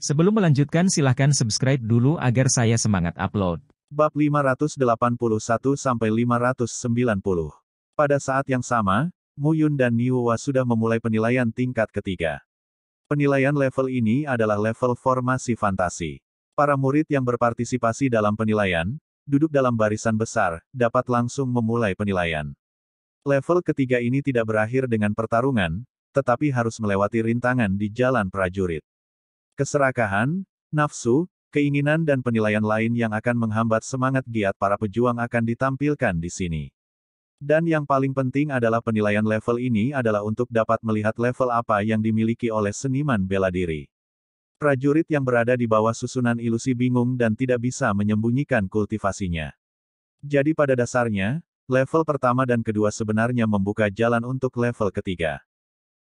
Sebelum melanjutkan silahkan subscribe dulu agar saya semangat upload. Bab 581-590 sampai Pada saat yang sama, Mu Yun dan Niu Wa sudah memulai penilaian tingkat ketiga. Penilaian level ini adalah level formasi fantasi. Para murid yang berpartisipasi dalam penilaian, duduk dalam barisan besar, dapat langsung memulai penilaian. Level ketiga ini tidak berakhir dengan pertarungan, tetapi harus melewati rintangan di jalan prajurit. Keserakahan, nafsu, keinginan dan penilaian lain yang akan menghambat semangat giat para pejuang akan ditampilkan di sini. Dan yang paling penting adalah penilaian level ini adalah untuk dapat melihat level apa yang dimiliki oleh seniman bela diri. Prajurit yang berada di bawah susunan ilusi bingung dan tidak bisa menyembunyikan kultivasinya. Jadi pada dasarnya, Level pertama dan kedua sebenarnya membuka jalan untuk level ketiga.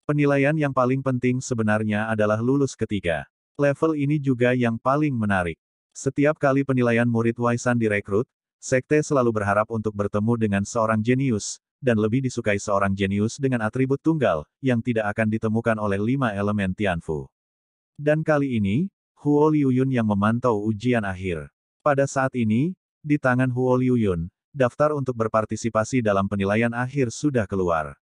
Penilaian yang paling penting sebenarnya adalah lulus ketiga. Level ini juga yang paling menarik. Setiap kali penilaian murid Waisan direkrut, sekte selalu berharap untuk bertemu dengan seorang jenius, dan lebih disukai seorang jenius dengan atribut tunggal, yang tidak akan ditemukan oleh lima elemen Tianfu. Dan kali ini, Huo Liuyun yang memantau ujian akhir. Pada saat ini, di tangan Huo Liuyun, daftar untuk berpartisipasi dalam penilaian akhir sudah keluar.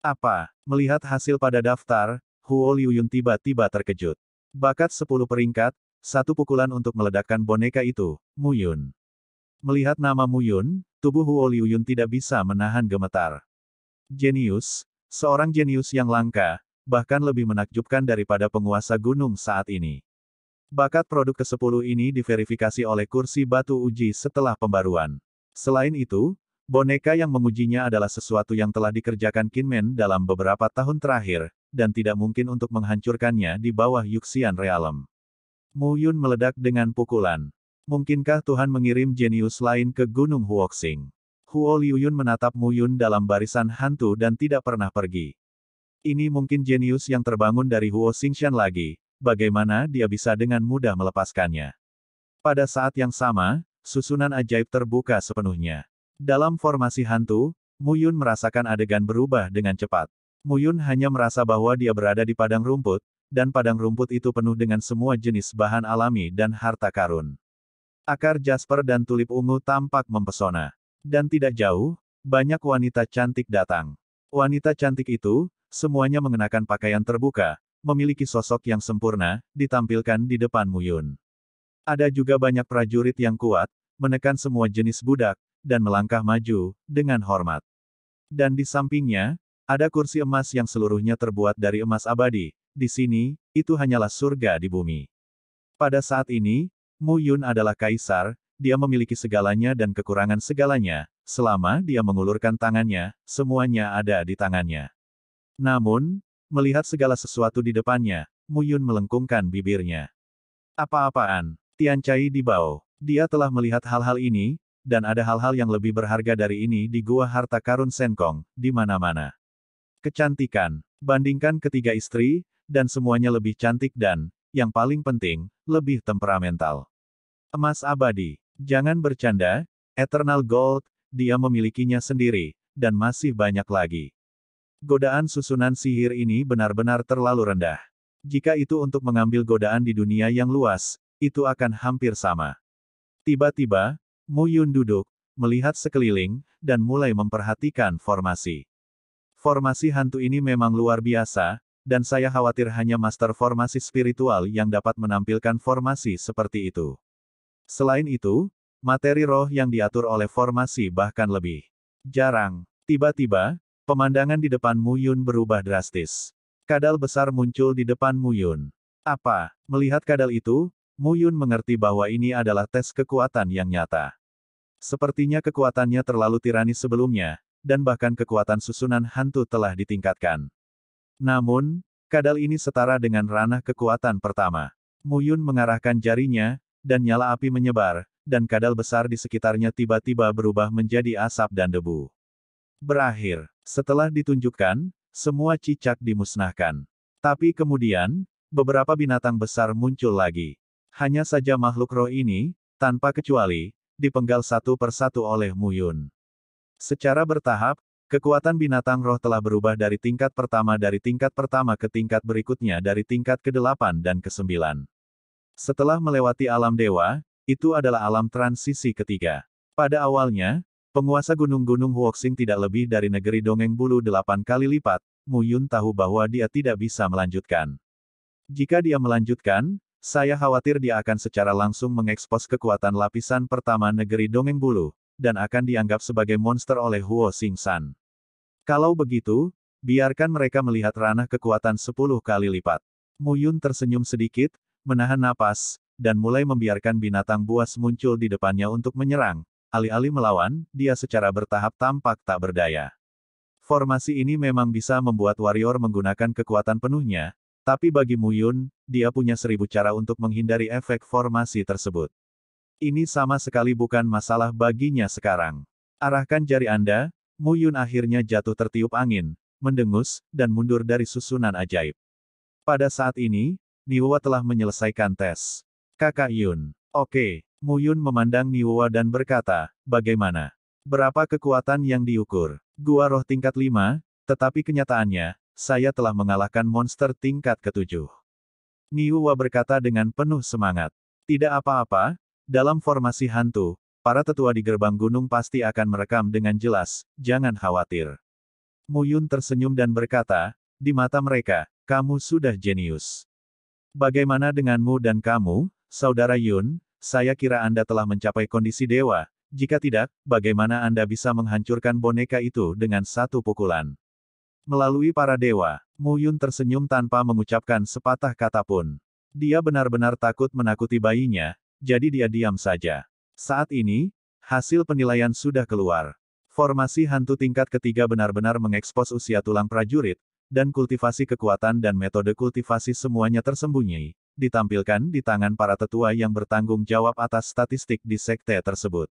Apa? Melihat hasil pada daftar, Huo Liuyun tiba-tiba terkejut. Bakat sepuluh peringkat, satu pukulan untuk meledakkan boneka itu, Muyun. Melihat nama Muyun, tubuh Huo Liuyun tidak bisa menahan gemetar. Jenius, seorang jenius yang langka, bahkan lebih menakjubkan daripada penguasa gunung saat ini. Bakat produk ke-10 ini diverifikasi oleh kursi batu uji setelah pembaruan. Selain itu, boneka yang mengujinya adalah sesuatu yang telah dikerjakan Kinmen dalam beberapa tahun terakhir, dan tidak mungkin untuk menghancurkannya di bawah Yuxian Realm. Mu Yun meledak dengan pukulan. Mungkinkah Tuhan mengirim jenius lain ke Gunung Huoxing? Huo Liuyun menatap Mu Yun dalam barisan hantu dan tidak pernah pergi. Ini mungkin jenius yang terbangun dari Huo Xingxian lagi, bagaimana dia bisa dengan mudah melepaskannya. Pada saat yang sama, susunan ajaib terbuka sepenuhnya. Dalam formasi hantu, Muyun merasakan adegan berubah dengan cepat. Muyun hanya merasa bahwa dia berada di padang rumput, dan padang rumput itu penuh dengan semua jenis bahan alami dan harta karun. Akar jasper dan tulip ungu tampak mempesona. Dan tidak jauh, banyak wanita cantik datang. Wanita cantik itu, semuanya mengenakan pakaian terbuka, memiliki sosok yang sempurna, ditampilkan di depan Muyun. Ada juga banyak prajurit yang kuat, menekan semua jenis budak, dan melangkah maju, dengan hormat. Dan di sampingnya, ada kursi emas yang seluruhnya terbuat dari emas abadi, di sini, itu hanyalah surga di bumi. Pada saat ini, Mu Yun adalah kaisar, dia memiliki segalanya dan kekurangan segalanya, selama dia mengulurkan tangannya, semuanya ada di tangannya. Namun, melihat segala sesuatu di depannya, Mu Yun melengkungkan bibirnya. Apa-apaan? Tiancai di Bao. Dia telah melihat hal-hal ini, dan ada hal-hal yang lebih berharga dari ini di Gua Harta Karun Senkong, di mana-mana. Kecantikan. Bandingkan ketiga istri, dan semuanya lebih cantik dan, yang paling penting, lebih temperamental. Emas abadi. Jangan bercanda, Eternal Gold, dia memilikinya sendiri, dan masih banyak lagi. Godaan susunan sihir ini benar-benar terlalu rendah. Jika itu untuk mengambil godaan di dunia yang luas, itu akan hampir sama. Tiba-tiba, Mu Yun duduk, melihat sekeliling, dan mulai memperhatikan formasi. Formasi hantu ini memang luar biasa, dan saya khawatir hanya master formasi spiritual yang dapat menampilkan formasi seperti itu. Selain itu, materi roh yang diatur oleh formasi bahkan lebih jarang. Tiba-tiba, pemandangan di depan Mu Yun berubah drastis. Kadal besar muncul di depan Mu Yun. Apa? Melihat kadal itu, Mu mengerti bahwa ini adalah tes kekuatan yang nyata. Sepertinya kekuatannya terlalu tirani sebelumnya, dan bahkan kekuatan susunan hantu telah ditingkatkan. Namun, kadal ini setara dengan ranah kekuatan pertama. Mu mengarahkan jarinya, dan nyala api menyebar, dan kadal besar di sekitarnya tiba-tiba berubah menjadi asap dan debu. Berakhir, setelah ditunjukkan, semua cicak dimusnahkan. Tapi kemudian, beberapa binatang besar muncul lagi. Hanya saja makhluk roh ini, tanpa kecuali, dipenggal satu persatu oleh Muyun. Secara bertahap, kekuatan binatang roh telah berubah dari tingkat pertama dari tingkat pertama ke tingkat berikutnya dari tingkat ke-8 dan ke-9. Setelah melewati alam dewa, itu adalah alam transisi ketiga. Pada awalnya, penguasa gunung-gunung Huoxing tidak lebih dari negeri dongeng bulu delapan kali lipat, Muyun tahu bahwa dia tidak bisa melanjutkan. Jika dia melanjutkan, saya khawatir dia akan secara langsung mengekspos kekuatan lapisan pertama negeri dongeng bulu, dan akan dianggap sebagai monster oleh Huo Xingshan. Kalau begitu, biarkan mereka melihat ranah kekuatan sepuluh kali lipat. Mu Yun tersenyum sedikit, menahan napas, dan mulai membiarkan binatang buas muncul di depannya untuk menyerang. Alih-alih melawan, dia secara bertahap tampak tak berdaya. Formasi ini memang bisa membuat warrior menggunakan kekuatan penuhnya, tapi bagi Mu Yun, dia punya seribu cara untuk menghindari efek formasi tersebut. Ini sama sekali bukan masalah baginya sekarang. Arahkan jari Anda, Mu Yun akhirnya jatuh tertiup angin, mendengus, dan mundur dari susunan ajaib. Pada saat ini, Niwa telah menyelesaikan tes. Kakak Yun. Oke, Mu Yun memandang Niwa dan berkata, bagaimana? Berapa kekuatan yang diukur? Gua roh tingkat 5, tetapi kenyataannya, saya telah mengalahkan monster tingkat ketujuh. Niuwa berkata dengan penuh semangat. Tidak apa-apa, dalam formasi hantu, para tetua di gerbang gunung pasti akan merekam dengan jelas, jangan khawatir. Muyun tersenyum dan berkata, di mata mereka, kamu sudah jenius. Bagaimana denganmu dan kamu, Saudara Yun, saya kira Anda telah mencapai kondisi dewa, jika tidak, bagaimana Anda bisa menghancurkan boneka itu dengan satu pukulan? Melalui para dewa, Mu Yun tersenyum tanpa mengucapkan sepatah kata pun. Dia benar-benar takut menakuti bayinya, jadi dia diam saja. Saat ini, hasil penilaian sudah keluar. Formasi hantu tingkat ketiga benar-benar mengekspos usia tulang prajurit, dan kultivasi kekuatan dan metode kultivasi semuanya tersembunyi, ditampilkan di tangan para tetua yang bertanggung jawab atas statistik di sekte tersebut.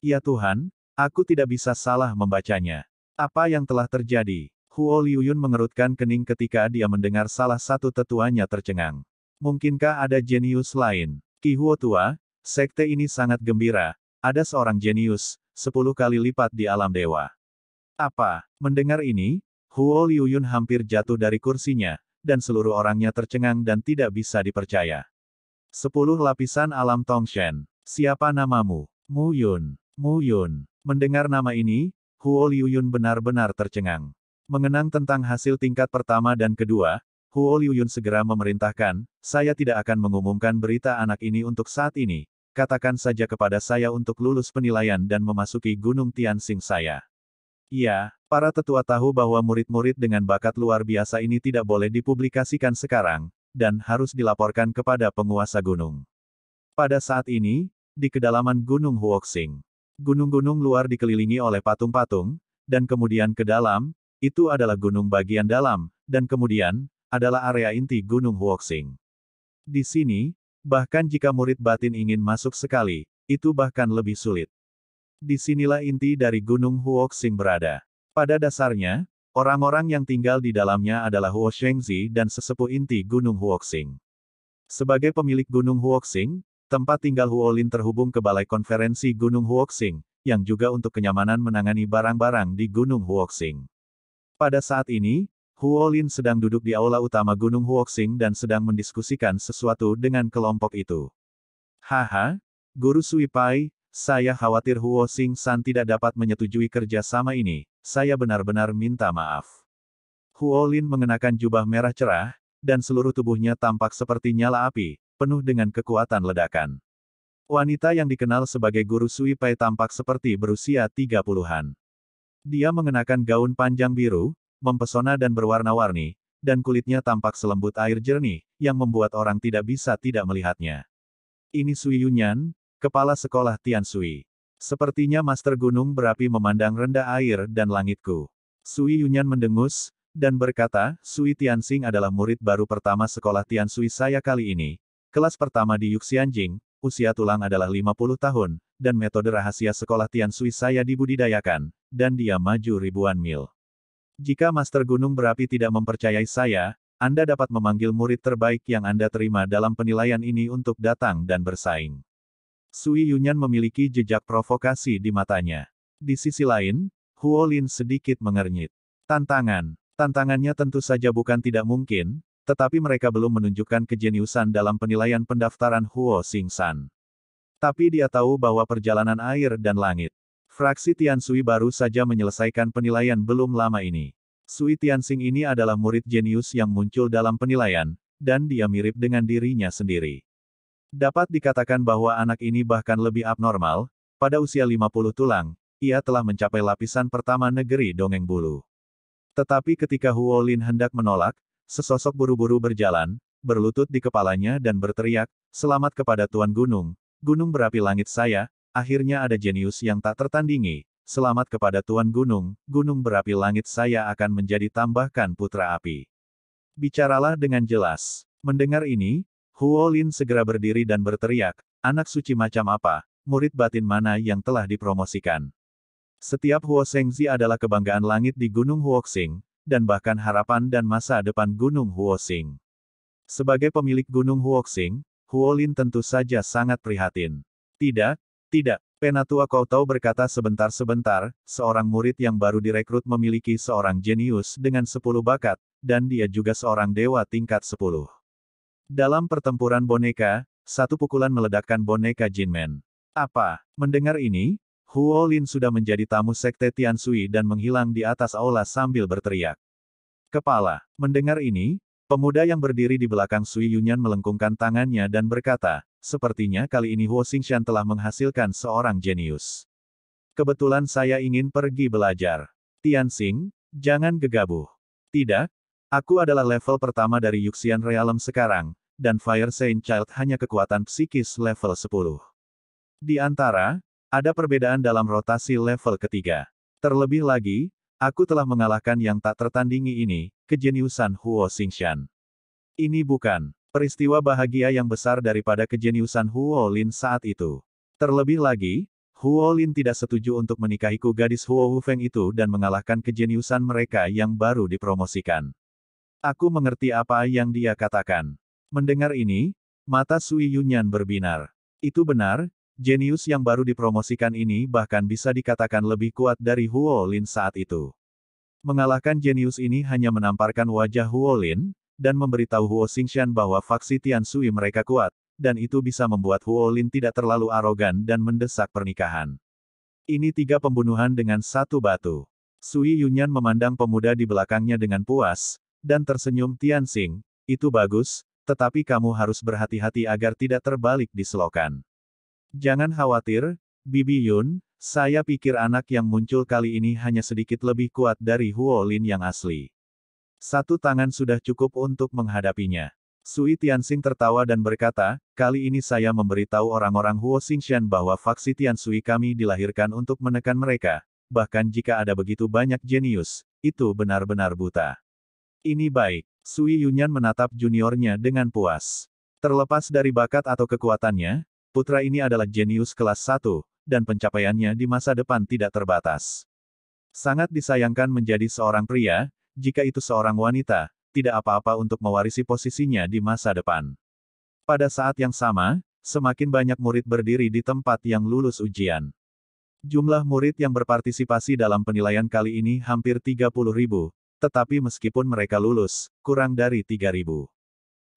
Ya Tuhan, aku tidak bisa salah membacanya. Apa yang telah terjadi? Huo Liuyun mengerutkan kening ketika dia mendengar salah satu tetuanya tercengang. Mungkinkah ada jenius lain? Ki Huo tua, sekte ini sangat gembira. Ada seorang jenius, sepuluh kali lipat di alam dewa. Apa? Mendengar ini, Huo Liuyun hampir jatuh dari kursinya, dan seluruh orangnya tercengang dan tidak bisa dipercaya. Sepuluh lapisan alam Tongshen. Siapa namamu? Mu Yun. Mu Yun. Mendengar nama ini, Huo Liuyun benar-benar tercengang. Mengenang tentang hasil tingkat pertama dan kedua, Huo Liuyun segera memerintahkan, saya tidak akan mengumumkan berita anak ini untuk saat ini, katakan saja kepada saya untuk lulus penilaian dan memasuki Gunung Tianxing saya. Ya, para tetua tahu bahwa murid-murid dengan bakat luar biasa ini tidak boleh dipublikasikan sekarang, dan harus dilaporkan kepada penguasa gunung. Pada saat ini, di kedalaman Gunung Huoxing, gunung-gunung luar dikelilingi oleh patung-patung, dan kemudian ke dalam, itu adalah gunung bagian dalam, dan kemudian, adalah area inti Gunung Huoxing. Di sini, bahkan jika murid batin ingin masuk sekali, itu bahkan lebih sulit. Di sinilah inti dari Gunung Huoxing berada. Pada dasarnya, orang-orang yang tinggal di dalamnya adalah Huo Shengzi dan sesepuh inti Gunung Huoxing. Sebagai pemilik Gunung Huoxing, tempat tinggal Huolin terhubung ke Balai Konferensi Gunung Huoxing, yang juga untuk kenyamanan menangani barang-barang di Gunung Huoxing. Pada saat ini, Huo Lin sedang duduk di aula utama Gunung Huoxing dan sedang mendiskusikan sesuatu dengan kelompok itu. Haha, Guru Sui Pai, saya khawatir Huo Xing San tidak dapat menyetujui kerja sama ini, saya benar-benar minta maaf. Huo Lin mengenakan jubah merah cerah, dan seluruh tubuhnya tampak seperti nyala api, penuh dengan kekuatan ledakan. Wanita yang dikenal sebagai Guru Sui Pai tampak seperti berusia tiga puluhan. Dia mengenakan gaun panjang biru, mempesona dan berwarna-warni, dan kulitnya tampak selembut air jernih, yang membuat orang tidak bisa tidak melihatnya. Ini Sui Yunyan, kepala sekolah Tian Sui. Sepertinya Master Gunung Berapi memandang rendah air dan langitku. Sui Yunyan mendengus, dan berkata, Sui Tianxing adalah murid baru pertama sekolah Tian Sui saya kali ini. Kelas pertama di Yuxianjing, usia tulang adalah 50 tahun, dan metode rahasia sekolah Tian Sui saya dibudidayakan, dan dia maju ribuan mil. Jika Master Gunung Berapi tidak mempercayai saya, Anda dapat memanggil murid terbaik yang Anda terima dalam penilaian ini untuk datang dan bersaing. Sui Yunyan memiliki jejak provokasi di matanya. Di sisi lain, Huo Lin sedikit mengernyit. Tantangan. Tantangannya tentu saja bukan tidak mungkin, tetapi mereka belum menunjukkan kejeniusan dalam penilaian pendaftaran Huo Sing San. Tapi dia tahu bahwa perjalanan air dan langit Fraksi Tian Sui baru saja menyelesaikan penilaian belum lama ini. Sui Tianxing ini adalah murid jenius yang muncul dalam penilaian, dan dia mirip dengan dirinya sendiri. Dapat dikatakan bahwa anak ini bahkan lebih abnormal, pada usia 50 tulang, ia telah mencapai lapisan pertama negeri dongeng bulu. Tetapi ketika Huo Lin hendak menolak, sesosok buru-buru berjalan, berlutut di kepalanya dan berteriak, Selamat kepada Tuan Gunung, Gunung berapi langit saya, akhirnya ada jenius yang tak tertandingi, selamat kepada Tuan Gunung, Gunung berapi langit saya akan menjadi tambahkan putra api. Bicaralah dengan jelas. Mendengar ini, Huo Lin segera berdiri dan berteriak, anak suci macam apa, murid batin mana yang telah dipromosikan. Setiap Huo Sengzi adalah kebanggaan langit di Gunung Huoxing, dan bahkan harapan dan masa depan Gunung Huoxing. Sebagai pemilik Gunung Huoxing, Huo Lin tentu saja sangat prihatin. Tidak, tidak. Penatua kau tahu berkata sebentar-sebentar, seorang murid yang baru direkrut memiliki seorang jenius dengan sepuluh bakat, dan dia juga seorang dewa tingkat sepuluh. Dalam pertempuran boneka, satu pukulan meledakkan boneka Jinmen. Apa? Mendengar ini, Huo Lin sudah menjadi tamu sekte Tian Sui dan menghilang di atas aula sambil berteriak. Kepala, mendengar ini, pemuda yang berdiri di belakang Sui Yunyan melengkungkan tangannya dan berkata, Sepertinya kali ini Huo Xingshan telah menghasilkan seorang jenius. Kebetulan saya ingin pergi belajar. Tian Tianxing, jangan gegabah. Tidak, aku adalah level pertama dari Yuxian Realm sekarang, dan Fire Saint Child hanya kekuatan psikis level 10. Di antara, ada perbedaan dalam rotasi level ketiga. Terlebih lagi, aku telah mengalahkan yang tak tertandingi ini, kejeniusan Huo Xingshan. Ini bukan Peristiwa bahagia yang besar daripada kejeniusan Huo Lin saat itu. Terlebih lagi, Huo Lin tidak setuju untuk menikahiku gadis Huo Hufeng itu dan mengalahkan kejeniusan mereka yang baru dipromosikan. Aku mengerti apa yang dia katakan. Mendengar ini, mata Sui Yunyan berbinar. Itu benar, jenius yang baru dipromosikan ini bahkan bisa dikatakan lebih kuat dari Huo Lin saat itu. Mengalahkan jenius ini hanya menamparkan wajah Huo Lin, dan memberitahu Huo Xingshan bahwa faksi Tian Sui mereka kuat, dan itu bisa membuat Huo Lin tidak terlalu arogan dan mendesak pernikahan. Ini tiga pembunuhan dengan satu batu. Sui Yunyan memandang pemuda di belakangnya dengan puas, dan tersenyum Tian Xing, itu bagus, tetapi kamu harus berhati-hati agar tidak terbalik di selokan. Jangan khawatir, Bibi Yun, saya pikir anak yang muncul kali ini hanya sedikit lebih kuat dari Huo Lin yang asli. Satu tangan sudah cukup untuk menghadapinya. Sui Tianxing tertawa dan berkata, kali ini saya memberitahu orang-orang Huo Xingxian bahwa faksi Sui kami dilahirkan untuk menekan mereka, bahkan jika ada begitu banyak jenius, itu benar-benar buta. Ini baik, Sui Yunyan menatap juniornya dengan puas. Terlepas dari bakat atau kekuatannya, putra ini adalah jenius kelas 1, dan pencapaiannya di masa depan tidak terbatas. Sangat disayangkan menjadi seorang pria, jika itu seorang wanita, tidak apa-apa untuk mewarisi posisinya di masa depan. Pada saat yang sama, semakin banyak murid berdiri di tempat yang lulus ujian. Jumlah murid yang berpartisipasi dalam penilaian kali ini hampir 30 ribu, tetapi meskipun mereka lulus, kurang dari 3 ribu.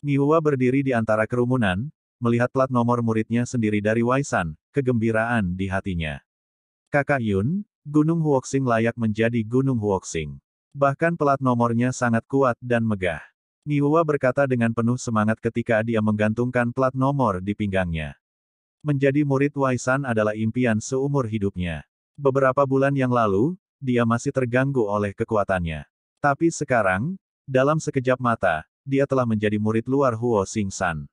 Niwa berdiri di antara kerumunan, melihat plat nomor muridnya sendiri dari Waisan, kegembiraan di hatinya. Kakak Yun, Gunung Huoxing layak menjadi Gunung Huoxing. Bahkan pelat nomornya sangat kuat dan megah. Niwa berkata dengan penuh semangat ketika dia menggantungkan plat nomor di pinggangnya. Menjadi murid Waisan adalah impian seumur hidupnya. Beberapa bulan yang lalu, dia masih terganggu oleh kekuatannya. Tapi sekarang, dalam sekejap mata, dia telah menjadi murid luar Huo Sing San.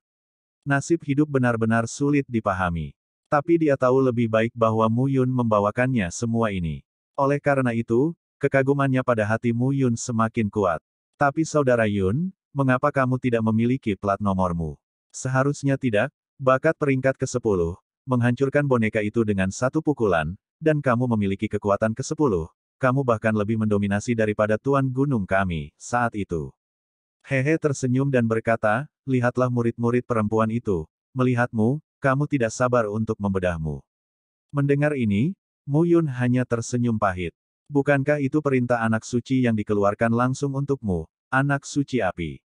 Nasib hidup benar-benar sulit dipahami. Tapi dia tahu lebih baik bahwa Mu Yun membawakannya semua ini. Oleh karena itu, Kekagumannya pada hatimu Yun semakin kuat. Tapi saudara Yun, mengapa kamu tidak memiliki plat nomormu? Seharusnya tidak, bakat peringkat ke-10, menghancurkan boneka itu dengan satu pukulan, dan kamu memiliki kekuatan ke-10, kamu bahkan lebih mendominasi daripada Tuan Gunung kami, saat itu. Hehe tersenyum dan berkata, lihatlah murid-murid perempuan itu, melihatmu, kamu tidak sabar untuk membedahmu. Mendengar ini, Mu Yun hanya tersenyum pahit. Bukankah itu perintah anak suci yang dikeluarkan langsung untukmu, anak suci api?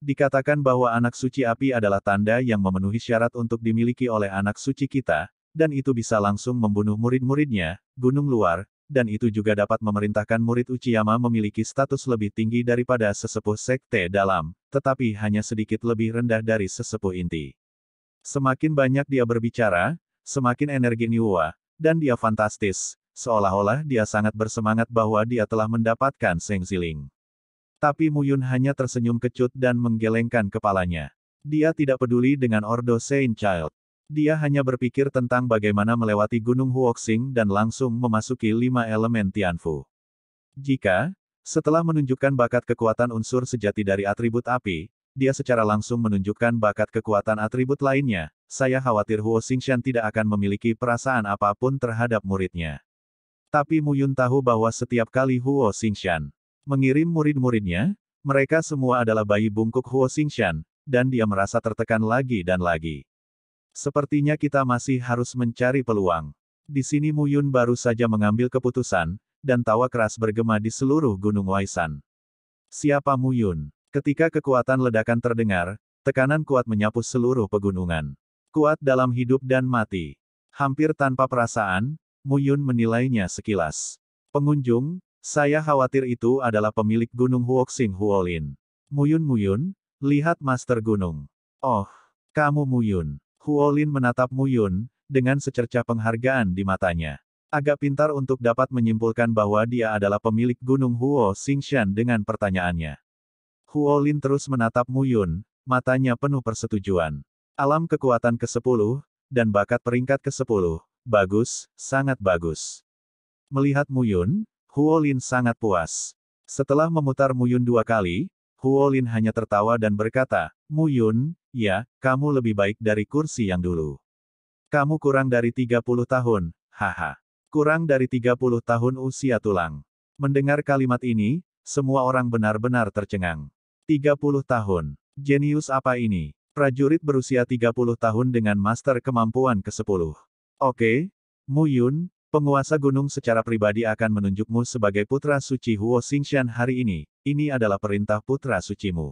Dikatakan bahwa anak suci api adalah tanda yang memenuhi syarat untuk dimiliki oleh anak suci kita, dan itu bisa langsung membunuh murid-muridnya, gunung luar, dan itu juga dapat memerintahkan murid Uchiyama memiliki status lebih tinggi daripada sesepuh sekte dalam, tetapi hanya sedikit lebih rendah dari sesepuh inti. Semakin banyak dia berbicara, semakin energi Niwa, dan dia fantastis, seolah-olah dia sangat bersemangat bahwa dia telah mendapatkan Seng Ziling. Tapi Muyun hanya tersenyum kecut dan menggelengkan kepalanya. Dia tidak peduli dengan Ordo Saint Child. Dia hanya berpikir tentang bagaimana melewati Gunung Huoxing dan langsung memasuki lima elemen Tianfu. Jika, setelah menunjukkan bakat kekuatan unsur sejati dari atribut api, dia secara langsung menunjukkan bakat kekuatan atribut lainnya, saya khawatir Huo Xingshan tidak akan memiliki perasaan apapun terhadap muridnya. Tapi Mu Yun tahu bahwa setiap kali Huo Xingshan mengirim murid-muridnya, mereka semua adalah bayi bungkuk Huo Xingshan, dan dia merasa tertekan lagi dan lagi. Sepertinya kita masih harus mencari peluang. Di sini Mu Yun baru saja mengambil keputusan, dan tawa keras bergema di seluruh Gunung Waisan. Siapa Mu Yun? Ketika kekuatan ledakan terdengar, tekanan kuat menyapu seluruh pegunungan. Kuat dalam hidup dan mati. Hampir tanpa perasaan, Muyun menilainya sekilas. Pengunjung, saya khawatir itu adalah pemilik gunung Huoxing Huolin. Muyun Muyun, lihat Master Gunung. Oh, kamu Muyun. Huolin menatap Muyun, dengan secercah penghargaan di matanya. Agak pintar untuk dapat menyimpulkan bahwa dia adalah pemilik gunung Huo Xingshan dengan pertanyaannya. Huolin terus menatap Muyun, matanya penuh persetujuan. Alam kekuatan ke-10, dan bakat peringkat ke-10, Bagus, sangat bagus. Melihat Muyun, Huolin sangat puas. Setelah memutar Muyun dua kali, Huolin hanya tertawa dan berkata, Muyun, ya, kamu lebih baik dari kursi yang dulu. Kamu kurang dari 30 tahun, haha. Kurang dari 30 tahun usia tulang. Mendengar kalimat ini, semua orang benar-benar tercengang. 30 tahun. Jenius apa ini? Prajurit berusia 30 tahun dengan master kemampuan ke-10. Oke, Mu Yun, penguasa gunung secara pribadi akan menunjukmu sebagai putra suci Huo Xingshan hari ini, ini adalah perintah putra sucimu.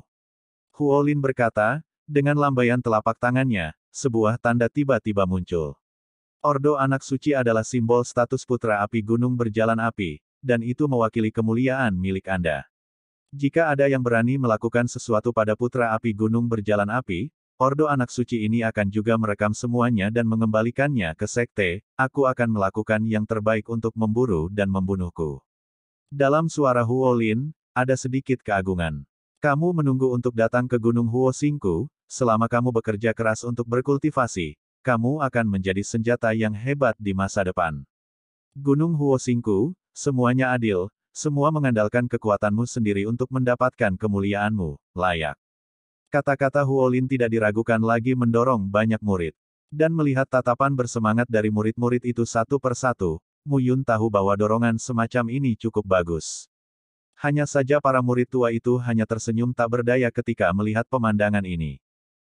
Huo Lin berkata, dengan lambaian telapak tangannya, sebuah tanda tiba-tiba muncul. Ordo Anak Suci adalah simbol status putra api gunung berjalan api, dan itu mewakili kemuliaan milik Anda. Jika ada yang berani melakukan sesuatu pada putra api gunung berjalan api, Ordo Anak Suci ini akan juga merekam semuanya dan mengembalikannya ke sekte, aku akan melakukan yang terbaik untuk memburu dan membunuhku. Dalam suara Huolin, ada sedikit keagungan. Kamu menunggu untuk datang ke Gunung Huo selama kamu bekerja keras untuk berkultivasi, kamu akan menjadi senjata yang hebat di masa depan. Gunung Huo semuanya adil, semua mengandalkan kekuatanmu sendiri untuk mendapatkan kemuliaanmu, layak. Kata-kata Huolin tidak diragukan lagi mendorong banyak murid. Dan melihat tatapan bersemangat dari murid-murid itu satu persatu, Yun tahu bahwa dorongan semacam ini cukup bagus. Hanya saja para murid tua itu hanya tersenyum tak berdaya ketika melihat pemandangan ini.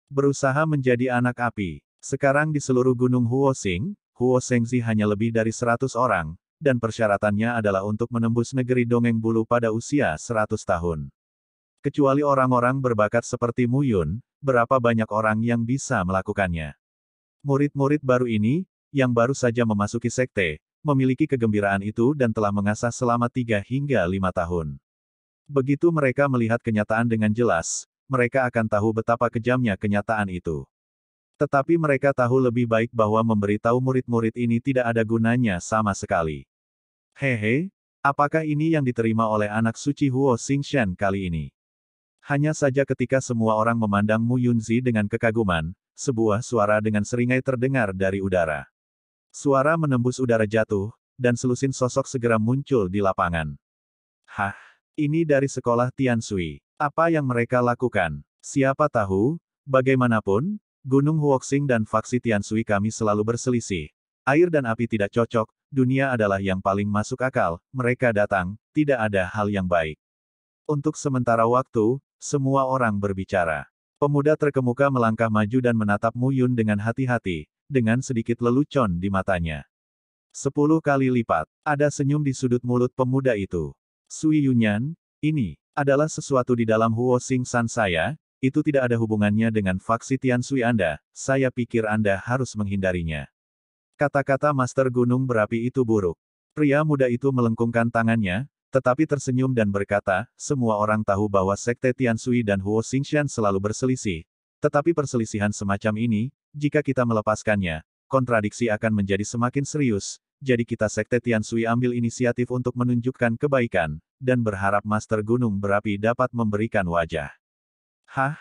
Berusaha menjadi anak api. Sekarang di seluruh gunung Huosing, Huosengzi hanya lebih dari 100 orang, dan persyaratannya adalah untuk menembus negeri dongeng bulu pada usia 100 tahun. Kecuali orang-orang berbakat seperti Mu Yun, berapa banyak orang yang bisa melakukannya. Murid-murid baru ini, yang baru saja memasuki sekte, memiliki kegembiraan itu dan telah mengasah selama tiga hingga lima tahun. Begitu mereka melihat kenyataan dengan jelas, mereka akan tahu betapa kejamnya kenyataan itu. Tetapi mereka tahu lebih baik bahwa memberitahu murid-murid ini tidak ada gunanya sama sekali. Hehe, apakah ini yang diterima oleh anak suci Huo Xingshan kali ini? Hanya saja ketika semua orang memandang Mu Yunzi dengan kekaguman, sebuah suara dengan seringai terdengar dari udara. Suara menembus udara jatuh, dan selusin sosok segera muncul di lapangan. Hah, ini dari sekolah Tian Sui. Apa yang mereka lakukan? Siapa tahu, bagaimanapun, Gunung Huoxing dan faksi Tian Sui kami selalu berselisih. Air dan api tidak cocok, dunia adalah yang paling masuk akal, mereka datang, tidak ada hal yang baik. Untuk sementara waktu, semua orang berbicara. Pemuda terkemuka melangkah maju dan menatap Mu Yun dengan hati-hati, dengan sedikit lelucon di matanya. Sepuluh kali lipat, ada senyum di sudut mulut pemuda itu. Sui Yunyan, ini adalah sesuatu di dalam Huo Sing San saya, itu tidak ada hubungannya dengan faksi Tian Sui Anda, saya pikir Anda harus menghindarinya. Kata-kata Master Gunung Berapi itu buruk. Pria muda itu melengkungkan tangannya, tetapi tersenyum dan berkata, semua orang tahu bahwa Sekte Tiansui dan Huo Xingxian selalu berselisih. Tetapi perselisihan semacam ini, jika kita melepaskannya, kontradiksi akan menjadi semakin serius, jadi kita Sekte Tiansui ambil inisiatif untuk menunjukkan kebaikan, dan berharap Master Gunung Berapi dapat memberikan wajah. Hah?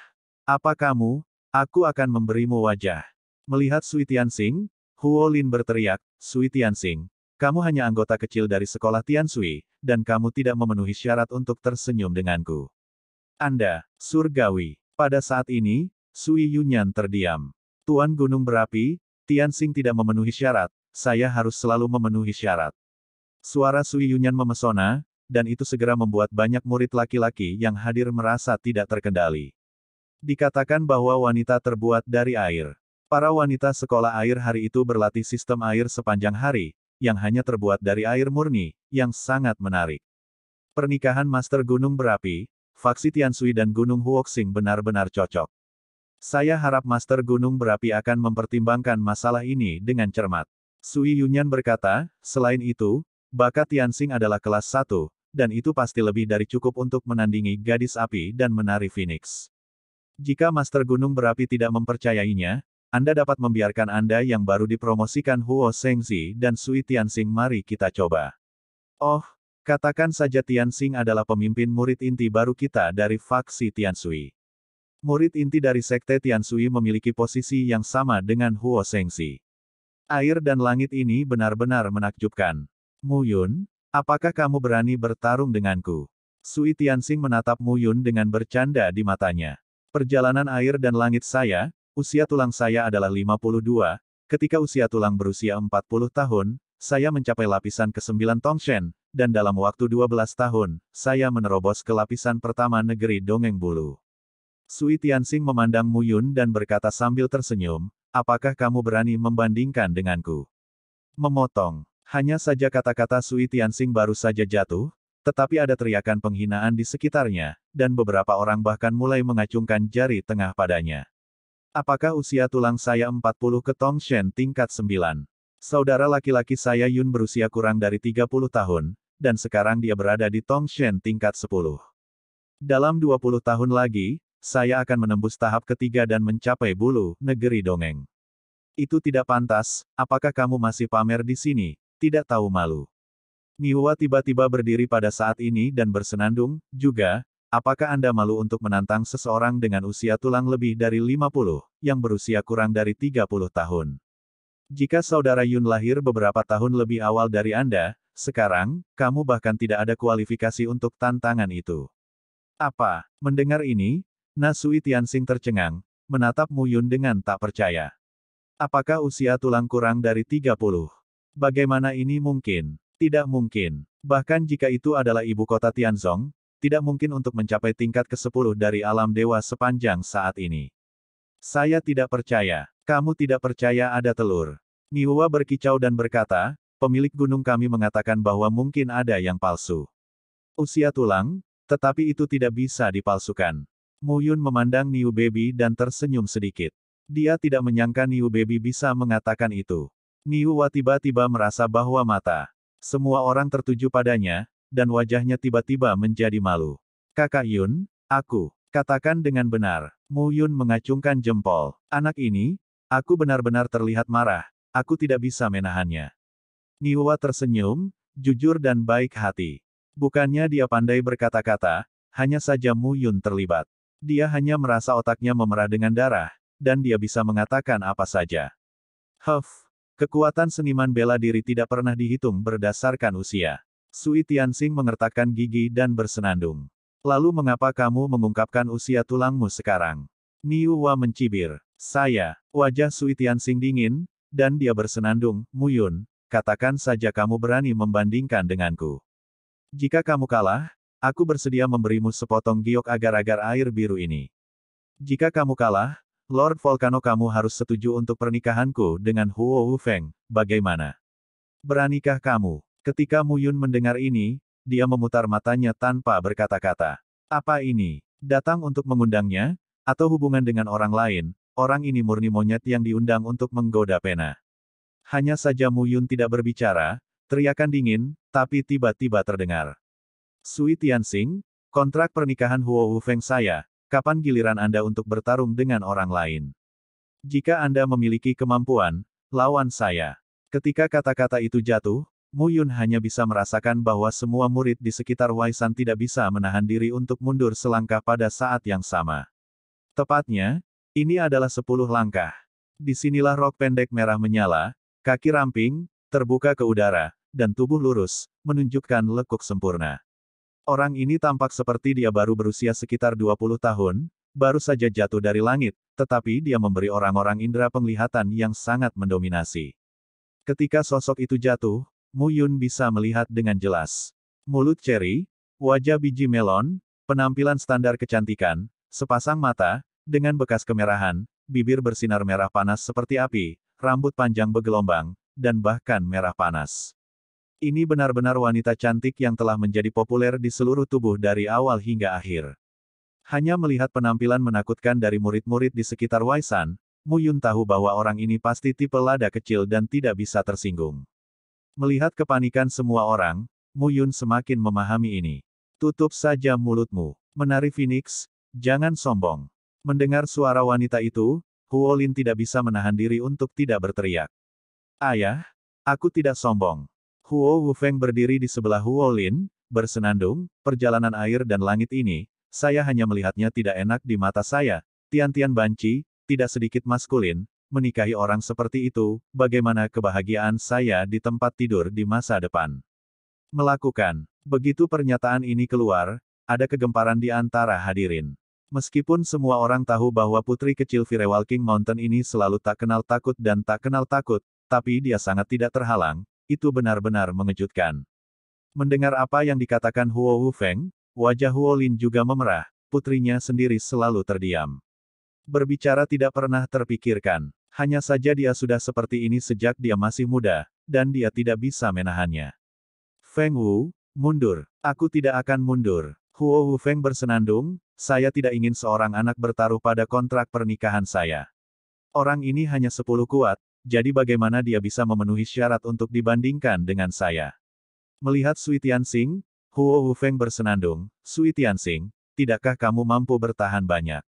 Apa kamu? Aku akan memberimu wajah. Melihat Sui Tianxing, Huo Lin berteriak, Sui Tianxing, kamu hanya anggota kecil dari sekolah Tian Sui, dan kamu tidak memenuhi syarat untuk tersenyum denganku. Anda, surgawi. Pada saat ini, Sui Yunyan terdiam. Tuan Gunung Berapi, Tianxing tidak memenuhi syarat, saya harus selalu memenuhi syarat. Suara Sui Yunyan memesona, dan itu segera membuat banyak murid laki-laki yang hadir merasa tidak terkendali. Dikatakan bahwa wanita terbuat dari air. Para wanita sekolah air hari itu berlatih sistem air sepanjang hari, yang hanya terbuat dari air murni, yang sangat menarik. Pernikahan Master Gunung Berapi, Faksi Tiansui dan Gunung Huoxing benar-benar cocok. Saya harap Master Gunung Berapi akan mempertimbangkan masalah ini dengan cermat. Sui Yunyan berkata, selain itu, bakat Tianxing adalah kelas 1, dan itu pasti lebih dari cukup untuk menandingi gadis api dan menari Phoenix. Jika Master Gunung Berapi tidak mempercayainya, anda dapat membiarkan Anda yang baru dipromosikan Huo Shengzi dan Sui Tianxing mari kita coba. Oh, katakan saja Tianxing adalah pemimpin murid inti baru kita dari faksi Tianxui. Murid inti dari sekte Tianxui memiliki posisi yang sama dengan Huo Shengzi. Air dan langit ini benar-benar menakjubkan. Mu Yun, apakah kamu berani bertarung denganku? Sui Tianxing menatap Mu Yun dengan bercanda di matanya. Perjalanan air dan langit saya, Usia tulang saya adalah 52, ketika usia tulang berusia 40 tahun, saya mencapai lapisan ke-9 Tongshen, dan dalam waktu 12 tahun, saya menerobos ke lapisan pertama negeri Dongeng Bulu. Sui Tianxing memandang Mu Yun dan berkata sambil tersenyum, apakah kamu berani membandingkan denganku? Memotong. Hanya saja kata-kata Sui Tianxing baru saja jatuh, tetapi ada teriakan penghinaan di sekitarnya, dan beberapa orang bahkan mulai mengacungkan jari tengah padanya. Apakah usia tulang saya 40 ke Tong Shen tingkat 9? Saudara laki-laki saya Yun berusia kurang dari 30 tahun, dan sekarang dia berada di Tong Shen tingkat 10. Dalam 20 tahun lagi, saya akan menembus tahap ketiga dan mencapai bulu, negeri dongeng. Itu tidak pantas, apakah kamu masih pamer di sini, tidak tahu malu. Niwa tiba-tiba berdiri pada saat ini dan bersenandung, juga, Apakah Anda malu untuk menantang seseorang dengan usia tulang lebih dari 50, yang berusia kurang dari 30 tahun? Jika saudara Yun lahir beberapa tahun lebih awal dari Anda, sekarang, kamu bahkan tidak ada kualifikasi untuk tantangan itu. Apa? Mendengar ini, Nasui Tianxing tercengang, menatap Mu Yun dengan tak percaya. Apakah usia tulang kurang dari 30? Bagaimana ini mungkin? Tidak mungkin. Bahkan jika itu adalah ibu kota Tianzong, tidak mungkin untuk mencapai tingkat ke-10 dari alam dewa sepanjang saat ini. Saya tidak percaya. Kamu tidak percaya ada telur. Niwa berkicau dan berkata, pemilik gunung kami mengatakan bahwa mungkin ada yang palsu. Usia tulang, tetapi itu tidak bisa dipalsukan. Muyun memandang Niu Baby dan tersenyum sedikit. Dia tidak menyangka Niu Baby bisa mengatakan itu. Niuwa tiba-tiba merasa bahwa mata semua orang tertuju padanya, dan wajahnya tiba-tiba menjadi malu. Kakak Yun, aku, katakan dengan benar. Mu Yun mengacungkan jempol. Anak ini, aku benar-benar terlihat marah, aku tidak bisa menahannya. Niwa tersenyum, jujur dan baik hati. Bukannya dia pandai berkata-kata, hanya saja Mu Yun terlibat. Dia hanya merasa otaknya memerah dengan darah, dan dia bisa mengatakan apa saja. Huff, kekuatan seniman bela diri tidak pernah dihitung berdasarkan usia. Sui Tianxing mengertakkan gigi dan bersenandung. Lalu mengapa kamu mengungkapkan usia tulangmu sekarang? Niu Wa mencibir. Saya, wajah Sui Tianxing dingin, dan dia bersenandung, Muyun, katakan saja kamu berani membandingkan denganku. Jika kamu kalah, aku bersedia memberimu sepotong giok agar-agar air biru ini. Jika kamu kalah, Lord Volcano kamu harus setuju untuk pernikahanku dengan Huo Wu Feng, bagaimana? Beranikah kamu? Ketika Muyun mendengar ini, dia memutar matanya tanpa berkata-kata. Apa ini? Datang untuk mengundangnya? Atau hubungan dengan orang lain? Orang ini murni monyet yang diundang untuk menggoda pena. Hanya saja Muyun tidak berbicara, teriakan dingin, tapi tiba-tiba terdengar. Sui Tianxing, kontrak pernikahan Huo Wufeng saya, kapan giliran Anda untuk bertarung dengan orang lain? Jika Anda memiliki kemampuan, lawan saya. Ketika kata-kata itu jatuh, Mu Yun hanya bisa merasakan bahwa semua murid di sekitar Waisan tidak bisa menahan diri untuk mundur selangkah pada saat yang sama. Tepatnya, ini adalah sepuluh langkah. Disinilah rok pendek merah menyala, kaki ramping, terbuka ke udara, dan tubuh lurus, menunjukkan lekuk sempurna. Orang ini tampak seperti dia baru berusia sekitar 20 tahun, baru saja jatuh dari langit, tetapi dia memberi orang-orang indera penglihatan yang sangat mendominasi. Ketika sosok itu jatuh, Mu Yun bisa melihat dengan jelas. Mulut ceri, wajah biji melon, penampilan standar kecantikan, sepasang mata, dengan bekas kemerahan, bibir bersinar merah panas seperti api, rambut panjang bergelombang, dan bahkan merah panas. Ini benar-benar wanita cantik yang telah menjadi populer di seluruh tubuh dari awal hingga akhir. Hanya melihat penampilan menakutkan dari murid-murid di sekitar Waisan, Mu Yun tahu bahwa orang ini pasti tipe lada kecil dan tidak bisa tersinggung. Melihat kepanikan semua orang, Mu Yun semakin memahami ini. Tutup saja mulutmu. Menari Phoenix, jangan sombong. Mendengar suara wanita itu, Huolin tidak bisa menahan diri untuk tidak berteriak. Ayah, aku tidak sombong. Huo Wufeng berdiri di sebelah Huolin, bersenandung, perjalanan air dan langit ini, saya hanya melihatnya tidak enak di mata saya, Tian-tian banci, tidak sedikit maskulin, menikahi orang seperti itu, bagaimana kebahagiaan saya di tempat tidur di masa depan. Melakukan. Begitu pernyataan ini keluar, ada kegemparan di antara hadirin. Meskipun semua orang tahu bahwa putri kecil Firewalking Mountain ini selalu tak kenal takut dan tak kenal takut, tapi dia sangat tidak terhalang, itu benar-benar mengejutkan. Mendengar apa yang dikatakan Huo Hu Feng, wajah Huo Lin juga memerah, putrinya sendiri selalu terdiam. Berbicara tidak pernah terpikirkan. Hanya saja dia sudah seperti ini sejak dia masih muda, dan dia tidak bisa menahannya. Feng Wu, mundur. Aku tidak akan mundur. Huo Wu Feng bersenandung, saya tidak ingin seorang anak bertaruh pada kontrak pernikahan saya. Orang ini hanya sepuluh kuat, jadi bagaimana dia bisa memenuhi syarat untuk dibandingkan dengan saya. Melihat Sui Tianxing, Huo Wu Feng bersenandung, Sui Tianxing, tidakkah kamu mampu bertahan banyak?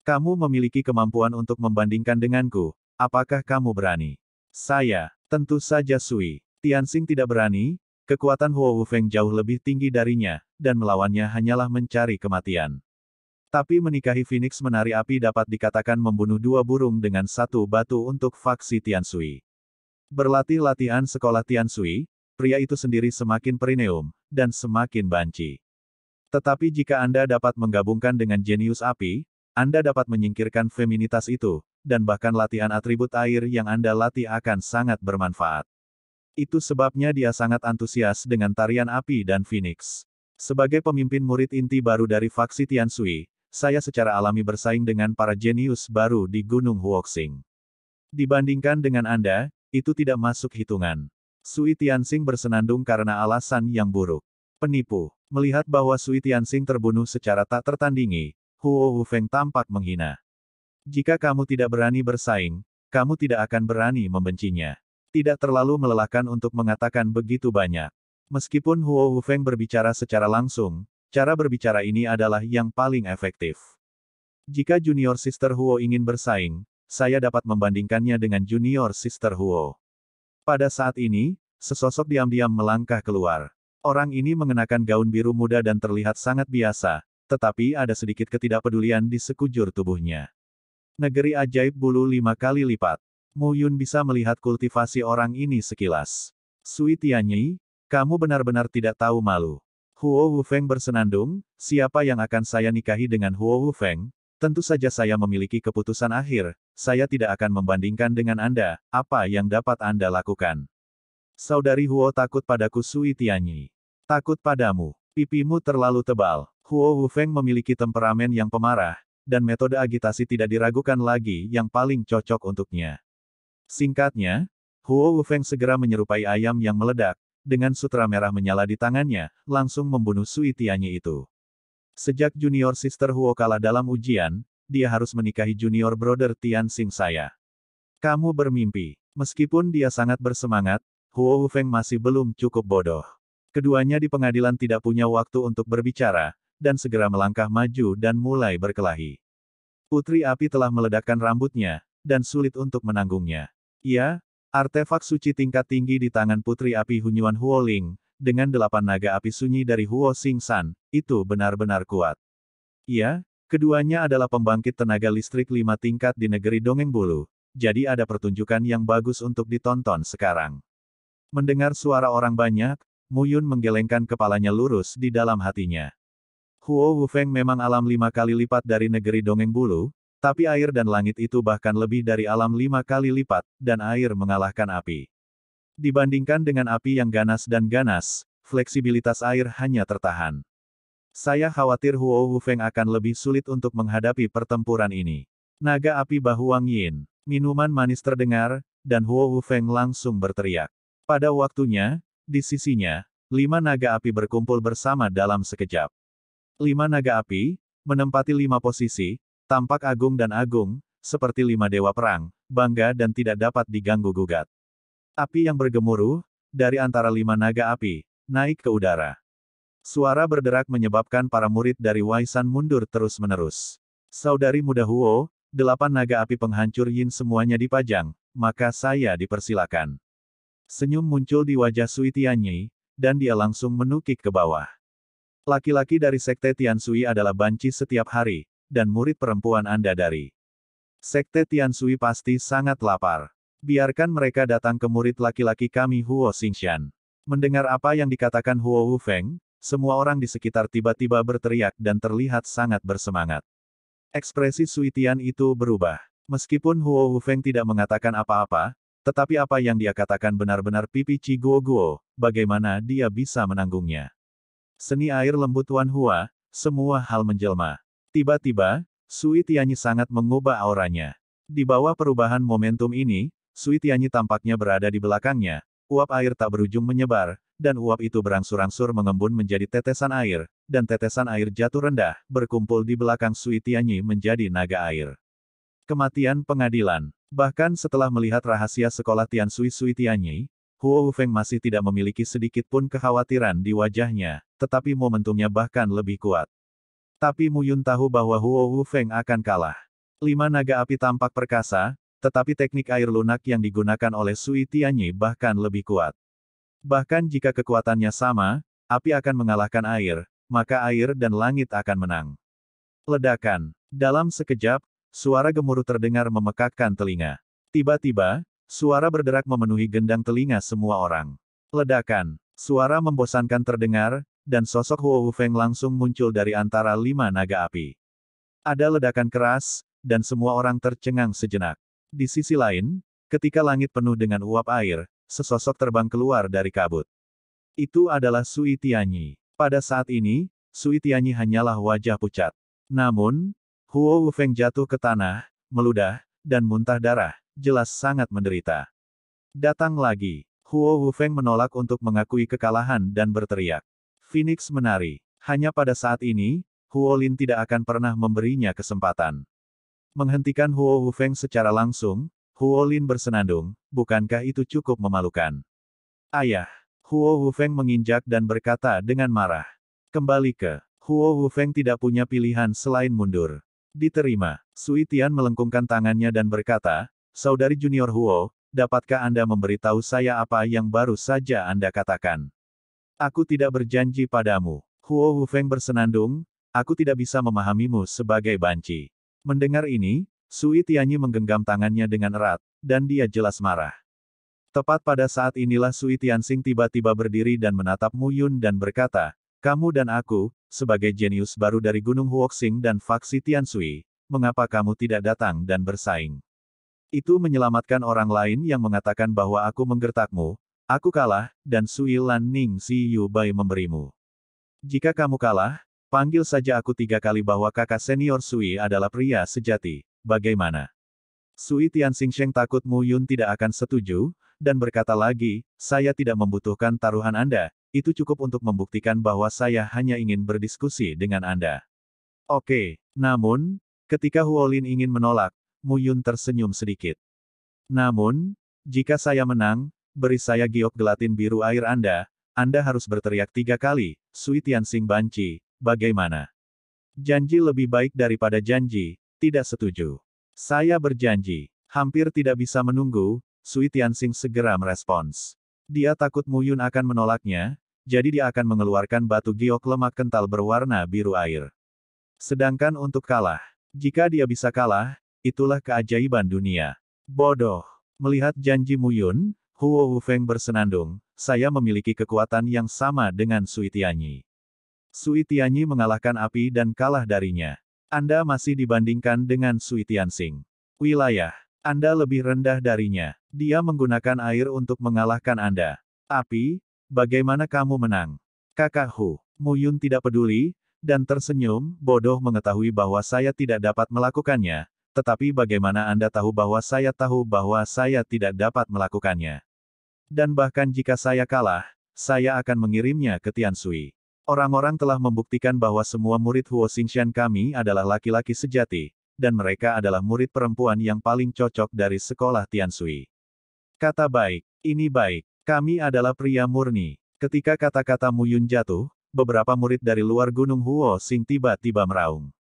Kamu memiliki kemampuan untuk membandingkan denganku, apakah kamu berani? Saya, tentu saja Sui. Tianxing tidak berani, kekuatan Huo Feng jauh lebih tinggi darinya, dan melawannya hanyalah mencari kematian. Tapi menikahi Phoenix menari api dapat dikatakan membunuh dua burung dengan satu batu untuk faksi Tian Sui. Berlatih latihan sekolah Sui, pria itu sendiri semakin perineum, dan semakin banci. Tetapi jika Anda dapat menggabungkan dengan jenius api, anda dapat menyingkirkan feminitas itu, dan bahkan latihan atribut air yang Anda latih akan sangat bermanfaat. Itu sebabnya dia sangat antusias dengan tarian api dan Phoenix. Sebagai pemimpin murid inti baru dari faksi Tian Sui, saya secara alami bersaing dengan para jenius baru di Gunung Huoxing. Dibandingkan dengan Anda, itu tidak masuk hitungan. Sui Tianxing bersenandung karena alasan yang buruk. Penipu. Melihat bahwa Sui Tianxing terbunuh secara tak tertandingi, Huo Hufeng tampak menghina. Jika kamu tidak berani bersaing, kamu tidak akan berani membencinya. Tidak terlalu melelahkan untuk mengatakan begitu banyak. Meskipun Huo Hufeng berbicara secara langsung, cara berbicara ini adalah yang paling efektif. Jika junior sister Huo ingin bersaing, saya dapat membandingkannya dengan junior sister Huo. Pada saat ini, sesosok diam-diam melangkah keluar. Orang ini mengenakan gaun biru muda dan terlihat sangat biasa, tetapi ada sedikit ketidakpedulian di sekujur tubuhnya. Negeri ajaib bulu lima kali lipat. Mu Yun bisa melihat kultivasi orang ini sekilas. Sui Tianyi, kamu benar-benar tidak tahu malu. Huo Wufeng bersenandung, siapa yang akan saya nikahi dengan Huo Wufeng? Tentu saja saya memiliki keputusan akhir, saya tidak akan membandingkan dengan Anda, apa yang dapat Anda lakukan. Saudari Huo takut padaku Sui Tianyi. Takut padamu, pipimu terlalu tebal. Huo Hufeng memiliki temperamen yang pemarah, dan metode agitasi tidak diragukan lagi yang paling cocok untuknya. Singkatnya, Huo Hufeng segera menyerupai ayam yang meledak, dengan sutra merah menyala di tangannya, langsung membunuh Sui Tianyi itu. Sejak junior sister Huo kalah dalam ujian, dia harus menikahi junior brother Tian Xing saya. Kamu bermimpi. Meskipun dia sangat bersemangat, Huo Hufeng masih belum cukup bodoh. Keduanya di pengadilan tidak punya waktu untuk berbicara, dan segera melangkah maju dan mulai berkelahi. Putri api telah meledakkan rambutnya, dan sulit untuk menanggungnya. Ia, artefak suci tingkat tinggi di tangan putri api Hunyuan Huoling, dengan delapan naga api sunyi dari Huo Sing San, itu benar-benar kuat. Ia, keduanya adalah pembangkit tenaga listrik lima tingkat di negeri Dongeng Bulu, jadi ada pertunjukan yang bagus untuk ditonton sekarang. Mendengar suara orang banyak, Muyun menggelengkan kepalanya lurus di dalam hatinya. Huo Wufeng memang alam lima kali lipat dari negeri dongeng bulu, tapi air dan langit itu bahkan lebih dari alam lima kali lipat, dan air mengalahkan api. Dibandingkan dengan api yang ganas dan ganas, fleksibilitas air hanya tertahan. Saya khawatir Huo Wufeng akan lebih sulit untuk menghadapi pertempuran ini. Naga api bahu Wang Yin, minuman manis terdengar, dan Huo Wufeng langsung berteriak. Pada waktunya, di sisinya, lima naga api berkumpul bersama dalam sekejap. Lima naga api, menempati lima posisi, tampak agung dan agung, seperti lima dewa perang, bangga dan tidak dapat diganggu-gugat. Api yang bergemuruh, dari antara lima naga api, naik ke udara. Suara berderak menyebabkan para murid dari Waisan mundur terus-menerus. Saudari muda Huo, delapan naga api penghancur Yin semuanya dipajang, maka saya dipersilakan. Senyum muncul di wajah Sui Tianyi, dan dia langsung menukik ke bawah. Laki-laki dari Sekte Tiansui adalah banci setiap hari, dan murid perempuan Anda dari Sekte Tiansui pasti sangat lapar. Biarkan mereka datang ke murid laki-laki kami Huo Xingshan. Mendengar apa yang dikatakan Huo Feng, semua orang di sekitar tiba-tiba berteriak dan terlihat sangat bersemangat. Ekspresi Sui Tian itu berubah. Meskipun Huo Feng tidak mengatakan apa-apa, tetapi apa yang dia katakan benar-benar pipi Ci Guo Guo, bagaimana dia bisa menanggungnya seni air lembut Wan Hua, semua hal menjelma. Tiba-tiba, Sui Tianyi sangat mengubah auranya. Di bawah perubahan momentum ini, Sui Tianyi tampaknya berada di belakangnya, uap air tak berujung menyebar, dan uap itu berangsur-angsur mengembun menjadi tetesan air, dan tetesan air jatuh rendah, berkumpul di belakang Sui Tianyi menjadi naga air. Kematian pengadilan. Bahkan setelah melihat rahasia sekolah Tian Sui Sui Tianyi, Huo Feng masih tidak memiliki sedikit pun kekhawatiran di wajahnya, tetapi momentumnya bahkan lebih kuat. Tapi Mu Yun tahu bahwa Huo Wu Feng akan kalah. Lima naga api tampak perkasa, tetapi teknik air lunak yang digunakan oleh Sui Tianyi bahkan lebih kuat. Bahkan jika kekuatannya sama, api akan mengalahkan air, maka air dan langit akan menang. Ledakan. Dalam sekejap, suara gemuruh terdengar memekakkan telinga. Tiba-tiba, suara berderak memenuhi gendang telinga semua orang. Ledakan. Suara membosankan terdengar, dan sosok Huo Wufeng langsung muncul dari antara lima naga api. Ada ledakan keras, dan semua orang tercengang sejenak. Di sisi lain, ketika langit penuh dengan uap air, sesosok terbang keluar dari kabut. Itu adalah Sui Tianyi. Pada saat ini, Sui Tianyi hanyalah wajah pucat. Namun, Huo Wufeng jatuh ke tanah, meludah, dan muntah darah, jelas sangat menderita. Datang lagi, Huo Wufeng menolak untuk mengakui kekalahan dan berteriak. Phoenix menari. Hanya pada saat ini, Huo Lin tidak akan pernah memberinya kesempatan. Menghentikan Huo Hufeng secara langsung, Huo Lin bersenandung, bukankah itu cukup memalukan? Ayah, Huo Hufeng menginjak dan berkata dengan marah. Kembali ke, Huo Hufeng tidak punya pilihan selain mundur. Diterima, Sui Tian melengkungkan tangannya dan berkata, Saudari Junior Huo, dapatkah Anda memberitahu saya apa yang baru saja Anda katakan? Aku tidak berjanji padamu. Huo Hu Feng bersenandung, aku tidak bisa memahamimu sebagai banci. Mendengar ini, Sui Tianyi menggenggam tangannya dengan erat, dan dia jelas marah. Tepat pada saat inilah Sui Tianxing tiba-tiba berdiri dan menatap Mu Yun dan berkata, kamu dan aku, sebagai jenius baru dari Gunung Huoxing dan faksi Tiansui, mengapa kamu tidak datang dan bersaing? Itu menyelamatkan orang lain yang mengatakan bahwa aku menggertakmu, Aku kalah, dan Sui Lan Ning Si Yu Bai memberimu. Jika kamu kalah, panggil saja aku tiga kali bahwa kakak senior Sui adalah pria sejati. Bagaimana? Sui Tian Xingsheng takut Mu Yun tidak akan setuju, dan berkata lagi, saya tidak membutuhkan taruhan Anda, itu cukup untuk membuktikan bahwa saya hanya ingin berdiskusi dengan Anda. Oke, namun, ketika Huolin ingin menolak, Mu Yun tersenyum sedikit. Namun, jika saya menang, beri saya giok gelatin biru air Anda, Anda harus berteriak tiga kali, Sui Tianxing banci, bagaimana? Janji lebih baik daripada janji, tidak setuju. Saya berjanji, hampir tidak bisa menunggu, Sui Tianxing segera merespons. Dia takut Mu Yun akan menolaknya, jadi dia akan mengeluarkan batu giok lemak kental berwarna biru air. Sedangkan untuk kalah, jika dia bisa kalah, itulah keajaiban dunia. Bodoh. Melihat janji Muyun, Huo Wufeng bersenandung, saya memiliki kekuatan yang sama dengan Sui Tianyi. Sui Tianyi mengalahkan api dan kalah darinya. Anda masih dibandingkan dengan Sui Tianxing. Wilayah. Anda lebih rendah darinya. Dia menggunakan air untuk mengalahkan Anda. Api, bagaimana kamu menang? Kakak Hu, Muyun tidak peduli, dan tersenyum, bodoh mengetahui bahwa saya tidak dapat melakukannya, tetapi bagaimana Anda tahu bahwa saya tahu bahwa saya tidak dapat melakukannya? Dan bahkan jika saya kalah, saya akan mengirimnya ke Tiansui. Orang-orang telah membuktikan bahwa semua murid Huo Xingxian kami adalah laki-laki sejati, dan mereka adalah murid perempuan yang paling cocok dari sekolah Tiansui. Kata baik, ini baik, kami adalah pria murni. Ketika kata-kata Muyun jatuh, beberapa murid dari luar Gunung Huo Sing tiba-tiba meraung.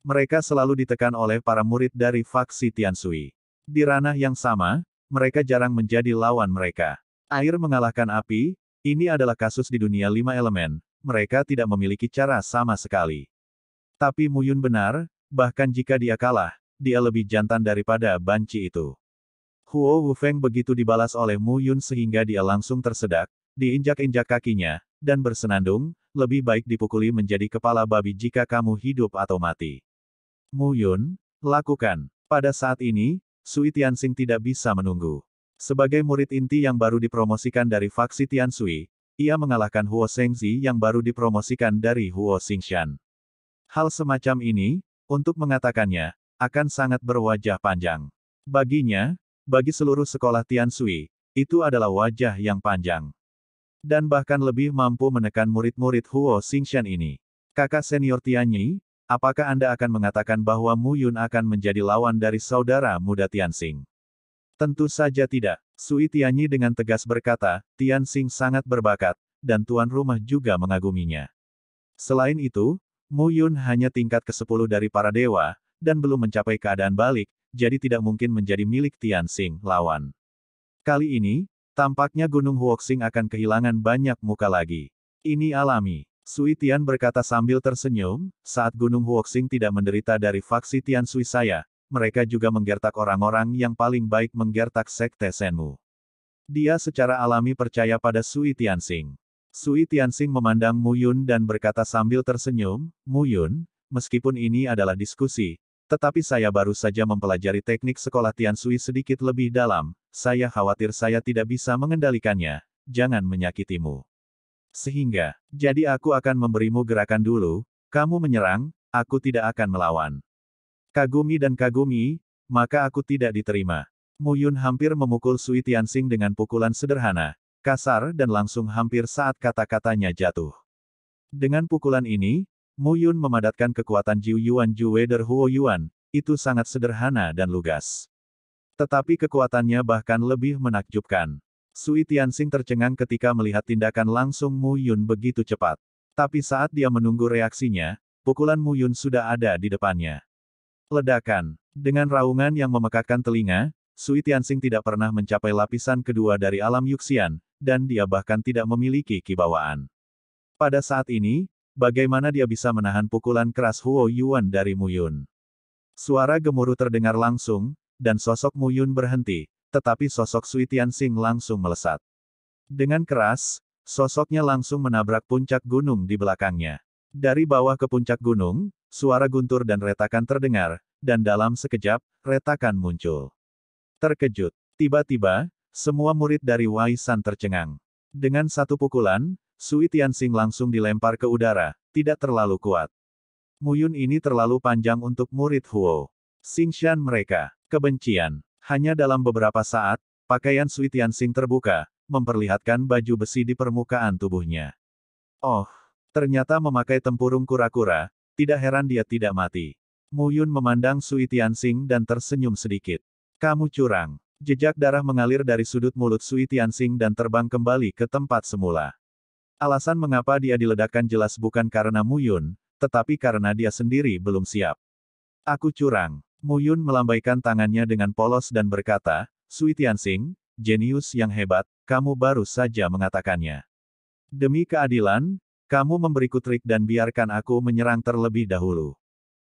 Mereka selalu ditekan oleh para murid dari faksi Tiansui. Di ranah yang sama, mereka jarang menjadi lawan mereka. Air mengalahkan api, ini adalah kasus di dunia lima elemen, mereka tidak memiliki cara sama sekali. Tapi Muyun benar, bahkan jika dia kalah, dia lebih jantan daripada banci itu. Huo Wufeng begitu dibalas oleh Muyun sehingga dia langsung tersedak, diinjak-injak kakinya, dan bersenandung, lebih baik dipukuli menjadi kepala babi jika kamu hidup atau mati. Mu Yun, lakukan. Pada saat ini, Sui Tianxing tidak bisa menunggu. Sebagai murid inti yang baru dipromosikan dari faksi Tiansui, ia mengalahkan Huo Shengzi yang baru dipromosikan dari Huo Xingshan. Hal semacam ini, untuk mengatakannya, akan sangat berwajah panjang. Baginya, bagi seluruh sekolah Tiansui, itu adalah wajah yang panjang. Dan bahkan lebih mampu menekan murid-murid Huo Xingshan ini. Kakak senior Tianyi, apakah Anda akan mengatakan bahwa Mu Yun akan menjadi lawan dari saudara muda Tianxing? Tentu saja tidak. Sui Tianyi dengan tegas berkata, Tian Xing sangat berbakat, dan tuan rumah juga mengaguminya. Selain itu, Mu Yun hanya tingkat ke-10 dari para dewa, dan belum mencapai keadaan balik, jadi tidak mungkin menjadi milik Tian Xing, lawan. Kali ini, tampaknya Gunung Huoxing akan kehilangan banyak muka lagi. Ini alami. Sui Tian berkata sambil tersenyum, saat Gunung Huoxing tidak menderita dari faksi Tian Sui saya, mereka juga menggertak orang-orang yang paling baik menggertak Sekte Senmu. Dia secara alami percaya pada Sui Tianxing. Sui Tianxing memandang Mu Yun dan berkata sambil tersenyum, Mu Yun, meskipun ini adalah diskusi, tetapi saya baru saja mempelajari teknik sekolah Tian Sui sedikit lebih dalam, saya khawatir saya tidak bisa mengendalikannya, jangan menyakitimu. Sehingga, jadi aku akan memberimu gerakan dulu, kamu menyerang, aku tidak akan melawan. Kagumi dan Kagumi, maka aku tidak diterima. Mu Yun hampir memukul Sui Tianxing dengan pukulan sederhana, kasar dan langsung hampir saat kata-katanya jatuh. Dengan pukulan ini, Mu Yun memadatkan kekuatan Jiu Yuan Jue Der Huo Yuan, itu sangat sederhana dan lugas. Tetapi kekuatannya bahkan lebih menakjubkan. Sui Tianxing tercengang ketika melihat tindakan langsung Mu Yun begitu cepat. Tapi saat dia menunggu reaksinya, pukulan Mu Yun sudah ada di depannya. Ledakan. Dengan raungan yang memekakkan telinga, Sui Tianxing tidak pernah mencapai lapisan kedua dari alam Yuxian, dan dia bahkan tidak memiliki kibawaan. Pada saat ini, bagaimana dia bisa menahan pukulan keras Huo Yuan dari Mu Yun? Suara gemuruh terdengar langsung, dan sosok Mu Yun berhenti, tetapi sosok Sui Tianxing langsung melesat. Dengan keras, sosoknya langsung menabrak puncak gunung di belakangnya. Dari bawah ke puncak gunung, Suara guntur dan retakan terdengar, dan dalam sekejap, retakan muncul. Terkejut. Tiba-tiba, semua murid dari Wai San tercengang. Dengan satu pukulan, Sui Tianxing langsung dilempar ke udara, tidak terlalu kuat. Muyun ini terlalu panjang untuk murid Huo. Singshan mereka, kebencian. Hanya dalam beberapa saat, pakaian Sui Tianxing terbuka, memperlihatkan baju besi di permukaan tubuhnya. Oh, ternyata memakai tempurung kura-kura, tidak heran dia tidak mati. Mu Yun memandang Sui Tianxing dan tersenyum sedikit. Kamu curang. Jejak darah mengalir dari sudut mulut Sui Tianxing dan terbang kembali ke tempat semula. Alasan mengapa dia diledakkan jelas bukan karena Mu Yun, tetapi karena dia sendiri belum siap. Aku curang. Mu Yun melambaikan tangannya dengan polos dan berkata, Sui Tianxing, jenius yang hebat, kamu baru saja mengatakannya. Demi keadilan, kamu memberiku trik dan biarkan aku menyerang terlebih dahulu.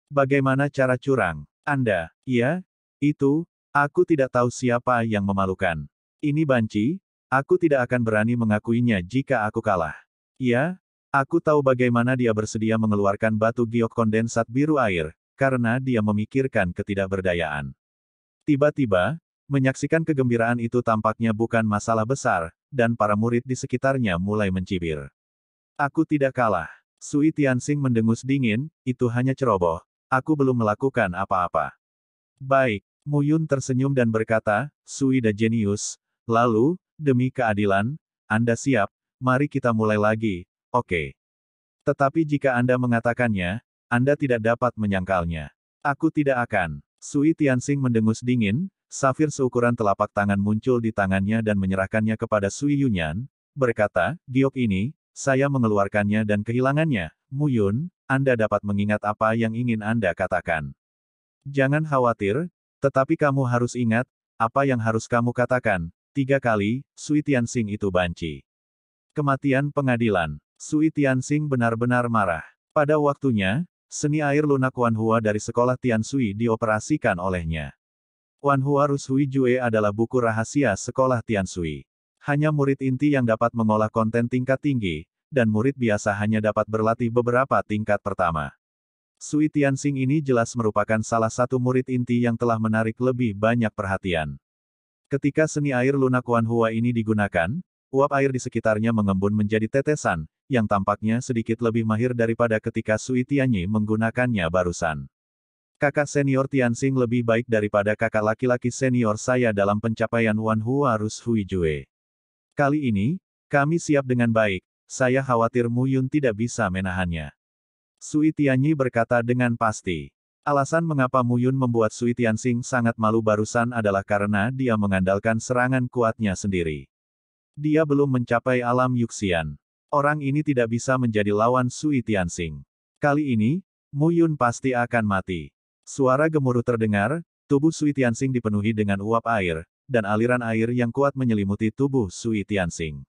Bagaimana cara curang? Anda, iya? Itu, aku tidak tahu siapa yang memalukan. Ini banci, aku tidak akan berani mengakuinya jika aku kalah. Iya? aku tahu bagaimana dia bersedia mengeluarkan batu giok kondensat biru air, karena dia memikirkan ketidakberdayaan. Tiba-tiba, menyaksikan kegembiraan itu tampaknya bukan masalah besar, dan para murid di sekitarnya mulai mencibir. Aku tidak kalah. Sui Tianxing mendengus dingin, itu hanya ceroboh. Aku belum melakukan apa-apa. Baik, Mu Yun tersenyum dan berkata, Sui da jenius. Lalu, demi keadilan, Anda siap, mari kita mulai lagi, oke. Okay. Tetapi jika Anda mengatakannya, Anda tidak dapat menyangkalnya. Aku tidak akan. Sui Tianxing mendengus dingin, safir seukuran telapak tangan muncul di tangannya dan menyerahkannya kepada Sui Yunyan, berkata, giok ini, saya mengeluarkannya dan kehilangannya. Muyun, Anda dapat mengingat apa yang ingin Anda katakan. Jangan khawatir, tetapi kamu harus ingat, apa yang harus kamu katakan. Tiga kali, Sui Tianxing itu banci. Kematian pengadilan. Sui Tianxing benar-benar marah. Pada waktunya, seni air lunak Wan Hua dari sekolah Tiansui dioperasikan olehnya. Wan Hua Rushui Jue adalah buku rahasia sekolah Tiansui hanya murid inti yang dapat mengolah konten tingkat tinggi, dan murid biasa hanya dapat berlatih beberapa tingkat pertama. Sui Tianxing ini jelas merupakan salah satu murid inti yang telah menarik lebih banyak perhatian. Ketika seni air lunak wanhua Hua ini digunakan, uap air di sekitarnya mengembun menjadi tetesan, yang tampaknya sedikit lebih mahir daripada ketika Sui Tianyi menggunakannya barusan. Kakak senior Tianxing lebih baik daripada kakak laki-laki senior saya dalam pencapaian Wan Hua Rus Hui Jue. Kali ini, kami siap dengan baik, saya khawatir Muyun tidak bisa menahannya. Sui Tianyi berkata dengan pasti. Alasan mengapa Muyun membuat Sui Tianxing sangat malu barusan adalah karena dia mengandalkan serangan kuatnya sendiri. Dia belum mencapai alam Yuxian. Orang ini tidak bisa menjadi lawan Sui Tianxing. Kali ini, Muyun pasti akan mati. Suara gemuruh terdengar, tubuh Sui Tianxing dipenuhi dengan uap air, dan aliran air yang kuat menyelimuti tubuh Sui Tianxing.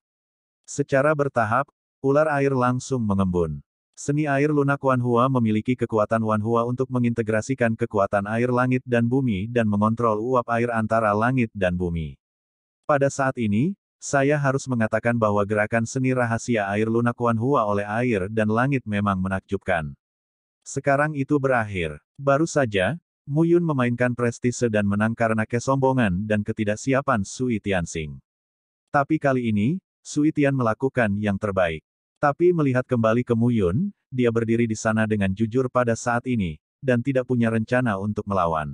Secara bertahap, ular air langsung mengembun. Seni air lunak Wan Hua memiliki kekuatan Wan Hua untuk mengintegrasikan kekuatan air langit dan bumi dan mengontrol uap air antara langit dan bumi. Pada saat ini, saya harus mengatakan bahwa gerakan seni rahasia air lunak Wan Hua oleh air dan langit memang menakjubkan. Sekarang itu berakhir. Baru saja, Muyun memainkan prestise dan menang karena kesombongan dan ketidaksiapan Sui Tianxing. Tapi kali ini, Sui Tian melakukan yang terbaik. Tapi melihat kembali ke Muyun, dia berdiri di sana dengan jujur pada saat ini, dan tidak punya rencana untuk melawan.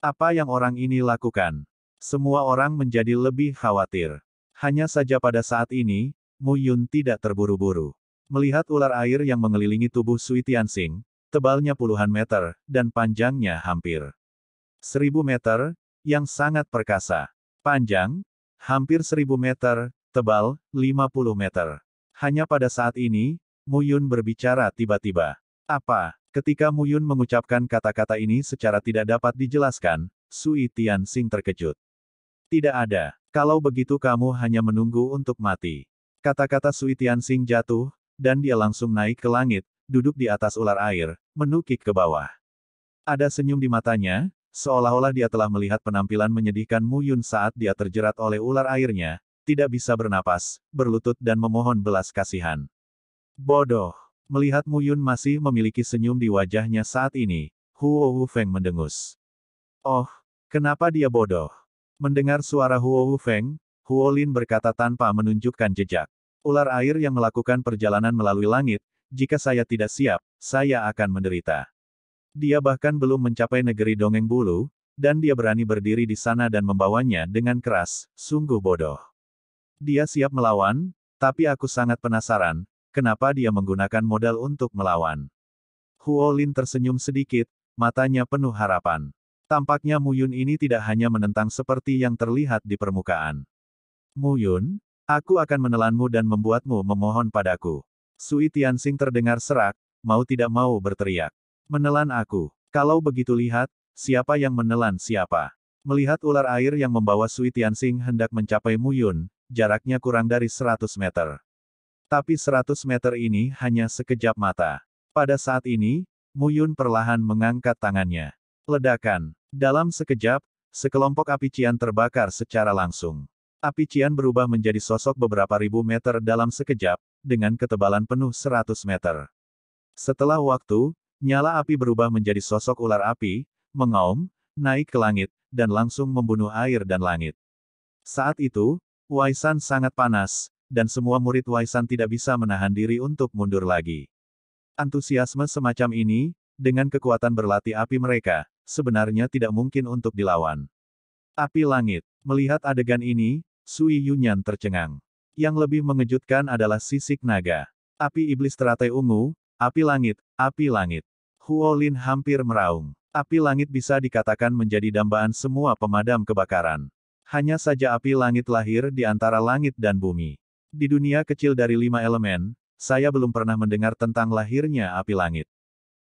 Apa yang orang ini lakukan? Semua orang menjadi lebih khawatir. Hanya saja pada saat ini, Muyun tidak terburu-buru. Melihat ular air yang mengelilingi tubuh Sui Tianxing, tebalnya puluhan meter, dan panjangnya hampir seribu meter, yang sangat perkasa. Panjang, hampir seribu meter, tebal, lima puluh meter. Hanya pada saat ini, Muyun berbicara tiba-tiba. Apa? Ketika Muyun mengucapkan kata-kata ini secara tidak dapat dijelaskan, Sui Tian Sing terkejut. Tidak ada. Kalau begitu kamu hanya menunggu untuk mati. Kata-kata Sui Tian Sing jatuh, dan dia langsung naik ke langit, duduk di atas ular air, menukik ke bawah. Ada senyum di matanya, seolah-olah dia telah melihat penampilan menyedihkan Mu Yun saat dia terjerat oleh ular airnya, tidak bisa bernapas, berlutut dan memohon belas kasihan. Bodoh! Melihat Mu Yun masih memiliki senyum di wajahnya saat ini, Huo Hu Feng mendengus. Oh, kenapa dia bodoh? Mendengar suara Huo Hu Feng, Huo Lin berkata tanpa menunjukkan jejak. Ular air yang melakukan perjalanan melalui langit, jika saya tidak siap, saya akan menderita. Dia bahkan belum mencapai negeri dongeng bulu, dan dia berani berdiri di sana dan membawanya dengan keras, sungguh bodoh. Dia siap melawan, tapi aku sangat penasaran, kenapa dia menggunakan modal untuk melawan. Huo Lin tersenyum sedikit, matanya penuh harapan. Tampaknya Mu Yun ini tidak hanya menentang seperti yang terlihat di permukaan. Mu Yun, aku akan menelanmu dan membuatmu memohon padaku. Sui Tianxing terdengar serak, mau tidak mau berteriak. Menelan aku. Kalau begitu lihat, siapa yang menelan siapa. Melihat ular air yang membawa Sui Tianxing hendak mencapai Muyun, jaraknya kurang dari 100 meter. Tapi 100 meter ini hanya sekejap mata. Pada saat ini, Muyun perlahan mengangkat tangannya. Ledakan. Dalam sekejap, sekelompok api cian terbakar secara langsung. Api cian berubah menjadi sosok beberapa ribu meter dalam sekejap, dengan ketebalan penuh 100 meter. Setelah waktu, nyala api berubah menjadi sosok ular api, mengaum, naik ke langit, dan langsung membunuh air dan langit. Saat itu, Waisan sangat panas, dan semua murid Waisan tidak bisa menahan diri untuk mundur lagi. Antusiasme semacam ini, dengan kekuatan berlatih api mereka, sebenarnya tidak mungkin untuk dilawan. Api langit, melihat adegan ini, Sui Yunyan tercengang. Yang lebih mengejutkan adalah sisik naga. Api iblis teratai ungu, api langit, api langit. Huolin hampir meraung. Api langit bisa dikatakan menjadi dambaan semua pemadam kebakaran. Hanya saja api langit lahir di antara langit dan bumi. Di dunia kecil dari lima elemen, saya belum pernah mendengar tentang lahirnya api langit.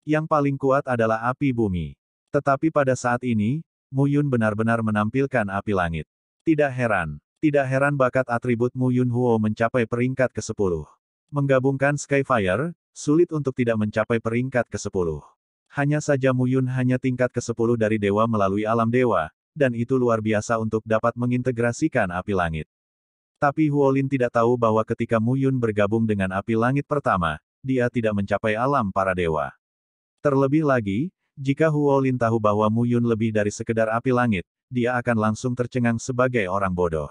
Yang paling kuat adalah api bumi. Tetapi pada saat ini, Muyun benar-benar menampilkan api langit. Tidak heran, tidak heran bakat atribut Mu Yun Huo mencapai peringkat ke-10. Menggabungkan Skyfire, sulit untuk tidak mencapai peringkat ke-10. Hanya saja Mu Yun hanya tingkat ke-10 dari dewa melalui alam dewa, dan itu luar biasa untuk dapat mengintegrasikan api langit. Tapi Huolin tidak tahu bahwa ketika Mu Yun bergabung dengan api langit pertama, dia tidak mencapai alam para dewa. Terlebih lagi, jika Huolin tahu bahwa Mu Yun lebih dari sekedar api langit, dia akan langsung tercengang sebagai orang bodoh.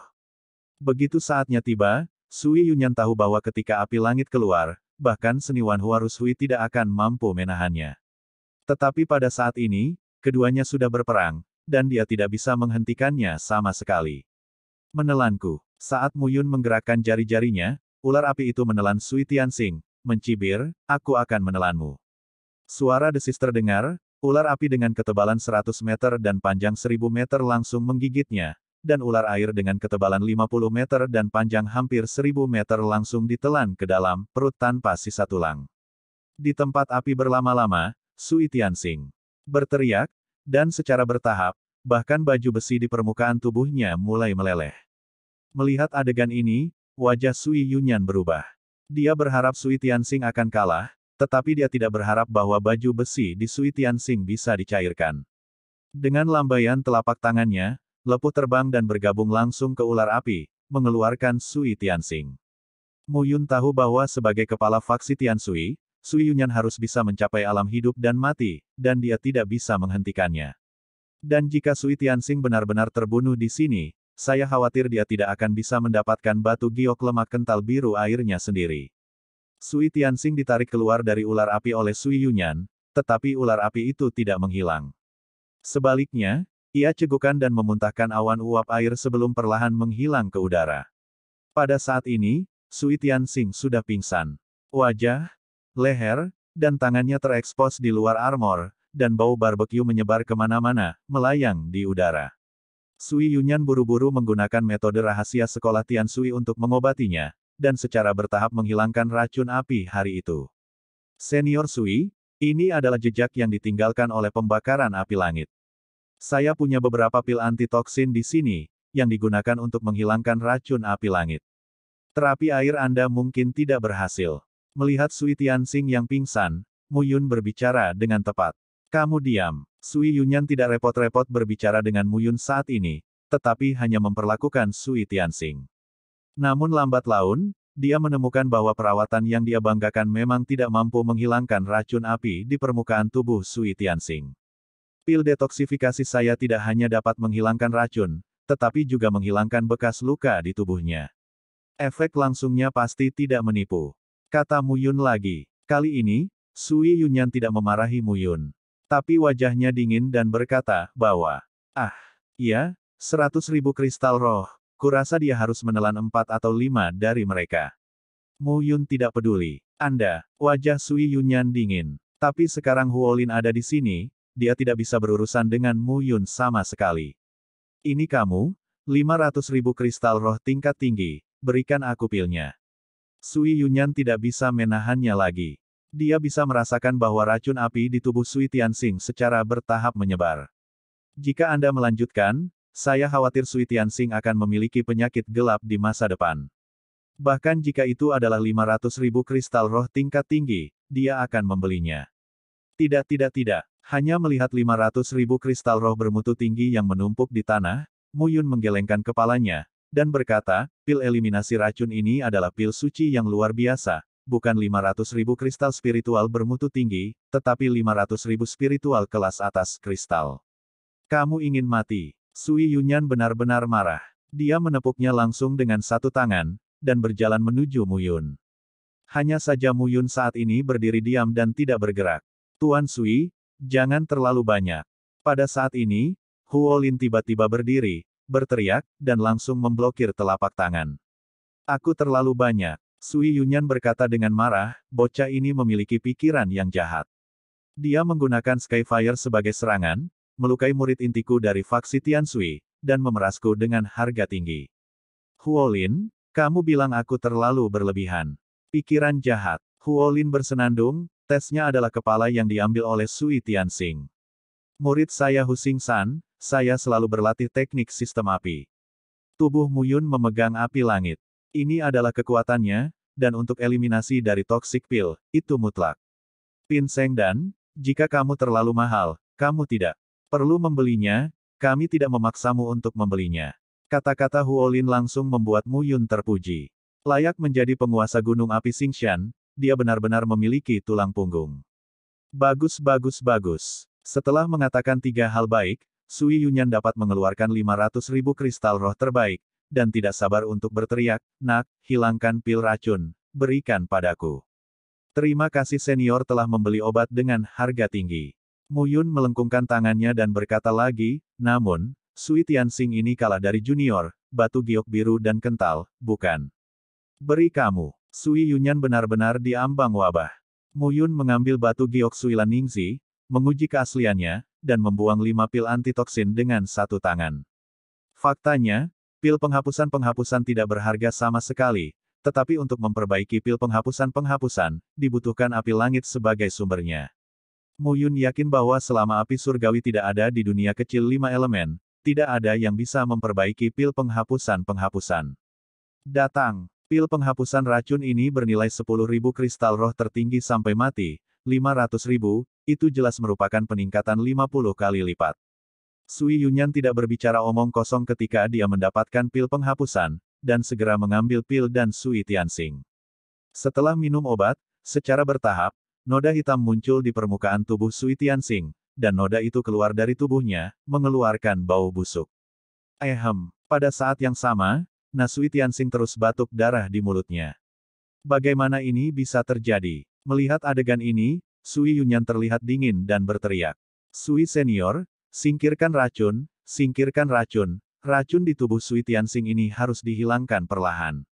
Begitu saatnya tiba, Sui Yunyan tahu bahwa ketika api langit keluar, bahkan seniwan Huarus Hui tidak akan mampu menahannya. Tetapi pada saat ini, keduanya sudah berperang, dan dia tidak bisa menghentikannya sama sekali. Menelanku, saat Muyun menggerakkan jari-jarinya, ular api itu menelan Sui Tianxing, mencibir, aku akan menelanmu. Suara desis terdengar, ular api dengan ketebalan 100 meter dan panjang 1000 meter langsung menggigitnya, dan ular air dengan ketebalan 50 meter dan panjang hampir 1000 meter langsung ditelan ke dalam perut tanpa sisa tulang. Di tempat api berlama-lama, Sui Tianxing berteriak, dan secara bertahap, bahkan baju besi di permukaan tubuhnya mulai meleleh. Melihat adegan ini, wajah Sui Yunyan berubah. Dia berharap Sui Tianxing akan kalah, tetapi dia tidak berharap bahwa baju besi di Sui Tianxing bisa dicairkan. Dengan lambaian telapak tangannya, Lepuh terbang dan bergabung langsung ke ular api, mengeluarkan Sui Tianxing. Mu Yun tahu bahwa sebagai kepala faksi Tian Sui, Sui Yunyan harus bisa mencapai alam hidup dan mati, dan dia tidak bisa menghentikannya. Dan jika Sui Tianxing benar-benar terbunuh di sini, saya khawatir dia tidak akan bisa mendapatkan batu giok lemak kental biru airnya sendiri. Sui Tianxing ditarik keluar dari ular api oleh Sui Yunyan, tetapi ular api itu tidak menghilang. Sebaliknya, ia cegukan dan memuntahkan awan uap air sebelum perlahan menghilang ke udara. Pada saat ini, Sui Tianxing sudah pingsan. Wajah, leher, dan tangannya terekspos di luar armor, dan bau barbeque menyebar kemana-mana, melayang di udara. Sui Yunyan buru-buru menggunakan metode rahasia sekolah Tian Sui untuk mengobatinya, dan secara bertahap menghilangkan racun api hari itu. Senior Sui, ini adalah jejak yang ditinggalkan oleh pembakaran api langit. Saya punya beberapa pil antitoksin di sini, yang digunakan untuk menghilangkan racun api langit. Terapi air Anda mungkin tidak berhasil. Melihat Sui Tianxing yang pingsan, Mu Yun berbicara dengan tepat. Kamu diam. Sui Yunyan tidak repot-repot berbicara dengan Mu Yun saat ini, tetapi hanya memperlakukan Sui Tianxing. Namun lambat laun, dia menemukan bahwa perawatan yang dia banggakan memang tidak mampu menghilangkan racun api di permukaan tubuh Sui Tianxing. Pil detoksifikasi saya tidak hanya dapat menghilangkan racun, tetapi juga menghilangkan bekas luka di tubuhnya. Efek langsungnya pasti tidak menipu. Kata Muyun lagi. Kali ini, Sui Yunyan tidak memarahi Muyun. Tapi wajahnya dingin dan berkata, bahwa, ah, iya, seratus ribu kristal roh, kurasa dia harus menelan empat atau lima dari mereka. Mu Yun tidak peduli. Anda, wajah Sui Yunyan dingin. Tapi sekarang Huolin ada di sini, dia tidak bisa berurusan dengan Mu Yun sama sekali. Ini kamu, 500 ribu kristal roh tingkat tinggi, berikan aku pilnya. Sui Yunyan tidak bisa menahannya lagi. Dia bisa merasakan bahwa racun api di tubuh Sui Tianxing secara bertahap menyebar. Jika Anda melanjutkan, saya khawatir Sui Tianxing akan memiliki penyakit gelap di masa depan. Bahkan jika itu adalah 500 ribu kristal roh tingkat tinggi, dia akan membelinya. Tidak tidak tidak, hanya melihat 500 ribu kristal roh bermutu tinggi yang menumpuk di tanah, Muyun menggelengkan kepalanya, dan berkata, pil eliminasi racun ini adalah pil suci yang luar biasa, bukan 500 ribu kristal spiritual bermutu tinggi, tetapi 500 ribu spiritual kelas atas kristal. Kamu ingin mati. Sui Yunyan benar-benar marah. Dia menepuknya langsung dengan satu tangan, dan berjalan menuju Muyun. Hanya saja Muyun saat ini berdiri diam dan tidak bergerak. Tuan Sui, Jangan terlalu banyak. Pada saat ini, Huolin tiba-tiba berdiri, berteriak, dan langsung memblokir telapak tangan. Aku terlalu banyak. Sui Yunyan berkata dengan marah, bocah ini memiliki pikiran yang jahat. Dia menggunakan Skyfire sebagai serangan, melukai murid intiku dari faksi Tian Sui, dan memerasku dengan harga tinggi. Huolin, kamu bilang aku terlalu berlebihan. Pikiran jahat. Huolin bersenandung, Tesnya adalah kepala yang diambil oleh Sui Tianxing. Murid saya Husing San, saya selalu berlatih teknik sistem api. Tubuh Mu Yun memegang api langit. Ini adalah kekuatannya, dan untuk eliminasi dari toxic pill, itu mutlak. Pin Seng dan, jika kamu terlalu mahal, kamu tidak perlu membelinya, kami tidak memaksamu untuk membelinya. Kata-kata Huolin langsung membuat Mu Yun terpuji. Layak menjadi penguasa gunung api Singshan, dia benar-benar memiliki tulang punggung. Bagus bagus bagus. Setelah mengatakan tiga hal baik, Sui Yunyan dapat mengeluarkan 500 ribu kristal roh terbaik, dan tidak sabar untuk berteriak, nak, hilangkan pil racun, berikan padaku. Terima kasih senior telah membeli obat dengan harga tinggi. Muyun melengkungkan tangannya dan berkata lagi, namun, Sui Tianxing ini kalah dari junior, batu giok biru dan kental, bukan? Beri kamu. Sui Yunyan benar-benar diambang wabah. Mu Yun mengambil batu giok Sui Ningzi, menguji keasliannya, dan membuang lima pil antitoksin dengan satu tangan. Faktanya, pil penghapusan-penghapusan tidak berharga sama sekali, tetapi untuk memperbaiki pil penghapusan-penghapusan, dibutuhkan api langit sebagai sumbernya. Mu Yun yakin bahwa selama api surgawi tidak ada di dunia kecil lima elemen, tidak ada yang bisa memperbaiki pil penghapusan-penghapusan. Datang, Pil penghapusan racun ini bernilai 10.000 kristal roh tertinggi sampai mati, 500.000, itu jelas merupakan peningkatan 50 kali lipat. Sui Yunyan tidak berbicara omong kosong ketika dia mendapatkan pil penghapusan, dan segera mengambil pil dan Sui Tianxing. Setelah minum obat, secara bertahap, noda hitam muncul di permukaan tubuh Sui Tianxing, dan noda itu keluar dari tubuhnya, mengeluarkan bau busuk. Ehem, pada saat yang sama, Nasui Tianxing terus batuk darah di mulutnya. Bagaimana ini bisa terjadi? Melihat adegan ini, Sui Yunyan terlihat dingin dan berteriak. Sui senior, singkirkan racun, singkirkan racun, racun di tubuh Sui Tianxing ini harus dihilangkan perlahan.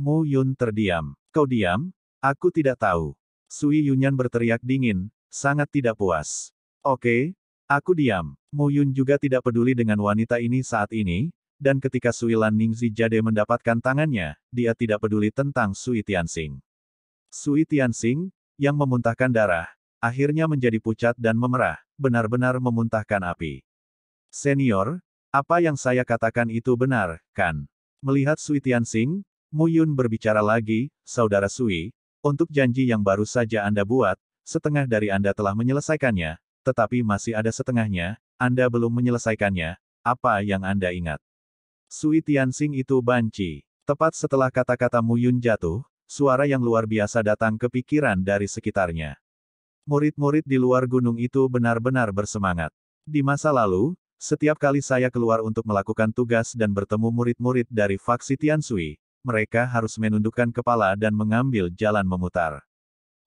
Mu Yun terdiam. Kau diam? Aku tidak tahu. Sui Yunyan berteriak dingin, sangat tidak puas. Oke, aku diam. Mu Yun juga tidak peduli dengan wanita ini saat ini, dan ketika Sui Lan Ningzi Jade mendapatkan tangannya, dia tidak peduli tentang Sui Tianxing. Sui Tianxing, yang memuntahkan darah, akhirnya menjadi pucat dan memerah, benar-benar memuntahkan api. Senior, apa yang saya katakan itu benar, kan? Melihat Sui Tianxing, Mu Yun berbicara lagi, Saudara Sui, untuk janji yang baru saja Anda buat, setengah dari Anda telah menyelesaikannya, tetapi masih ada setengahnya, Anda belum menyelesaikannya, apa yang Anda ingat? Sui Tianxing itu banci. Tepat setelah kata-kata Mu Yun jatuh, suara yang luar biasa datang ke pikiran dari sekitarnya. Murid-murid di luar gunung itu benar-benar bersemangat. Di masa lalu, setiap kali saya keluar untuk melakukan tugas dan bertemu murid-murid dari faksi Tiansui, mereka harus menundukkan kepala dan mengambil jalan memutar.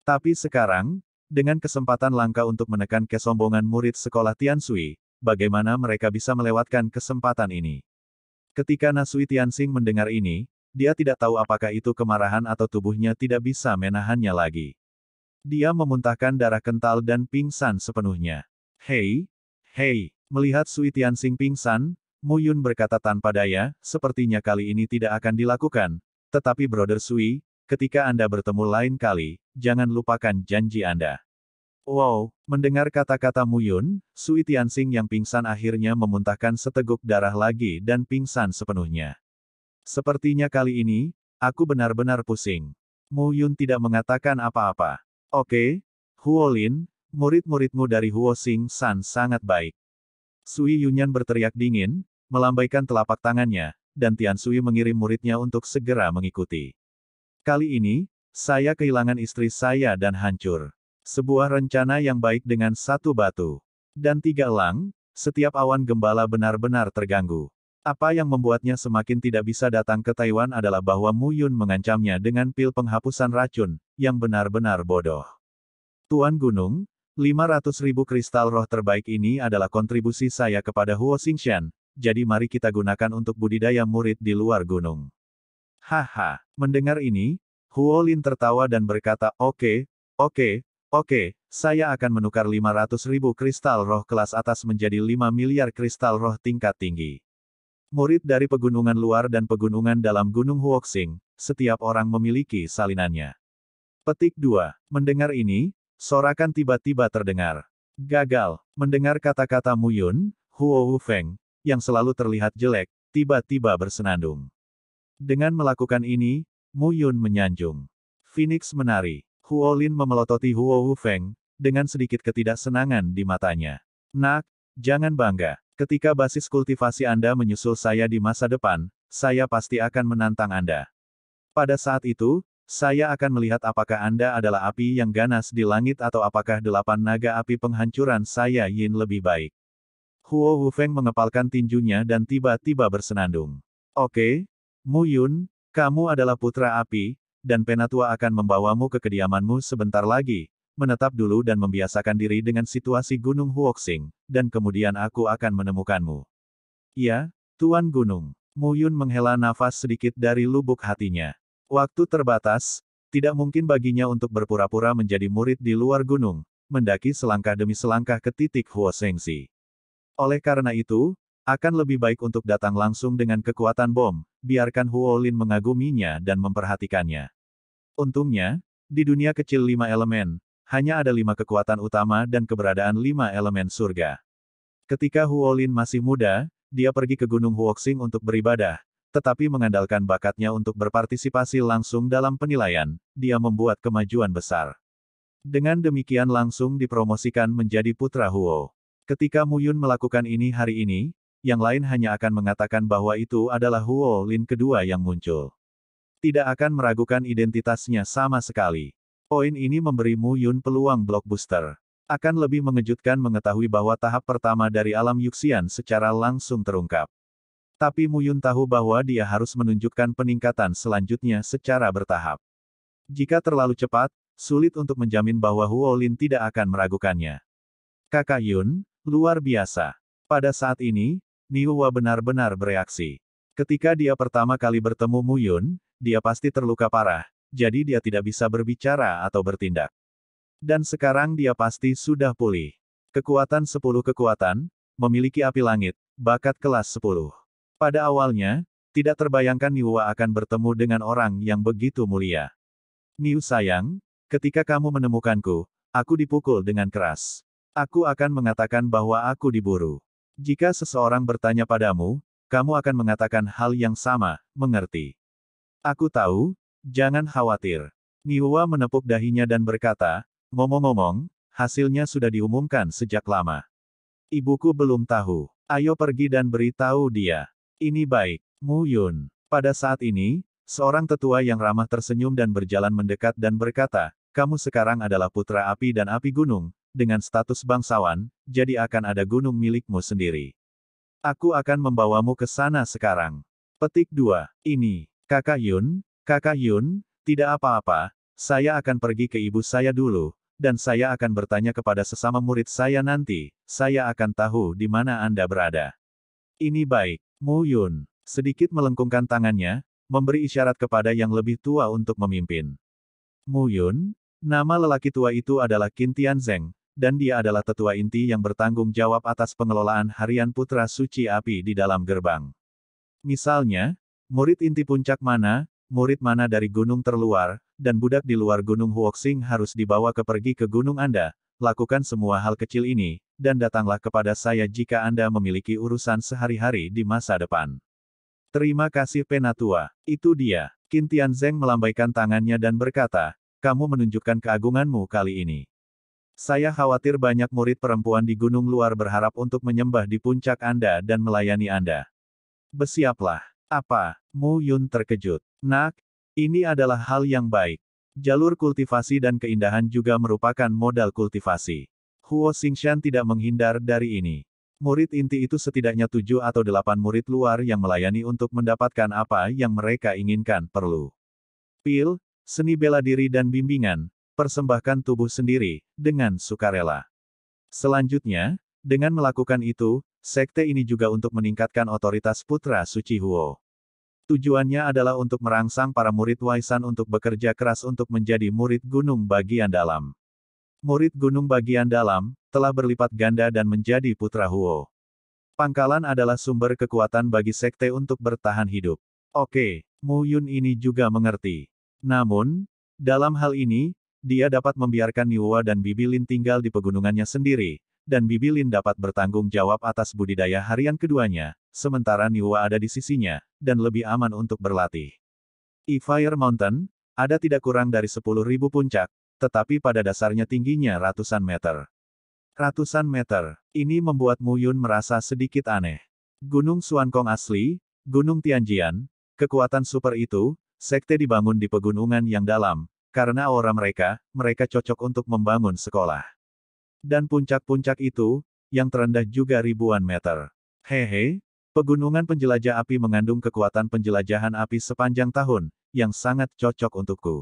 Tapi sekarang, dengan kesempatan langka untuk menekan kesombongan murid sekolah Tiansui, bagaimana mereka bisa melewatkan kesempatan ini? Ketika Nasui Tianxing mendengar ini, dia tidak tahu apakah itu kemarahan atau tubuhnya tidak bisa menahannya lagi. Dia memuntahkan darah kental dan pingsan sepenuhnya. Hei! Hei! Melihat Sui Tianxing pingsan, Mu Yun berkata tanpa daya, sepertinya kali ini tidak akan dilakukan. Tetapi Brother Sui, ketika Anda bertemu lain kali, jangan lupakan janji Anda. Wow, mendengar kata-kata Muyun, Sui Tianxing yang pingsan akhirnya memuntahkan seteguk darah lagi dan pingsan sepenuhnya. Sepertinya kali ini, aku benar-benar pusing. Muyun tidak mengatakan apa-apa. Oke, Huolin, murid-muridmu dari Huo Xing San sangat baik. Sui Yunyan berteriak dingin, melambaikan telapak tangannya, dan Tian Sui mengirim muridnya untuk segera mengikuti. Kali ini, saya kehilangan istri saya dan hancur. Sebuah rencana yang baik dengan satu batu. Dan tiga elang, setiap awan gembala benar-benar terganggu. Apa yang membuatnya semakin tidak bisa datang ke Taiwan adalah bahwa Mu Yun mengancamnya dengan pil penghapusan racun, yang benar-benar bodoh. Tuan Gunung, 500 ribu kristal roh terbaik ini adalah kontribusi saya kepada Huo Xingxian, jadi mari kita gunakan untuk budidaya murid di luar gunung. Haha, mendengar ini, Huo Lin tertawa dan berkata, oke, okay, oke, okay, Oke, saya akan menukar 500 ribu kristal roh kelas atas menjadi 5 miliar kristal roh tingkat tinggi. Murid dari pegunungan luar dan pegunungan dalam Gunung Huoxing, setiap orang memiliki salinannya. Petik 2. Mendengar ini, sorakan tiba-tiba terdengar. Gagal. Mendengar kata-kata Muyun, Huo Feng, yang selalu terlihat jelek, tiba-tiba bersenandung. Dengan melakukan ini, Muyun menyanjung. Phoenix menari. Huo Lin memelototi Huo Hu Feng, dengan sedikit ketidaksenangan di matanya. Nak, jangan bangga. Ketika basis kultivasi Anda menyusul saya di masa depan, saya pasti akan menantang Anda. Pada saat itu, saya akan melihat apakah Anda adalah api yang ganas di langit atau apakah delapan naga api penghancuran saya Yin lebih baik. Huo Feng mengepalkan tinjunya dan tiba-tiba bersenandung. Oke, okay, Mu Yun, kamu adalah putra api, dan penatua akan membawamu ke kediamanmu sebentar lagi. Menetap dulu dan membiasakan diri dengan situasi Gunung Huoxing, dan kemudian aku akan menemukanmu. Ya, Tuan Gunung. Mu Yun menghela nafas sedikit dari lubuk hatinya. Waktu terbatas, tidak mungkin baginya untuk berpura-pura menjadi murid di luar gunung, mendaki selangkah demi selangkah ke titik Huoxingzi. Oleh karena itu, akan lebih baik untuk datang langsung dengan kekuatan bom, biarkan Huolin mengaguminya dan memperhatikannya. Untungnya, di dunia kecil lima elemen, hanya ada lima kekuatan utama dan keberadaan lima elemen surga. Ketika Huolin masih muda, dia pergi ke Gunung Huoxing untuk beribadah, tetapi mengandalkan bakatnya untuk berpartisipasi langsung dalam penilaian, dia membuat kemajuan besar. Dengan demikian langsung dipromosikan menjadi putra Huo. Ketika Muyun melakukan ini hari ini, yang lain hanya akan mengatakan bahwa itu adalah Huo Lin kedua yang muncul tidak akan meragukan identitasnya sama sekali. Poin ini memberi Mu Yun peluang blockbuster. Akan lebih mengejutkan mengetahui bahwa tahap pertama dari alam Yuxian secara langsung terungkap. Tapi Mu Yun tahu bahwa dia harus menunjukkan peningkatan selanjutnya secara bertahap. Jika terlalu cepat, sulit untuk menjamin bahwa Huolin tidak akan meragukannya. Kakak Yun, luar biasa. Pada saat ini, Niwa benar-benar bereaksi. Ketika dia pertama kali bertemu Mu Yun dia pasti terluka parah, jadi dia tidak bisa berbicara atau bertindak. Dan sekarang dia pasti sudah pulih. Kekuatan 10 kekuatan, memiliki api langit, bakat kelas 10. Pada awalnya, tidak terbayangkan Niuwa akan bertemu dengan orang yang begitu mulia. Niu sayang, ketika kamu menemukanku, aku dipukul dengan keras. Aku akan mengatakan bahwa aku diburu. Jika seseorang bertanya padamu, kamu akan mengatakan hal yang sama, mengerti. Aku tahu, jangan khawatir. Niwa menepuk dahinya dan berkata, ngomong-ngomong, hasilnya sudah diumumkan sejak lama. Ibuku belum tahu. Ayo pergi dan beritahu dia. Ini baik, Mu Yun. Pada saat ini, seorang tetua yang ramah tersenyum dan berjalan mendekat dan berkata, kamu sekarang adalah putra api dan api gunung, dengan status bangsawan, jadi akan ada gunung milikmu sendiri. Aku akan membawamu ke sana sekarang. Petik 2. Ini. Kakak Yun, kakak Yun, tidak apa-apa, saya akan pergi ke ibu saya dulu, dan saya akan bertanya kepada sesama murid saya nanti, saya akan tahu di mana Anda berada. Ini baik, Mu Yun, sedikit melengkungkan tangannya, memberi isyarat kepada yang lebih tua untuk memimpin. Mu Yun, nama lelaki tua itu adalah Qin Tianzeng, dan dia adalah tetua inti yang bertanggung jawab atas pengelolaan harian Putra Suci Api di dalam gerbang. Misalnya, Murid inti puncak mana, murid mana dari gunung terluar, dan budak di luar gunung Huoxing harus dibawa ke pergi ke gunung Anda, lakukan semua hal kecil ini, dan datanglah kepada saya jika Anda memiliki urusan sehari-hari di masa depan. Terima kasih Penatua. Itu dia. Kintian Zeng melambaikan tangannya dan berkata, kamu menunjukkan keagunganmu kali ini. Saya khawatir banyak murid perempuan di gunung luar berharap untuk menyembah di puncak Anda dan melayani Anda. Besiaplah. Apa? Mu Yun terkejut. Nak, ini adalah hal yang baik. Jalur kultivasi dan keindahan juga merupakan modal kultivasi. Huo Xingshan tidak menghindar dari ini. Murid inti itu setidaknya tujuh atau delapan murid luar yang melayani untuk mendapatkan apa yang mereka inginkan perlu. Pil, seni bela diri dan bimbingan, persembahkan tubuh sendiri, dengan sukarela. Selanjutnya, dengan melakukan itu, Sekte ini juga untuk meningkatkan otoritas Putra Suci Huo. Tujuannya adalah untuk merangsang para murid Waisan untuk bekerja keras untuk menjadi murid gunung bagian dalam. Murid gunung bagian dalam, telah berlipat ganda dan menjadi putra Huo. Pangkalan adalah sumber kekuatan bagi sekte untuk bertahan hidup. Oke, Mu Yun ini juga mengerti. Namun, dalam hal ini, dia dapat membiarkan Niwa dan Bibilin tinggal di pegunungannya sendiri, dan Bibi Lin dapat bertanggung jawab atas budidaya harian keduanya, sementara Niwa ada di sisinya, dan lebih aman untuk berlatih. E Fire Mountain, ada tidak kurang dari 10.000 puncak, tetapi pada dasarnya tingginya ratusan meter. Ratusan meter, ini membuat Mu Yun merasa sedikit aneh. Gunung Suankong asli, Gunung Tianjian, kekuatan super itu, sekte dibangun di pegunungan yang dalam, karena aura mereka, mereka cocok untuk membangun sekolah dan puncak-puncak itu, yang terendah juga ribuan meter. Hehe, pegunungan penjelajah api mengandung kekuatan penjelajahan api sepanjang tahun, yang sangat cocok untukku.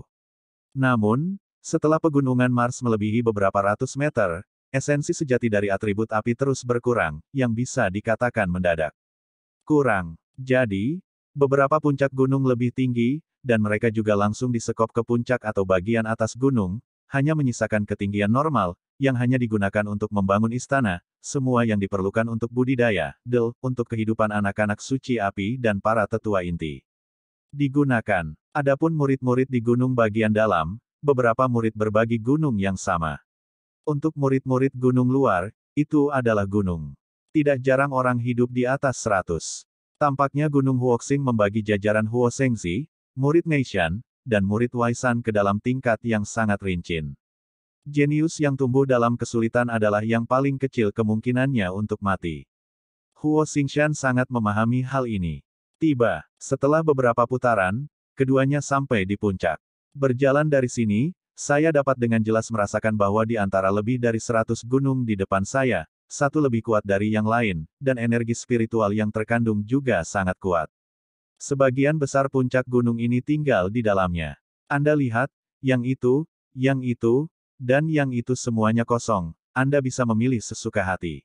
Namun, setelah pegunungan Mars melebihi beberapa ratus meter, esensi sejati dari atribut api terus berkurang, yang bisa dikatakan mendadak. Kurang. Jadi, beberapa puncak gunung lebih tinggi, dan mereka juga langsung disekop ke puncak atau bagian atas gunung, hanya menyisakan ketinggian normal, yang hanya digunakan untuk membangun istana, semua yang diperlukan untuk budidaya, del, untuk kehidupan anak-anak suci api dan para tetua inti. Digunakan. Adapun murid-murid di gunung bagian dalam, beberapa murid berbagi gunung yang sama. Untuk murid-murid gunung luar, itu adalah gunung. Tidak jarang orang hidup di atas 100. Tampaknya Gunung Huoxing membagi jajaran Huo Sengzi, murid Neishan, dan murid Waisan ke dalam tingkat yang sangat rincin. Jenius yang tumbuh dalam kesulitan adalah yang paling kecil kemungkinannya untuk mati. Huo Xingshan sangat memahami hal ini. Tiba, setelah beberapa putaran, keduanya sampai di puncak. Berjalan dari sini, saya dapat dengan jelas merasakan bahwa di antara lebih dari 100 gunung di depan saya, satu lebih kuat dari yang lain, dan energi spiritual yang terkandung juga sangat kuat. Sebagian besar puncak gunung ini tinggal di dalamnya. Anda lihat, yang itu, yang itu, dan yang itu semuanya kosong, Anda bisa memilih sesuka hati.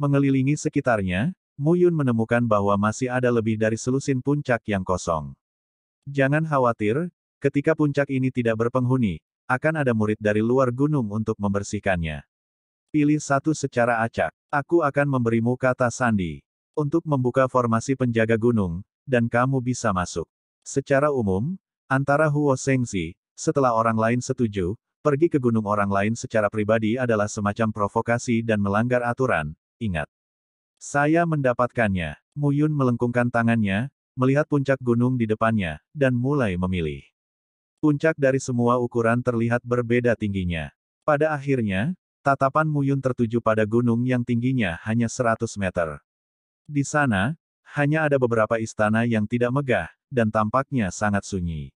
Mengelilingi sekitarnya, Muyun menemukan bahwa masih ada lebih dari selusin puncak yang kosong. Jangan khawatir, ketika puncak ini tidak berpenghuni, akan ada murid dari luar gunung untuk membersihkannya. Pilih satu secara acak. Aku akan memberimu kata sandi untuk membuka formasi penjaga gunung, dan kamu bisa masuk. Secara umum, antara Huo Sengzi, setelah orang lain setuju, Pergi ke gunung orang lain secara pribadi adalah semacam provokasi dan melanggar aturan, ingat. Saya mendapatkannya. Muyun melengkungkan tangannya, melihat puncak gunung di depannya, dan mulai memilih. Puncak dari semua ukuran terlihat berbeda tingginya. Pada akhirnya, tatapan Muyun tertuju pada gunung yang tingginya hanya 100 meter. Di sana, hanya ada beberapa istana yang tidak megah, dan tampaknya sangat sunyi.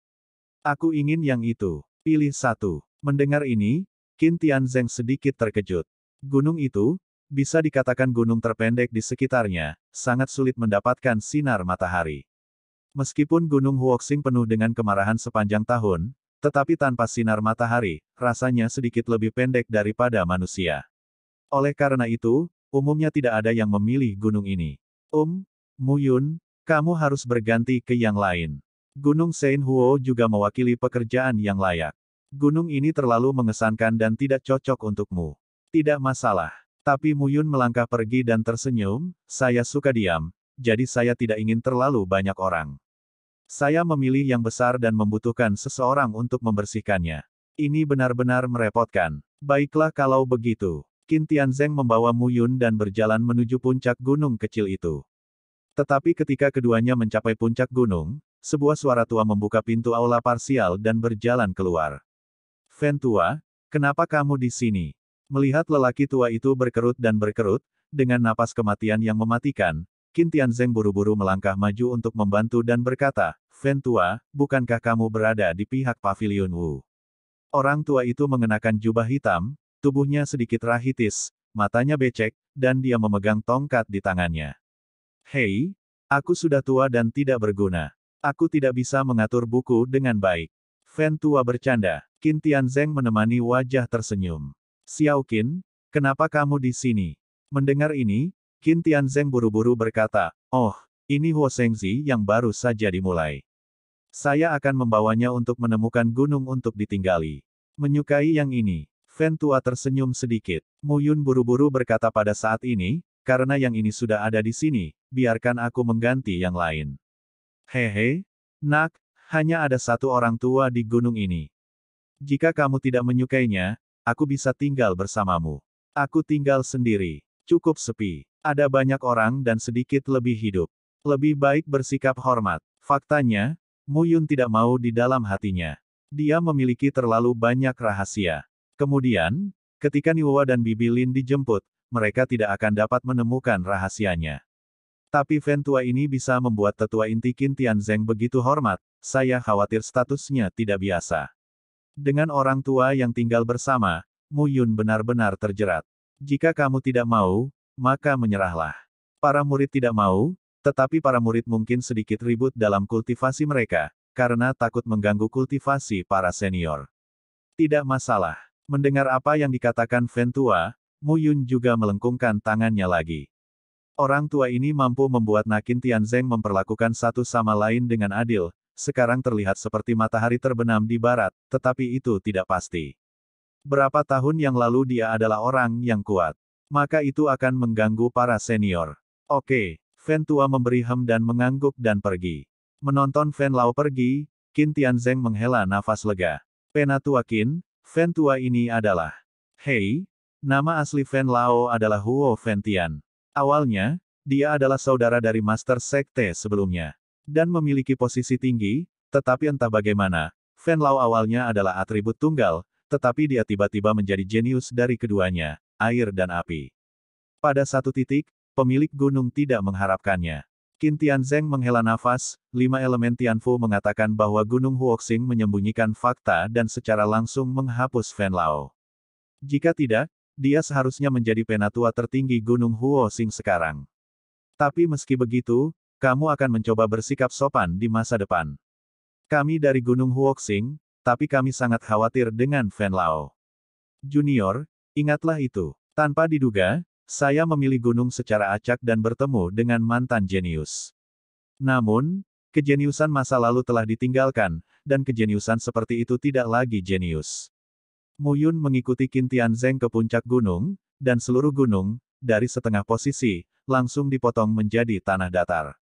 Aku ingin yang itu. Pilih satu. Mendengar ini, Qin Tianzeng sedikit terkejut. Gunung itu, bisa dikatakan gunung terpendek di sekitarnya, sangat sulit mendapatkan sinar matahari. Meskipun Gunung Huoxing penuh dengan kemarahan sepanjang tahun, tetapi tanpa sinar matahari, rasanya sedikit lebih pendek daripada manusia. Oleh karena itu, umumnya tidak ada yang memilih gunung ini. Um, Muyun, kamu harus berganti ke yang lain. Gunung Sein Huo juga mewakili pekerjaan yang layak. Gunung ini terlalu mengesankan dan tidak cocok untukmu. Tidak masalah. Tapi Muyun melangkah pergi dan tersenyum, saya suka diam, jadi saya tidak ingin terlalu banyak orang. Saya memilih yang besar dan membutuhkan seseorang untuk membersihkannya. Ini benar-benar merepotkan. Baiklah kalau begitu. Qin Tianzeng membawa Muyun dan berjalan menuju puncak gunung kecil itu. Tetapi ketika keduanya mencapai puncak gunung, sebuah suara tua membuka pintu aula parsial dan berjalan keluar. Ventua, kenapa kamu di sini? Melihat lelaki tua itu berkerut dan berkerut, dengan napas kematian yang mematikan, Qin Tianzeng buru-buru melangkah maju untuk membantu dan berkata, Ventua, bukankah kamu berada di pihak pavilion Wu? Orang tua itu mengenakan jubah hitam, tubuhnya sedikit rahitis, matanya becek, dan dia memegang tongkat di tangannya. Hei, aku sudah tua dan tidak berguna. Aku tidak bisa mengatur buku dengan baik. Ventua bercanda. Qin Tianzeng menemani wajah tersenyum. Xiao Qin, kenapa kamu di sini? Mendengar ini, Qin Tianzeng buru-buru berkata, Oh, ini Huo Shengzi yang baru saja dimulai. Saya akan membawanya untuk menemukan gunung untuk ditinggali. Menyukai yang ini. Fen Tua tersenyum sedikit. Mu Yun buru-buru berkata pada saat ini, karena yang ini sudah ada di sini, biarkan aku mengganti yang lain. Hehe, nak, hanya ada satu orang tua di gunung ini. Jika kamu tidak menyukainya, aku bisa tinggal bersamamu. Aku tinggal sendiri. Cukup sepi. Ada banyak orang dan sedikit lebih hidup. Lebih baik bersikap hormat. Faktanya, Muyun tidak mau di dalam hatinya. Dia memiliki terlalu banyak rahasia. Kemudian, ketika Niwa dan Bibi Lin dijemput, mereka tidak akan dapat menemukan rahasianya. Tapi Ventua ini bisa membuat tetua inti Kintian Zeng begitu hormat, saya khawatir statusnya tidak biasa. Dengan orang tua yang tinggal bersama, Mu Yun benar-benar terjerat. Jika kamu tidak mau, maka menyerahlah. Para murid tidak mau, tetapi para murid mungkin sedikit ribut dalam kultivasi mereka, karena takut mengganggu kultivasi para senior. Tidak masalah. Mendengar apa yang dikatakan Ventua, Mu Yun juga melengkungkan tangannya lagi. Orang tua ini mampu membuat Nakin Tianzeng memperlakukan satu sama lain dengan adil, sekarang terlihat seperti matahari terbenam di barat, tetapi itu tidak pasti. Berapa tahun yang lalu dia adalah orang yang kuat. Maka itu akan mengganggu para senior. Oke, tua memberi hem dan mengangguk dan pergi. Menonton Fen Lao pergi, Qin Tianzeng menghela nafas lega. Penatua Qin, tua ini adalah. Hei, nama asli Fen Lao adalah Huo Tian. Awalnya, dia adalah saudara dari Master Sekte sebelumnya dan memiliki posisi tinggi, tetapi entah bagaimana, Fan Lao awalnya adalah atribut tunggal, tetapi dia tiba-tiba menjadi jenius dari keduanya, air dan api. Pada satu titik, pemilik gunung tidak mengharapkannya. Qin Tianzeng menghela nafas, lima elemen Tianfu mengatakan bahwa Gunung Huoxing menyembunyikan fakta dan secara langsung menghapus Fan Lao. Jika tidak, dia seharusnya menjadi penatua tertinggi Gunung Huoxing sekarang. Tapi meski begitu, kamu akan mencoba bersikap sopan di masa depan. Kami dari Gunung Huoxing, tapi kami sangat khawatir dengan Fen Lao. Junior, ingatlah itu. Tanpa diduga, saya memilih gunung secara acak dan bertemu dengan mantan jenius. Namun, kejeniusan masa lalu telah ditinggalkan, dan kejeniusan seperti itu tidak lagi jenius. Muyun mengikuti Kintian Zeng ke puncak gunung, dan seluruh gunung, dari setengah posisi, langsung dipotong menjadi tanah datar.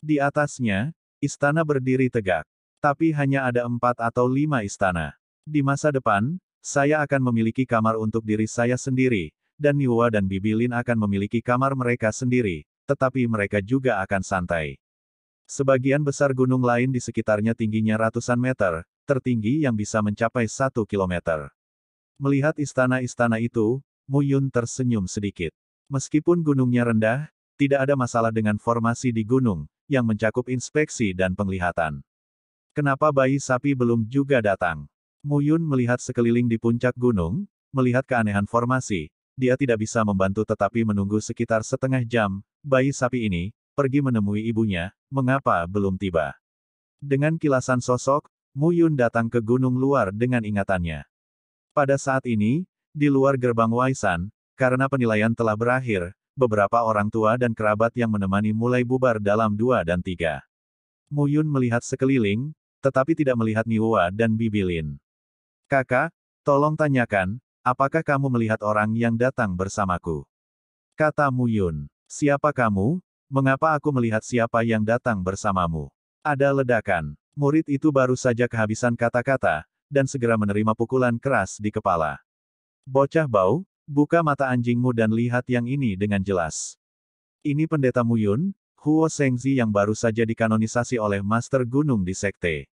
Di atasnya, istana berdiri tegak. Tapi hanya ada empat atau lima istana. Di masa depan, saya akan memiliki kamar untuk diri saya sendiri, dan Niwa dan Bibilin akan memiliki kamar mereka sendiri, tetapi mereka juga akan santai. Sebagian besar gunung lain di sekitarnya tingginya ratusan meter, tertinggi yang bisa mencapai satu kilometer. Melihat istana-istana itu, Muyun tersenyum sedikit. Meskipun gunungnya rendah, tidak ada masalah dengan formasi di gunung, yang mencakup inspeksi dan penglihatan. Kenapa bayi sapi belum juga datang? Muyun melihat sekeliling di puncak gunung, melihat keanehan formasi, dia tidak bisa membantu tetapi menunggu sekitar setengah jam, bayi sapi ini, pergi menemui ibunya, mengapa belum tiba. Dengan kilasan sosok, Muyun datang ke gunung luar dengan ingatannya. Pada saat ini, di luar gerbang Waisan, karena penilaian telah berakhir, beberapa orang tua dan kerabat yang menemani mulai bubar dalam dua dan tiga. Mu Yun melihat sekeliling, tetapi tidak melihat Niwa dan Bibilin. Kakak, tolong tanyakan, apakah kamu melihat orang yang datang bersamaku? Kata Mu Yun, siapa kamu? Mengapa aku melihat siapa yang datang bersamamu? Ada ledakan. Murid itu baru saja kehabisan kata-kata, dan segera menerima pukulan keras di kepala. Bocah bau, Buka mata anjingmu dan lihat yang ini dengan jelas. Ini pendeta Muyun, Huo Sengzi yang baru saja dikanonisasi oleh Master Gunung di Sekte.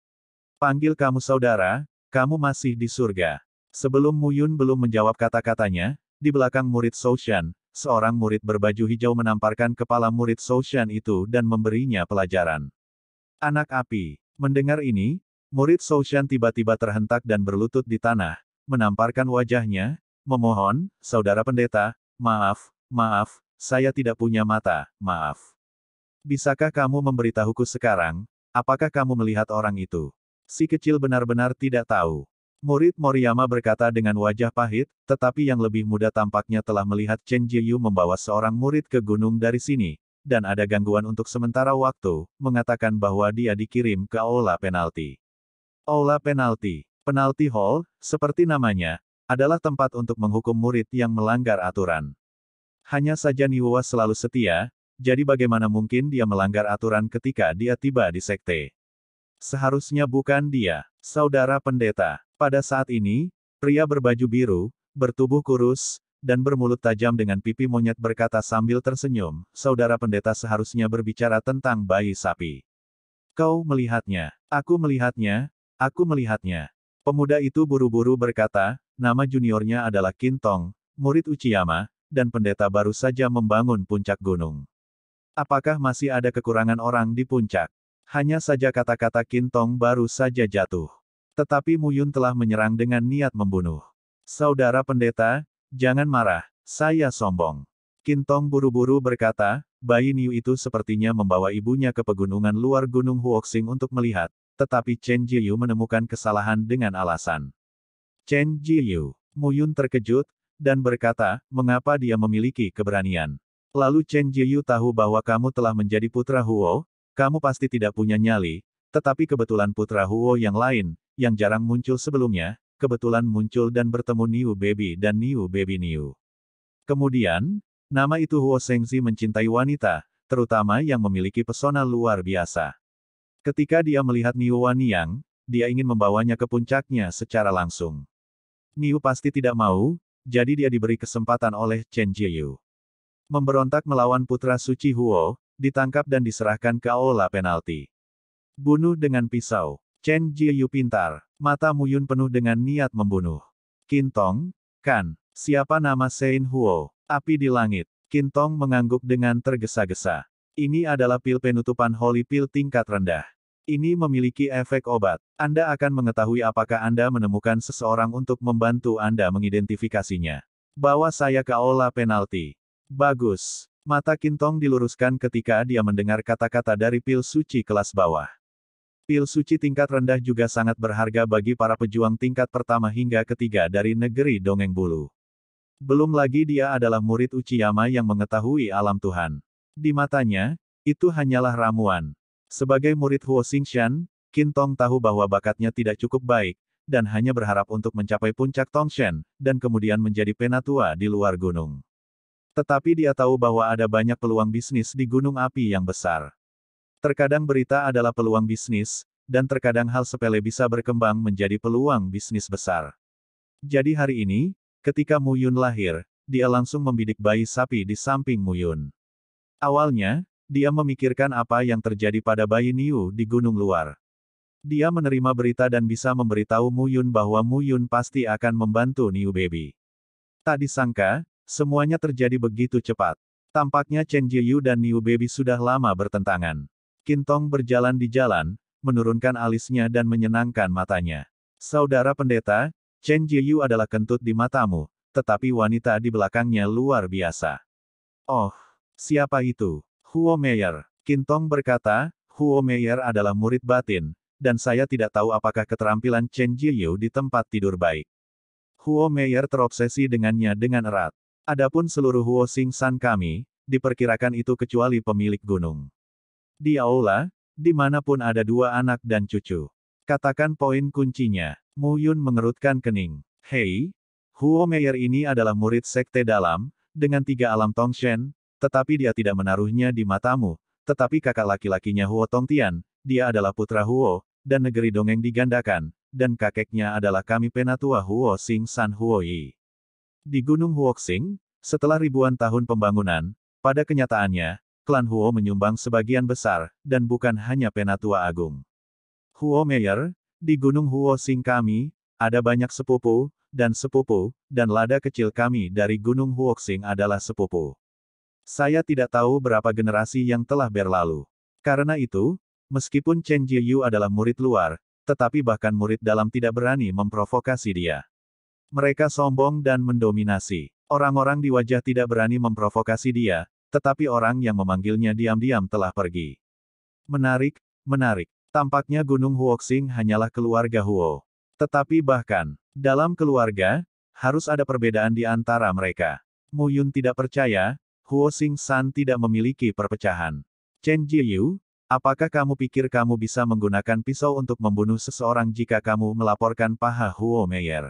Panggil kamu saudara, kamu masih di surga. Sebelum Muyun belum menjawab kata-katanya, di belakang murid Soushan, seorang murid berbaju hijau menamparkan kepala murid Soushan itu dan memberinya pelajaran. Anak api, mendengar ini, murid Soushan tiba-tiba terhentak dan berlutut di tanah, menamparkan wajahnya, Memohon, Saudara Pendeta, maaf, maaf, saya tidak punya mata, maaf. Bisakah kamu memberitahuku sekarang, apakah kamu melihat orang itu? Si kecil benar-benar tidak tahu. Murid Moriyama berkata dengan wajah pahit, tetapi yang lebih muda tampaknya telah melihat Chen Jiyu membawa seorang murid ke gunung dari sini, dan ada gangguan untuk sementara waktu, mengatakan bahwa dia dikirim ke aula penalti. Ola penalti, penalti hall, seperti namanya, adalah tempat untuk menghukum murid yang melanggar aturan. Hanya saja Niwa selalu setia, jadi bagaimana mungkin dia melanggar aturan ketika dia tiba di sekte? Seharusnya bukan dia, saudara pendeta. Pada saat ini, pria berbaju biru, bertubuh kurus, dan bermulut tajam dengan pipi monyet berkata sambil tersenyum, saudara pendeta seharusnya berbicara tentang bayi sapi. Kau melihatnya, aku melihatnya, aku melihatnya. Pemuda itu buru-buru berkata, Nama juniornya adalah Kintong, murid Uchiyama, dan pendeta baru saja membangun puncak gunung. Apakah masih ada kekurangan orang di puncak? Hanya saja kata-kata Kintong baru saja jatuh. Tetapi Muyun telah menyerang dengan niat membunuh. Saudara pendeta, jangan marah, saya sombong. Kintong buru-buru berkata, bayi Niu itu sepertinya membawa ibunya ke pegunungan luar Gunung Huoxing untuk melihat, tetapi Chen Jiyu menemukan kesalahan dengan alasan. Chen Jiyu. Yun terkejut, dan berkata, mengapa dia memiliki keberanian. Lalu Chen Jiyu tahu bahwa kamu telah menjadi putra Huo, kamu pasti tidak punya nyali, tetapi kebetulan putra Huo yang lain, yang jarang muncul sebelumnya, kebetulan muncul dan bertemu Niu Baby dan Niu Baby Niu. Kemudian, nama itu Huo Sengzi mencintai wanita, terutama yang memiliki pesona luar biasa. Ketika dia melihat Niu Wan Yang, dia ingin membawanya ke puncaknya secara langsung. Niu pasti tidak mau, jadi dia diberi kesempatan oleh Chen Jiyu. Memberontak melawan putra Suci Huo, ditangkap dan diserahkan ke aula penalti. Bunuh dengan pisau. Chen Jiyu pintar. Mata Muyun penuh dengan niat membunuh. Kintong, kan, siapa nama Sein Huo? Api di langit. Kintong mengangguk dengan tergesa-gesa. Ini adalah pil penutupan Holy pil tingkat rendah. Ini memiliki efek obat. Anda akan mengetahui apakah Anda menemukan seseorang untuk membantu Anda mengidentifikasinya. Bawa saya ke aula penalti. Bagus. Mata Kintong diluruskan ketika dia mendengar kata-kata dari pil suci kelas bawah. Pil suci tingkat rendah juga sangat berharga bagi para pejuang tingkat pertama hingga ketiga dari negeri Dongeng Bulu. Belum lagi dia adalah murid Uchiyama yang mengetahui alam Tuhan. Di matanya, itu hanyalah ramuan. Sebagai murid Huo Xingshan, Qin Tong tahu bahwa bakatnya tidak cukup baik, dan hanya berharap untuk mencapai puncak Tongshen, dan kemudian menjadi penatua di luar gunung. Tetapi dia tahu bahwa ada banyak peluang bisnis di gunung api yang besar. Terkadang berita adalah peluang bisnis, dan terkadang hal sepele bisa berkembang menjadi peluang bisnis besar. Jadi hari ini, ketika Mu Yun lahir, dia langsung membidik bayi sapi di samping Mu Yun. Awalnya, dia memikirkan apa yang terjadi pada bayi Niu di gunung luar. Dia menerima berita dan bisa memberitahu Mu Yun bahwa Mu Yun pasti akan membantu Niu Baby. Tak disangka, semuanya terjadi begitu cepat. Tampaknya Chen Jiyu dan Niu Baby sudah lama bertentangan. Kintong berjalan di jalan, menurunkan alisnya dan menyenangkan matanya. Saudara pendeta, Chen Jiyu adalah kentut di matamu, tetapi wanita di belakangnya luar biasa. Oh, siapa itu? Huo Meier, Kintong berkata, Huo Meier adalah murid batin, dan saya tidak tahu apakah keterampilan Chen Jiyu di tempat tidur baik. Huo Meier terobsesi dengannya dengan erat. Adapun seluruh Huo Sing San kami, diperkirakan itu kecuali pemilik gunung. Di aula, dimanapun ada dua anak dan cucu. Katakan poin kuncinya. Mu Yun mengerutkan kening. Hei, Huo Meier ini adalah murid sekte dalam, dengan tiga alam Tongshen, tetapi dia tidak menaruhnya di matamu, tetapi kakak laki-lakinya Huo Tongtian, dia adalah putra Huo, dan negeri dongeng digandakan, dan kakeknya adalah kami penatua Huo Sing San Huo Yi. Di Gunung Huo Huoxing, setelah ribuan tahun pembangunan, pada kenyataannya, klan Huo menyumbang sebagian besar, dan bukan hanya penatua agung. Huo Meyer, di Gunung Huo Sing kami, ada banyak sepupu, dan sepupu, dan lada kecil kami dari Gunung Huo Huoxing adalah sepupu. Saya tidak tahu berapa generasi yang telah berlalu. Karena itu, meskipun Chen Jiyu adalah murid luar, tetapi bahkan murid dalam tidak berani memprovokasi dia. Mereka sombong dan mendominasi. Orang-orang di wajah tidak berani memprovokasi dia, tetapi orang yang memanggilnya diam-diam telah pergi. Menarik, menarik. Tampaknya Gunung Huoxing hanyalah keluarga Huo. Tetapi bahkan, dalam keluarga, harus ada perbedaan di antara mereka. Mu Yun tidak percaya, Huo Xing San tidak memiliki perpecahan. Chen Jiyu, apakah kamu pikir kamu bisa menggunakan pisau untuk membunuh seseorang jika kamu melaporkan paha Huo Meyer?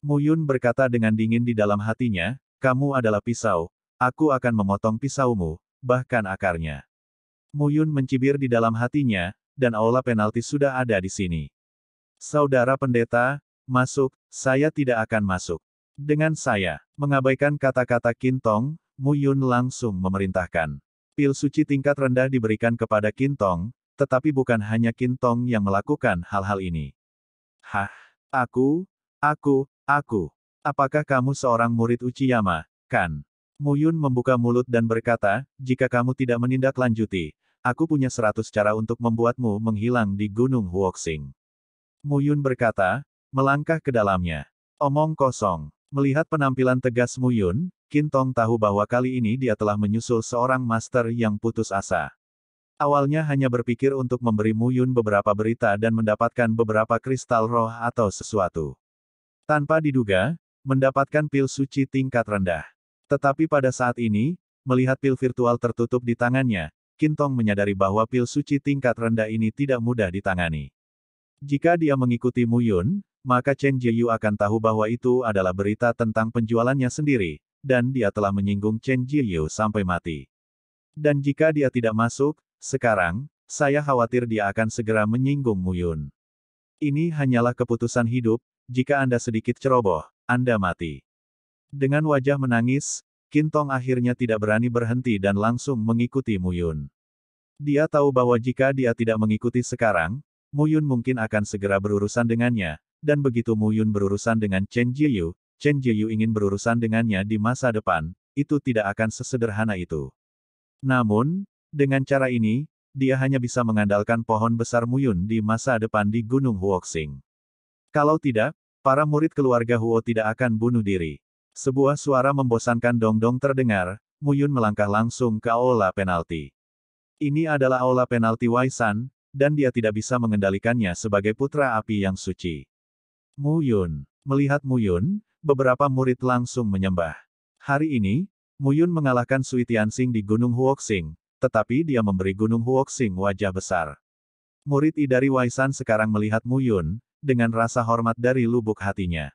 Yun berkata dengan dingin di dalam hatinya, kamu adalah pisau, aku akan memotong pisaumu, bahkan akarnya. Mu Yun mencibir di dalam hatinya, dan aula penalti sudah ada di sini. Saudara pendeta, masuk, saya tidak akan masuk. Dengan saya, mengabaikan kata-kata Kintong, Mu Yun langsung memerintahkan. Pil suci tingkat rendah diberikan kepada Kintong, tetapi bukan hanya Kintong yang melakukan hal-hal ini. Hah, aku, aku, aku. Apakah kamu seorang murid Uchiyama, kan? Mu Yun membuka mulut dan berkata, jika kamu tidak menindaklanjuti, aku punya seratus cara untuk membuatmu menghilang di Gunung Huoxing. Mu Yun berkata, melangkah ke dalamnya. Omong kosong. Melihat penampilan tegas Mu Yun. Kintong tahu bahwa kali ini dia telah menyusul seorang master yang putus asa. Awalnya hanya berpikir untuk memberi Mu Yun beberapa berita dan mendapatkan beberapa kristal roh atau sesuatu. Tanpa diduga, mendapatkan pil suci tingkat rendah. Tetapi pada saat ini, melihat pil virtual tertutup di tangannya, Kintong menyadari bahwa pil suci tingkat rendah ini tidak mudah ditangani. Jika dia mengikuti Mu Yun, maka Chen Jiyu akan tahu bahwa itu adalah berita tentang penjualannya sendiri, dan dia telah menyinggung Chen Jiyu sampai mati. Dan jika dia tidak masuk, sekarang, saya khawatir dia akan segera menyinggung Muyun. Ini hanyalah keputusan hidup, jika Anda sedikit ceroboh, Anda mati. Dengan wajah menangis, Kintong akhirnya tidak berani berhenti dan langsung mengikuti Muyun. Dia tahu bahwa jika dia tidak mengikuti sekarang, Muyun mungkin akan segera berurusan dengannya, dan begitu Muyun berurusan dengan Chen Jiyu, Chen Jiyu ingin berurusan dengannya di masa depan, itu tidak akan sesederhana itu. Namun, dengan cara ini, dia hanya bisa mengandalkan pohon besar Muyun di masa depan di Gunung Huoxing. Kalau tidak, para murid keluarga Huo tidak akan bunuh diri. Sebuah suara membosankan dong -dong terdengar, Muyun melangkah langsung ke aula penalti. Ini adalah aula penalti Waisan, dan dia tidak bisa mengendalikannya sebagai putra api yang suci. Muyun. Melihat Muyun, beberapa murid langsung menyembah. Hari ini, Muyun mengalahkan Sui Tianxing di Gunung Huoxing, tetapi dia memberi Gunung Huoxing wajah besar. Murid I dari Waisan sekarang melihat Muyun, dengan rasa hormat dari lubuk hatinya.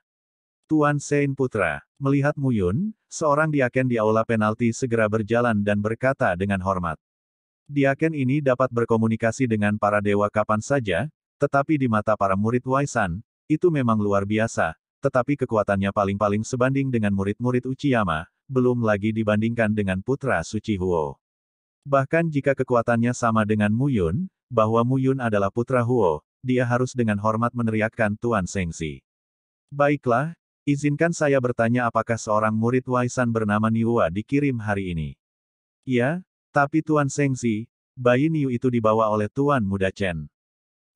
Tuan Sein Putra, melihat Muyun, seorang diaken di aula penalti segera berjalan dan berkata dengan hormat. Diaken ini dapat berkomunikasi dengan para dewa kapan saja, tetapi di mata para murid Waisan, itu memang luar biasa, tetapi kekuatannya paling-paling sebanding dengan murid-murid Uchiyama, belum lagi dibandingkan dengan putra Suci Huo. Bahkan jika kekuatannya sama dengan Mu Yun, bahwa Mu Yun adalah putra Huo, dia harus dengan hormat meneriakkan Tuan Sengsi. Baiklah, izinkan saya bertanya apakah seorang murid Waisan bernama Niwa dikirim hari ini. Ya, tapi Tuan Sengsi, bayi Niu itu dibawa oleh Tuan Muda Chen.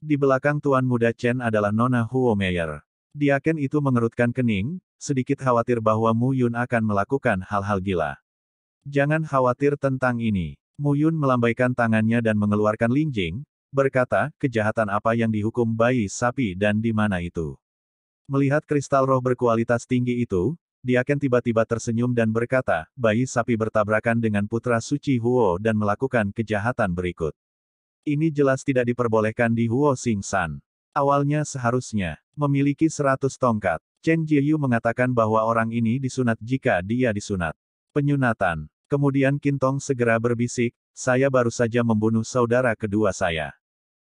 Di belakang Tuan Muda Chen adalah Nona Huo Meyer. Diaken itu mengerutkan kening, sedikit khawatir bahwa Mu Yun akan melakukan hal-hal gila. Jangan khawatir tentang ini. Mu Yun melambaikan tangannya dan mengeluarkan lingjing, berkata, kejahatan apa yang dihukum bayi sapi dan di mana itu. Melihat kristal roh berkualitas tinggi itu, Diaken tiba-tiba tersenyum dan berkata, bayi sapi bertabrakan dengan putra suci Huo dan melakukan kejahatan berikut. Ini jelas tidak diperbolehkan di Huo Sing San. Awalnya seharusnya, Memiliki seratus tongkat. Chen Jiyu mengatakan bahwa orang ini disunat jika dia disunat. Penyunatan. Kemudian Kintong segera berbisik, saya baru saja membunuh saudara kedua saya.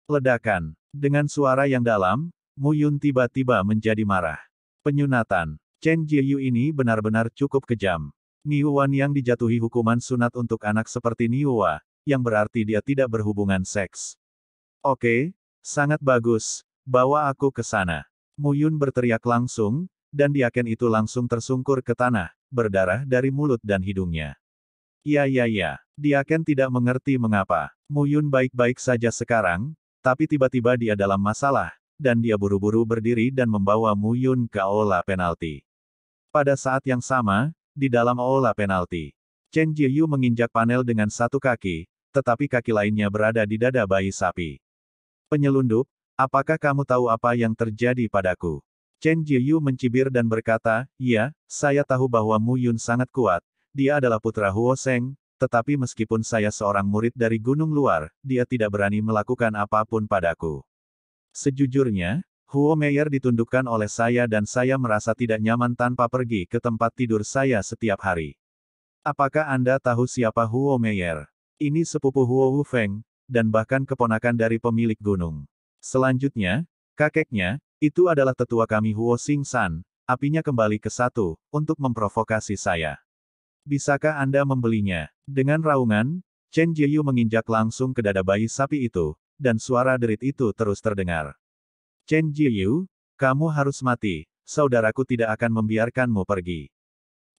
Ledakan. Dengan suara yang dalam, Mu Yun tiba-tiba menjadi marah. Penyunatan. Chen Jiyu ini benar-benar cukup kejam. Wan yang dijatuhi hukuman sunat untuk anak seperti Wa, yang berarti dia tidak berhubungan seks. Oke, sangat bagus, bawa aku ke sana. Muyun berteriak langsung, dan diaken itu langsung tersungkur ke tanah, berdarah dari mulut dan hidungnya. Ya ya ya, diaken tidak mengerti mengapa. Muyun baik-baik saja sekarang, tapi tiba-tiba dia dalam masalah, dan dia buru-buru berdiri dan membawa Muyun ke aula penalti. Pada saat yang sama, di dalam aula penalti, Chen Jiyu menginjak panel dengan satu kaki, tetapi kaki lainnya berada di dada bayi sapi. Penyelundup, Apakah kamu tahu apa yang terjadi padaku? Chen Jiu mencibir dan berkata, Ya, saya tahu bahwa Mu Yun sangat kuat. Dia adalah putra Huo Seng, tetapi meskipun saya seorang murid dari gunung luar, dia tidak berani melakukan apapun padaku. Sejujurnya, Huo Meier ditundukkan oleh saya dan saya merasa tidak nyaman tanpa pergi ke tempat tidur saya setiap hari. Apakah Anda tahu siapa Huo Meier? Ini sepupu Huo Wu Feng, dan bahkan keponakan dari pemilik gunung. Selanjutnya, kakeknya, itu adalah tetua kami Huo Sing San, apinya kembali ke satu, untuk memprovokasi saya. Bisakah Anda membelinya? Dengan raungan, Chen Jiyu menginjak langsung ke dada bayi sapi itu, dan suara derit itu terus terdengar. Chen Jiyu, kamu harus mati, saudaraku tidak akan membiarkanmu pergi.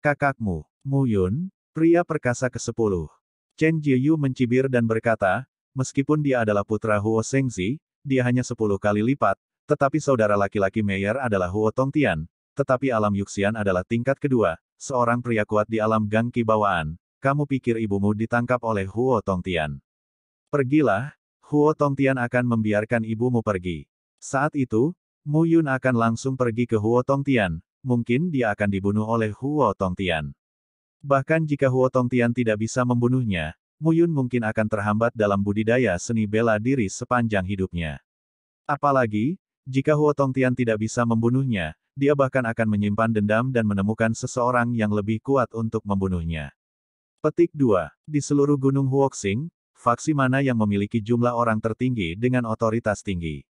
Kakakmu, Mu Yun, pria perkasa ke-10. Chen Jiyu mencibir dan berkata, meskipun dia adalah putra Huo Sengzi, dia hanya sepuluh kali lipat, tetapi saudara laki-laki Meyer adalah Huo Tongtian, tetapi alam Yuxian adalah tingkat kedua, seorang pria kuat di alam Gang Kibawaan, Kamu pikir ibumu ditangkap oleh Huo Tongtian? Pergilah, Huo Tongtian akan membiarkan ibumu pergi. Saat itu, Mu Yun akan langsung pergi ke Huo Tongtian, mungkin dia akan dibunuh oleh Huo Tongtian. Bahkan jika Huo Tongtian tidak bisa membunuhnya, Muyun mungkin akan terhambat dalam budidaya seni bela diri sepanjang hidupnya. Apalagi, jika Huo Tongtian tidak bisa membunuhnya, dia bahkan akan menyimpan dendam dan menemukan seseorang yang lebih kuat untuk membunuhnya. Petik 2. Di seluruh Gunung Huoxing, faksi mana yang memiliki jumlah orang tertinggi dengan otoritas tinggi?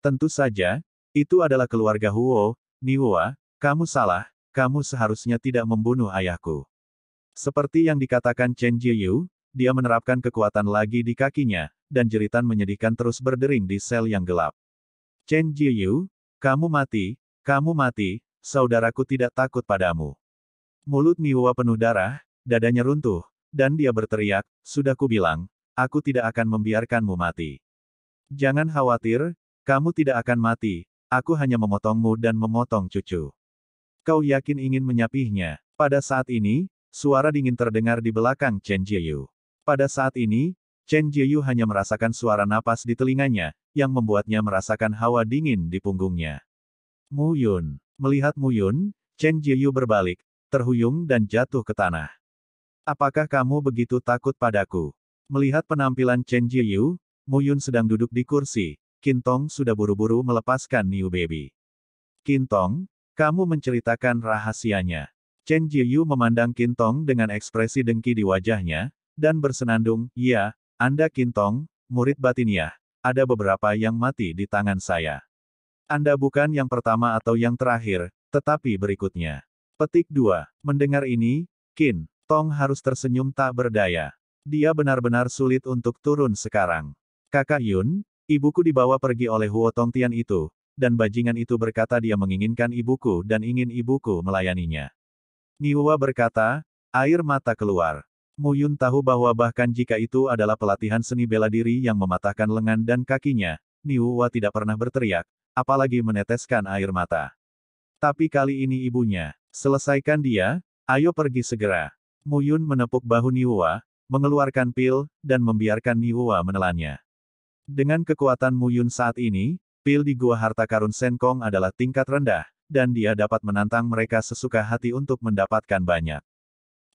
Tentu saja, itu adalah keluarga Huo, Niwa, kamu salah, kamu seharusnya tidak membunuh ayahku. Seperti yang dikatakan Chen Jiyu, dia menerapkan kekuatan lagi di kakinya, dan jeritan menyedihkan terus berdering di sel yang gelap. Chen Jiyu, kamu mati, kamu mati, saudaraku tidak takut padamu. Mulut Miwa penuh darah, dadanya runtuh, dan dia berteriak, sudah kubilang, aku tidak akan membiarkanmu mati. Jangan khawatir, kamu tidak akan mati, aku hanya memotongmu dan memotong cucu. Kau yakin ingin menyapihnya? Pada saat ini, suara dingin terdengar di belakang Chen Jiyu. Pada saat ini, Chen Jiyu hanya merasakan suara napas di telinganya, yang membuatnya merasakan hawa dingin di punggungnya. Mu Yun. Melihat Mu Yun, Chen Jiyu berbalik, terhuyung dan jatuh ke tanah. Apakah kamu begitu takut padaku? Melihat penampilan Chen Jiyu, Mu Yun sedang duduk di kursi, Kintong sudah buru-buru melepaskan New Baby. Kintong, kamu menceritakan rahasianya. Chen Jiyu memandang Kintong dengan ekspresi dengki di wajahnya, dan bersenandung, ya, Anda Kintong, murid batiniah, ada beberapa yang mati di tangan saya. Anda bukan yang pertama atau yang terakhir, tetapi berikutnya. Petik 2. Mendengar ini, Kin, Tong harus tersenyum tak berdaya. Dia benar-benar sulit untuk turun sekarang. Kakak Yun, ibuku dibawa pergi oleh Huo Tian itu, dan bajingan itu berkata dia menginginkan ibuku dan ingin ibuku melayaninya. Niwa berkata, air mata keluar. Mu Yun tahu bahwa bahkan jika itu adalah pelatihan seni bela diri yang mematahkan lengan dan kakinya, Hua tidak pernah berteriak, apalagi meneteskan air mata. Tapi kali ini ibunya, selesaikan dia, ayo pergi segera. Mu Yun menepuk bahu Hua, mengeluarkan pil, dan membiarkan Hua menelannya. Dengan kekuatan Mu Yun saat ini, pil di Gua Harta Karun Senkong adalah tingkat rendah, dan dia dapat menantang mereka sesuka hati untuk mendapatkan banyak.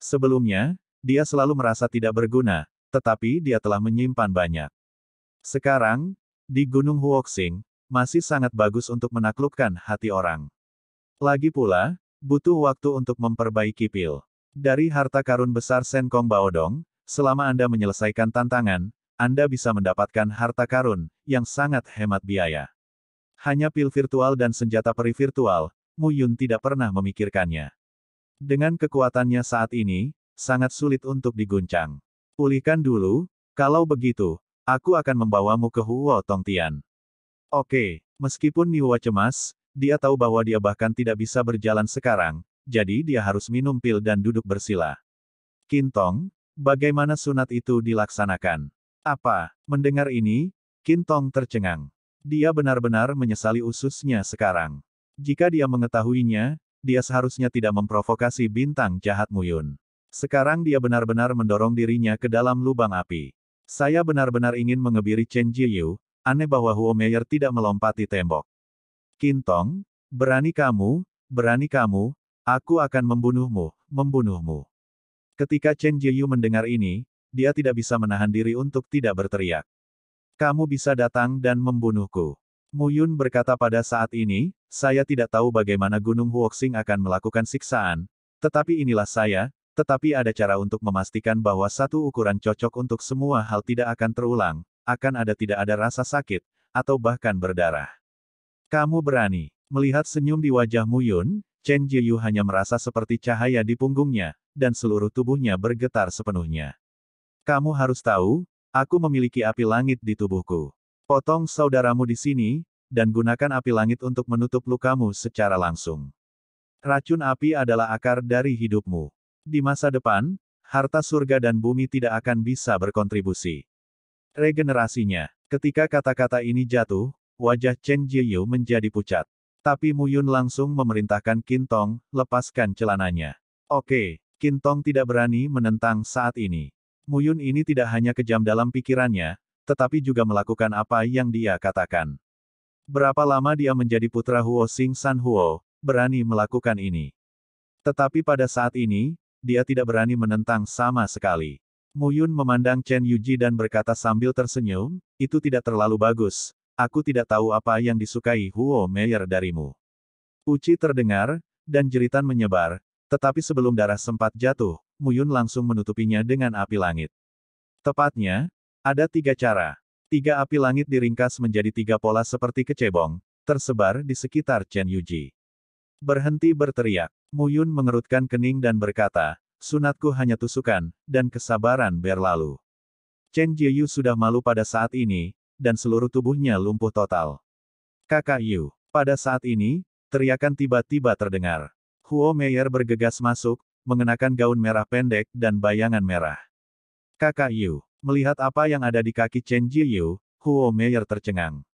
Sebelumnya, dia selalu merasa tidak berguna, tetapi dia telah menyimpan banyak. Sekarang, di Gunung Huoxing, masih sangat bagus untuk menaklukkan hati orang. Lagi pula, butuh waktu untuk memperbaiki pil. Dari harta karun besar Senkong Baodong, selama Anda menyelesaikan tantangan, Anda bisa mendapatkan harta karun yang sangat hemat biaya. Hanya pil virtual dan senjata peri virtual, Mu Yun tidak pernah memikirkannya. Dengan kekuatannya saat ini, sangat sulit untuk diguncang. Pulihkan dulu, kalau begitu, aku akan membawamu ke Huo Tongtian. Oke, meskipun Niwa cemas, dia tahu bahwa dia bahkan tidak bisa berjalan sekarang, jadi dia harus minum pil dan duduk bersila. Kintong, bagaimana sunat itu dilaksanakan? Apa? Mendengar ini, Kintong tercengang. Dia benar-benar menyesali ususnya sekarang. Jika dia mengetahuinya, dia seharusnya tidak memprovokasi bintang jahat Muyun. Sekarang dia benar-benar mendorong dirinya ke dalam lubang api. Saya benar-benar ingin mengebiri Chen Jiyu, aneh bahwa Huo Meier tidak melompati tembok. Kintong, berani kamu, berani kamu, aku akan membunuhmu, membunuhmu. Ketika Chen Jiyu mendengar ini, dia tidak bisa menahan diri untuk tidak berteriak. Kamu bisa datang dan membunuhku. Mu Yun berkata pada saat ini, saya tidak tahu bagaimana Gunung Huoxing akan melakukan siksaan, tetapi inilah saya, tetapi ada cara untuk memastikan bahwa satu ukuran cocok untuk semua hal tidak akan terulang, akan ada tidak ada rasa sakit, atau bahkan berdarah. Kamu berani. Melihat senyum di wajahmu Yun, Chen Jiyu hanya merasa seperti cahaya di punggungnya, dan seluruh tubuhnya bergetar sepenuhnya. Kamu harus tahu, aku memiliki api langit di tubuhku. Potong saudaramu di sini, dan gunakan api langit untuk menutup lukamu secara langsung. Racun api adalah akar dari hidupmu. Di masa depan, harta surga dan bumi tidak akan bisa berkontribusi. Regenerasinya. Ketika kata-kata ini jatuh, wajah Chen Jiyu menjadi pucat. Tapi Mu Yun langsung memerintahkan Kintong, lepaskan celananya. Oke, Kintong tidak berani menentang saat ini. Mu Yun ini tidak hanya kejam dalam pikirannya, tetapi juga melakukan apa yang dia katakan. Berapa lama dia menjadi putra Huo Sing San Huo, berani melakukan ini. Tetapi pada saat ini, dia tidak berani menentang sama sekali. Mu Yun memandang Chen Yuji dan berkata sambil tersenyum, itu tidak terlalu bagus. Aku tidak tahu apa yang disukai Huo Meyer darimu. Uci terdengar, dan jeritan menyebar, tetapi sebelum darah sempat jatuh, Mu Yun langsung menutupinya dengan api langit. Tepatnya, ada tiga cara. Tiga api langit diringkas menjadi tiga pola seperti kecebong, tersebar di sekitar Chen Yuji. Berhenti berteriak. Muyun mengerutkan kening dan berkata, sunatku hanya tusukan, dan kesabaran berlalu. Chen Jiyu sudah malu pada saat ini, dan seluruh tubuhnya lumpuh total. Kakak Yu, pada saat ini, teriakan tiba-tiba terdengar. Huo Meier bergegas masuk, mengenakan gaun merah pendek dan bayangan merah. Kakak Yu, melihat apa yang ada di kaki Chen Jiyu, Huo Meier tercengang.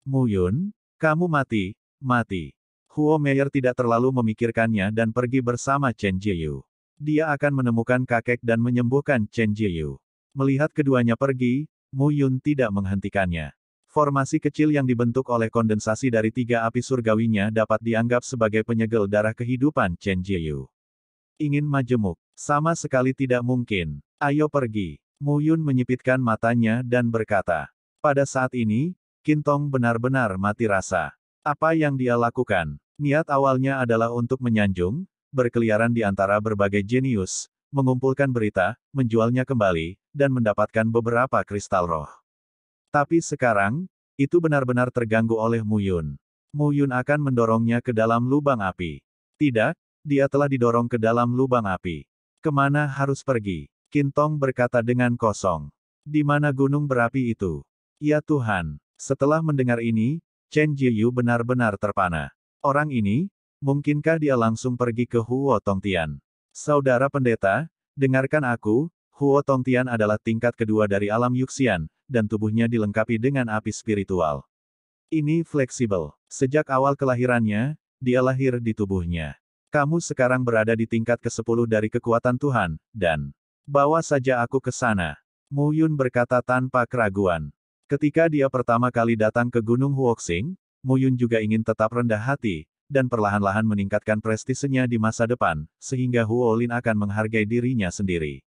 Mu Yun, kamu mati, mati. Huo Meier tidak terlalu memikirkannya dan pergi bersama Chen Jiyu. Dia akan menemukan kakek dan menyembuhkan Chen Jiyu. Melihat keduanya pergi, Mu Yun tidak menghentikannya. Formasi kecil yang dibentuk oleh kondensasi dari tiga api surgawinya dapat dianggap sebagai penyegel darah kehidupan Chen Jiyu. Ingin majemuk, sama sekali tidak mungkin. Ayo pergi. Mu Yun menyipitkan matanya dan berkata. Pada saat ini, Kintong benar-benar mati rasa. Apa yang dia lakukan? Niat awalnya adalah untuk menyanjung, berkeliaran di antara berbagai jenius, mengumpulkan berita, menjualnya kembali, dan mendapatkan beberapa kristal roh. Tapi sekarang, itu benar-benar terganggu oleh Muyun. Muyun akan mendorongnya ke dalam lubang api. Tidak, dia telah didorong ke dalam lubang api. Kemana harus pergi? Kintong berkata dengan kosong. Di mana gunung berapi itu? Ya Tuhan, setelah mendengar ini, Chen Jiyu benar-benar terpana. Orang ini, mungkinkah dia langsung pergi ke Huo Tongtian? Saudara pendeta, dengarkan aku, Huo Tongtian adalah tingkat kedua dari alam Yuxian, dan tubuhnya dilengkapi dengan api spiritual. Ini fleksibel. Sejak awal kelahirannya, dia lahir di tubuhnya. Kamu sekarang berada di tingkat ke-10 dari kekuatan Tuhan, dan bawa saja aku ke sana. Mu Yun berkata tanpa keraguan. Ketika dia pertama kali datang ke Gunung Huoxing, Muyun juga ingin tetap rendah hati, dan perlahan-lahan meningkatkan prestisenya di masa depan, sehingga Huo Lin akan menghargai dirinya sendiri.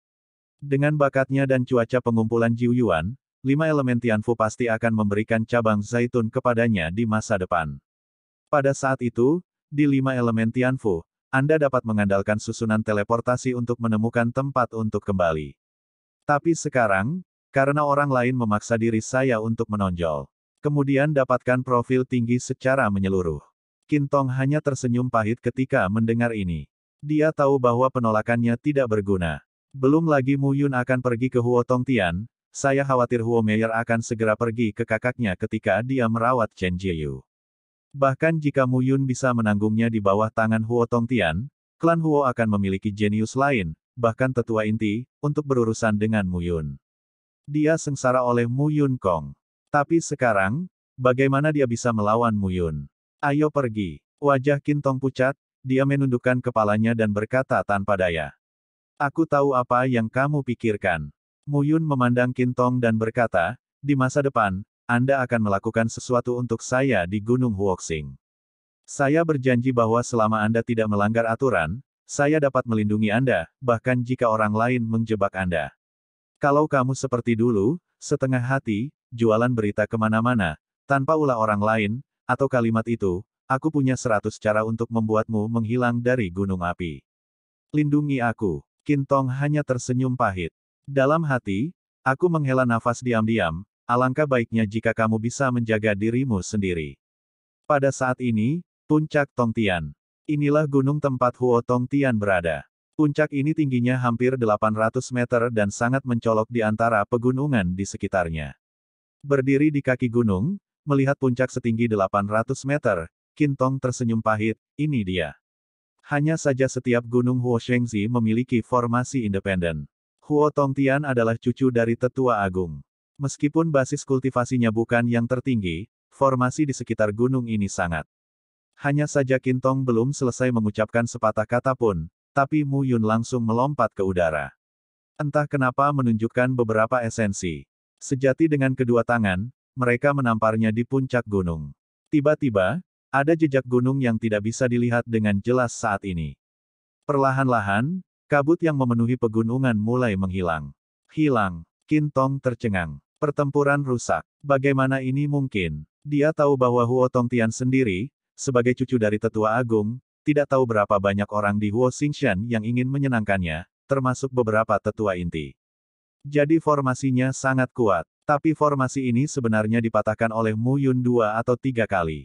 Dengan bakatnya dan cuaca pengumpulan Jiu Yuan, lima elemen Tianfu pasti akan memberikan cabang zaitun kepadanya di masa depan. Pada saat itu, di lima elemen Tianfu, Anda dapat mengandalkan susunan teleportasi untuk menemukan tempat untuk kembali. Tapi sekarang, karena orang lain memaksa diri saya untuk menonjol. Kemudian dapatkan profil tinggi secara menyeluruh. Kintong hanya tersenyum pahit ketika mendengar ini. Dia tahu bahwa penolakannya tidak berguna. Belum lagi Mu Yun akan pergi ke Huo Tian, saya khawatir Huo Meier akan segera pergi ke kakaknya ketika dia merawat Chen Jiyu. Bahkan jika Mu Yun bisa menanggungnya di bawah tangan Huo Tian, klan Huo akan memiliki jenius lain, bahkan tetua inti, untuk berurusan dengan Mu Yun. Dia sengsara oleh Mu Yun Kong. Tapi sekarang, bagaimana dia bisa melawan Muyun? Ayo pergi. Wajah Kintong pucat, dia menundukkan kepalanya dan berkata tanpa daya. Aku tahu apa yang kamu pikirkan. Muyun memandang Kintong dan berkata, di masa depan, Anda akan melakukan sesuatu untuk saya di Gunung Huoxing. Saya berjanji bahwa selama Anda tidak melanggar aturan, saya dapat melindungi Anda, bahkan jika orang lain menjebak Anda. Kalau kamu seperti dulu, setengah hati, jualan berita kemana-mana, tanpa ulah orang lain, atau kalimat itu, aku punya seratus cara untuk membuatmu menghilang dari gunung api. Lindungi aku. Kintong hanya tersenyum pahit. Dalam hati, aku menghela nafas diam-diam, alangkah baiknya jika kamu bisa menjaga dirimu sendiri. Pada saat ini, puncak Tongtian. Inilah gunung tempat Huo Tongtian berada. Puncak ini tingginya hampir 800 meter dan sangat mencolok di antara pegunungan di sekitarnya. Berdiri di kaki gunung, melihat puncak setinggi 800 meter, Kintong tersenyum pahit, ini dia. Hanya saja setiap gunung Shengzi memiliki formasi independen. Huo Tongtian adalah cucu dari tetua agung. Meskipun basis kultivasinya bukan yang tertinggi, formasi di sekitar gunung ini sangat. Hanya saja Kintong belum selesai mengucapkan sepatah kata pun, tapi Mu Yun langsung melompat ke udara. Entah kenapa menunjukkan beberapa esensi. Sejati dengan kedua tangan, mereka menamparnya di puncak gunung. Tiba-tiba, ada jejak gunung yang tidak bisa dilihat dengan jelas saat ini. Perlahan-lahan, kabut yang memenuhi pegunungan mulai menghilang. Hilang, Kintong tercengang. Pertempuran rusak. Bagaimana ini mungkin? Dia tahu bahwa Huo Tian sendiri, sebagai cucu dari tetua agung, tidak tahu berapa banyak orang di Huo Xingxian yang ingin menyenangkannya, termasuk beberapa tetua inti. Jadi formasinya sangat kuat. Tapi formasi ini sebenarnya dipatahkan oleh Mu Yun dua atau tiga kali.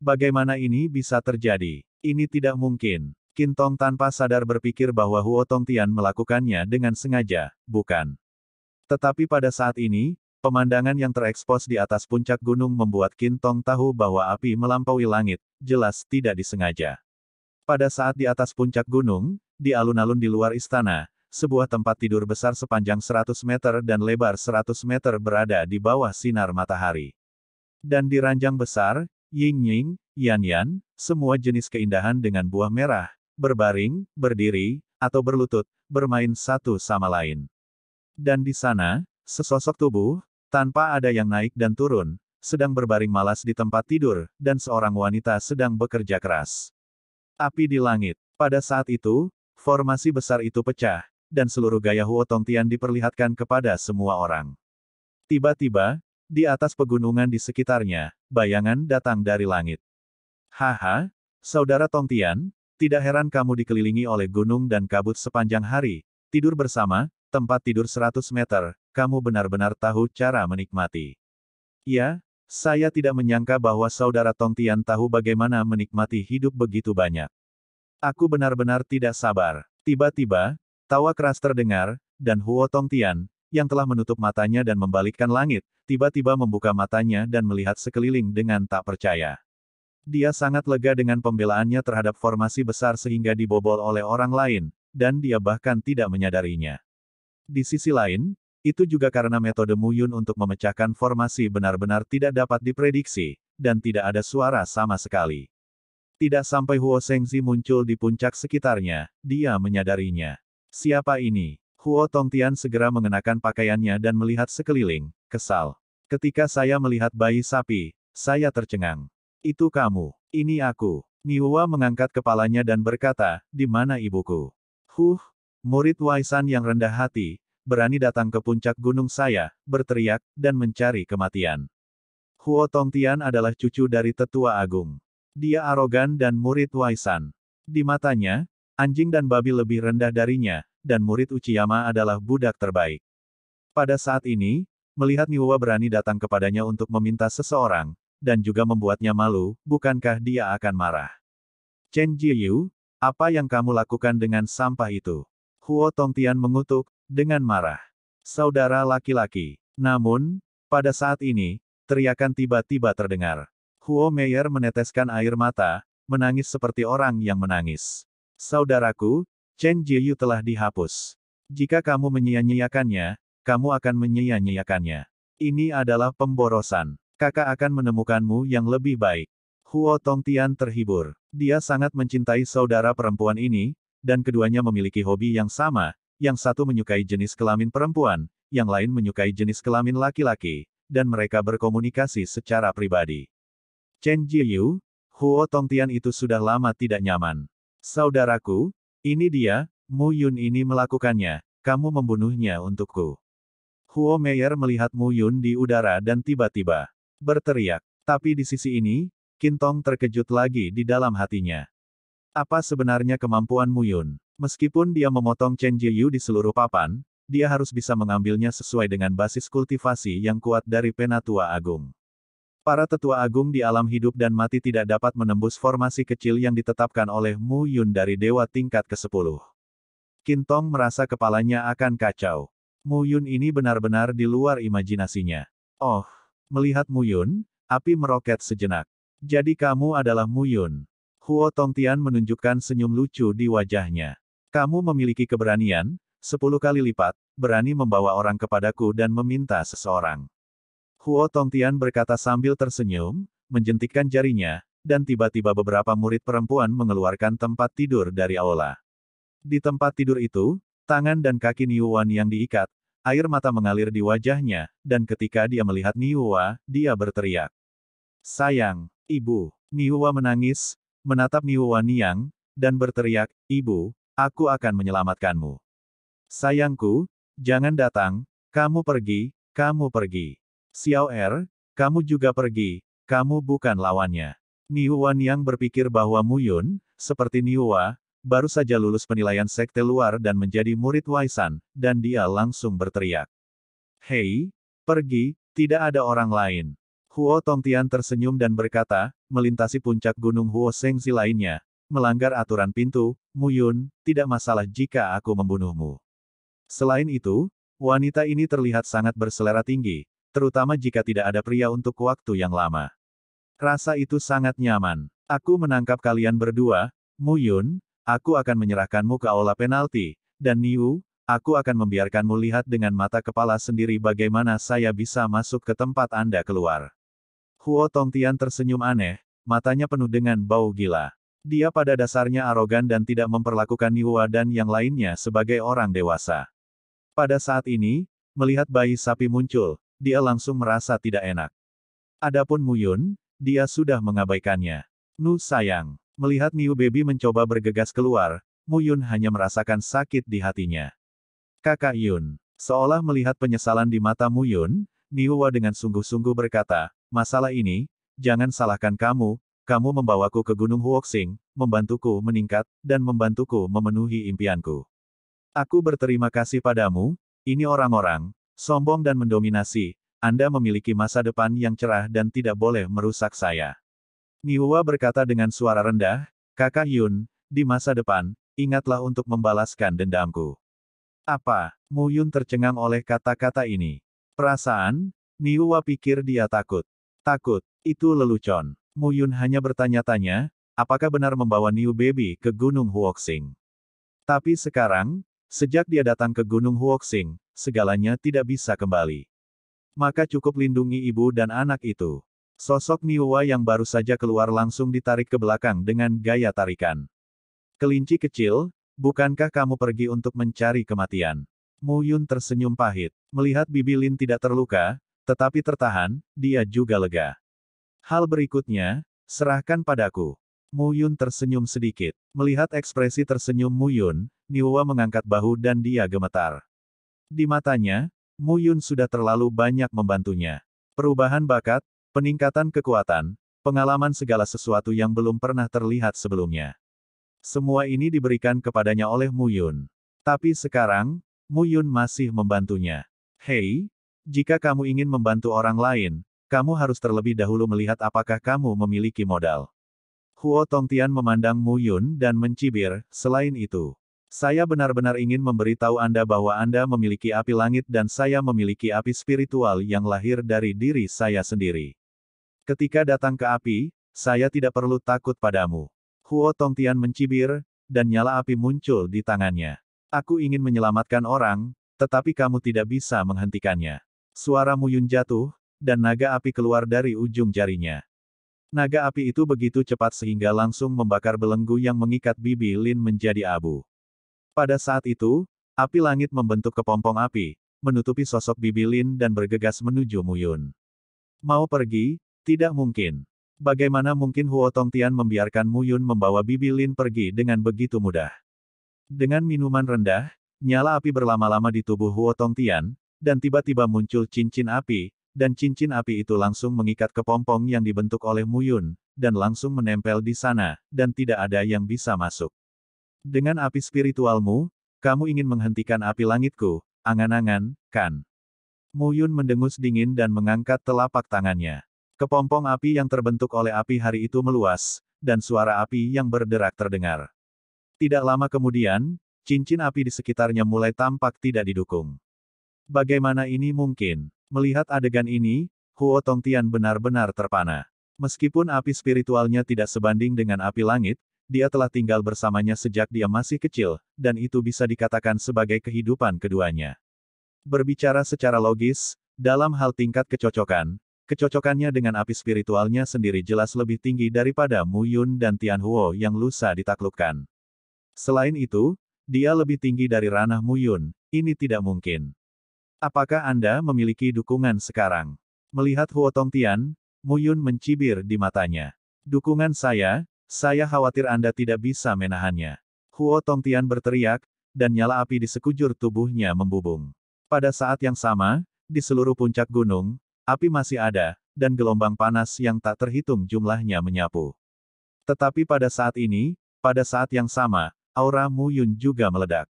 Bagaimana ini bisa terjadi? Ini tidak mungkin. Kintong tanpa sadar berpikir bahwa Huo Tian melakukannya dengan sengaja, bukan. Tetapi pada saat ini, pemandangan yang terekspos di atas puncak gunung membuat Kintong tahu bahwa api melampaui langit, jelas tidak disengaja. Pada saat di atas puncak gunung, di alun-alun di luar istana, sebuah tempat tidur besar sepanjang 100 meter dan lebar 100 meter berada di bawah sinar matahari. Dan di ranjang besar, Ying ying yan-yan, semua jenis keindahan dengan buah merah, berbaring, berdiri, atau berlutut, bermain satu sama lain. Dan di sana, sesosok tubuh, tanpa ada yang naik dan turun, sedang berbaring malas di tempat tidur, dan seorang wanita sedang bekerja keras. Api di langit. Pada saat itu, formasi besar itu pecah, dan seluruh gaya Huotong Tian diperlihatkan kepada semua orang. Tiba-tiba, di atas pegunungan di sekitarnya, bayangan datang dari langit. Haha, saudara Tong Tian, tidak heran kamu dikelilingi oleh gunung dan kabut sepanjang hari, tidur bersama, tempat tidur 100 meter, kamu benar-benar tahu cara menikmati. Ya, saya tidak menyangka bahwa saudara Tong Tian tahu bagaimana menikmati hidup begitu banyak. Aku benar-benar tidak sabar. Tiba-tiba, Tawa keras terdengar, dan Huo Tongtian, yang telah menutup matanya dan membalikkan langit, tiba-tiba membuka matanya dan melihat sekeliling dengan tak percaya. Dia sangat lega dengan pembelaannya terhadap formasi besar sehingga dibobol oleh orang lain, dan dia bahkan tidak menyadarinya. Di sisi lain, itu juga karena metode Mu Yun untuk memecahkan formasi benar-benar tidak dapat diprediksi, dan tidak ada suara sama sekali. Tidak sampai Huo Sengzi muncul di puncak sekitarnya, dia menyadarinya. Siapa ini? Huo Tongtian segera mengenakan pakaiannya dan melihat sekeliling, kesal. Ketika saya melihat bayi sapi, saya tercengang. Itu kamu, ini aku. Niwa mengangkat kepalanya dan berkata, di mana ibuku? Huh, murid Waisan yang rendah hati, berani datang ke puncak gunung saya, berteriak, dan mencari kematian. Huo Tongtian adalah cucu dari tetua agung. Dia arogan dan murid Waisan. Di matanya, Anjing dan babi lebih rendah darinya, dan murid Uchiyama adalah budak terbaik. Pada saat ini, melihat Niwa berani datang kepadanya untuk meminta seseorang, dan juga membuatnya malu, bukankah dia akan marah? Chen Jiyu, apa yang kamu lakukan dengan sampah itu? Huo Tongtian mengutuk, dengan marah. Saudara laki-laki. Namun, pada saat ini, teriakan tiba-tiba terdengar. Huo Meyer meneteskan air mata, menangis seperti orang yang menangis. Saudaraku, Chen Jiyu telah dihapus. Jika kamu menyia-nyiakannya, kamu akan menyia-nyiakannya. Ini adalah pemborosan. Kakak akan menemukanmu yang lebih baik. Huo Tongtian terhibur. Dia sangat mencintai saudara perempuan ini, dan keduanya memiliki hobi yang sama, yang satu menyukai jenis kelamin perempuan, yang lain menyukai jenis kelamin laki-laki, dan mereka berkomunikasi secara pribadi. Chen Jiyu, Huo Tongtian itu sudah lama tidak nyaman. Saudaraku, ini dia, Mu Yun ini melakukannya, kamu membunuhnya untukku. Huo Meier melihat Mu Yun di udara dan tiba-tiba berteriak. Tapi di sisi ini, Kintong terkejut lagi di dalam hatinya. Apa sebenarnya kemampuan Mu Yun? Meskipun dia memotong Chen Jiyu di seluruh papan, dia harus bisa mengambilnya sesuai dengan basis kultivasi yang kuat dari Penatua Agung. Para tetua agung di alam hidup dan mati tidak dapat menembus formasi kecil yang ditetapkan oleh Mu Yun dari dewa tingkat ke-10. Kintong merasa kepalanya akan kacau. Mu Yun ini benar-benar di luar imajinasinya. Oh, melihat Mu Yun, api meroket sejenak. Jadi kamu adalah Mu Yun. Huo Tongtian menunjukkan senyum lucu di wajahnya. Kamu memiliki keberanian, sepuluh kali lipat, berani membawa orang kepadaku dan meminta seseorang. Huo Tongtian berkata sambil tersenyum, menjentikkan jarinya, dan tiba-tiba beberapa murid perempuan mengeluarkan tempat tidur dari aula. Di tempat tidur itu, tangan dan kaki Niuwan yang diikat, air mata mengalir di wajahnya, dan ketika dia melihat Niuwa, dia berteriak. Sayang, ibu, Niuwa menangis, menatap Niuwa Niang, dan berteriak, Ibu, aku akan menyelamatkanmu. Sayangku, jangan datang, kamu pergi, kamu pergi. Xiao Er, kamu juga pergi, kamu bukan lawannya. Niu Wan yang berpikir bahwa Mu Yun seperti Niua, baru saja lulus penilaian sekte luar dan menjadi murid Waisan, dan dia langsung berteriak. Hei, pergi, tidak ada orang lain. Huo Tongtian tersenyum dan berkata, melintasi puncak gunung Huo Sengzi lainnya, melanggar aturan pintu, Mu Yun, tidak masalah jika aku membunuhmu. Selain itu, wanita ini terlihat sangat berselera tinggi, terutama jika tidak ada pria untuk waktu yang lama. Rasa itu sangat nyaman. Aku menangkap kalian berdua, Muyun, aku akan menyerahkanmu ke aula penalti, dan Niu, aku akan membiarkanmu lihat dengan mata kepala sendiri bagaimana saya bisa masuk ke tempat Anda keluar. Huo Tongtian tersenyum aneh, matanya penuh dengan bau gila. Dia pada dasarnya arogan dan tidak memperlakukan Niwa dan yang lainnya sebagai orang dewasa. Pada saat ini, melihat bayi sapi muncul, dia langsung merasa tidak enak. Adapun Muyun, dia sudah mengabaikannya. Nu sayang, melihat Niu Baby mencoba bergegas keluar, Muyun hanya merasakan sakit di hatinya. Kakak Yun, seolah melihat penyesalan di mata Muyun, Niuwa dengan sungguh-sungguh berkata, masalah ini, jangan salahkan kamu, kamu membawaku ke Gunung Huoxing, membantuku meningkat, dan membantuku memenuhi impianku. Aku berterima kasih padamu, ini orang-orang, sombong dan mendominasi, Anda memiliki masa depan yang cerah dan tidak boleh merusak saya. Niwa berkata dengan suara rendah, Kakak Yun, di masa depan, ingatlah untuk membalaskan dendamku. Apa? Mu Yun tercengang oleh kata-kata ini. Perasaan? Niwa pikir dia takut. Takut, itu lelucon. Mu Yun hanya bertanya-tanya, apakah benar membawa New Baby ke Gunung Huoxing. Tapi sekarang, sejak dia datang ke Gunung Huoxing, segalanya tidak bisa kembali. Maka cukup lindungi ibu dan anak itu. Sosok Niwa yang baru saja keluar langsung ditarik ke belakang dengan gaya tarikan. Kelinci kecil, bukankah kamu pergi untuk mencari kematian? Mu Yun tersenyum pahit. Melihat Bibi Lin tidak terluka, tetapi tertahan, dia juga lega. Hal berikutnya, serahkan padaku. Mu Yun tersenyum sedikit. Melihat ekspresi tersenyum Mu Yun, Niwa mengangkat bahu dan dia gemetar. Di matanya, Mu Yun sudah terlalu banyak membantunya. Perubahan bakat, peningkatan kekuatan, pengalaman segala sesuatu yang belum pernah terlihat sebelumnya. Semua ini diberikan kepadanya oleh Mu Yun. Tapi sekarang, Mu Yun masih membantunya. Hei, jika kamu ingin membantu orang lain, kamu harus terlebih dahulu melihat apakah kamu memiliki modal. Huo Tongtian memandang Mu Yun dan mencibir, selain itu, saya benar-benar ingin memberitahu Anda bahwa Anda memiliki api langit dan saya memiliki api spiritual yang lahir dari diri saya sendiri. Ketika datang ke api, saya tidak perlu takut padamu. Huo Tongtian mencibir, dan nyala api muncul di tangannya. Aku ingin menyelamatkan orang, tetapi kamu tidak bisa menghentikannya. Suara Muyun jatuh, dan naga api keluar dari ujung jarinya. Naga api itu begitu cepat sehingga langsung membakar belenggu yang mengikat bibi Lin menjadi abu. Pada saat itu, api langit membentuk kepompong api, menutupi sosok Bibi Lin dan bergegas menuju Muyun. Mau pergi? Tidak mungkin. Bagaimana mungkin Huo Tongtian membiarkan Muyun membawa Bibi Lin pergi dengan begitu mudah? Dengan minuman rendah, nyala api berlama-lama di tubuh Huo Tongtian, dan tiba-tiba muncul cincin api, dan cincin api itu langsung mengikat kepompong yang dibentuk oleh Muyun, dan langsung menempel di sana, dan tidak ada yang bisa masuk. Dengan api spiritualmu, kamu ingin menghentikan api langitku, angan-angan, kan? Mu Yun mendengus dingin dan mengangkat telapak tangannya. Kepompong api yang terbentuk oleh api hari itu meluas, dan suara api yang berderak terdengar. Tidak lama kemudian, cincin api di sekitarnya mulai tampak tidak didukung. Bagaimana ini mungkin? Melihat adegan ini, Huo Tongtian benar-benar terpana. Meskipun api spiritualnya tidak sebanding dengan api langit, dia telah tinggal bersamanya sejak dia masih kecil, dan itu bisa dikatakan sebagai kehidupan keduanya. Berbicara secara logis, dalam hal tingkat kecocokan, kecocokannya dengan api spiritualnya sendiri jelas lebih tinggi daripada Mu Yun dan Tian Huo yang lusa ditaklukkan. Selain itu, dia lebih tinggi dari ranah Mu Yun, ini tidak mungkin. Apakah Anda memiliki dukungan sekarang? Melihat Huo Tian, Mu Yun mencibir di matanya. Dukungan saya, saya khawatir Anda tidak bisa menahannya. Huo Tongtian berteriak, dan nyala api di sekujur tubuhnya membubung. Pada saat yang sama, di seluruh puncak gunung, api masih ada, dan gelombang panas yang tak terhitung jumlahnya menyapu. Tetapi pada saat ini, pada saat yang sama, aura Mu Yun juga meledak.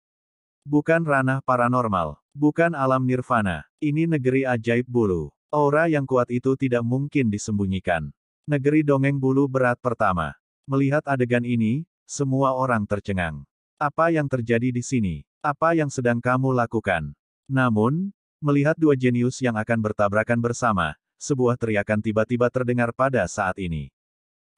Bukan ranah paranormal, bukan alam nirvana, ini negeri ajaib bulu. Aura yang kuat itu tidak mungkin disembunyikan. Negeri dongeng bulu berat pertama. Melihat adegan ini, semua orang tercengang. Apa yang terjadi di sini? Apa yang sedang kamu lakukan? Namun, melihat dua jenius yang akan bertabrakan bersama, sebuah teriakan tiba-tiba terdengar pada saat ini.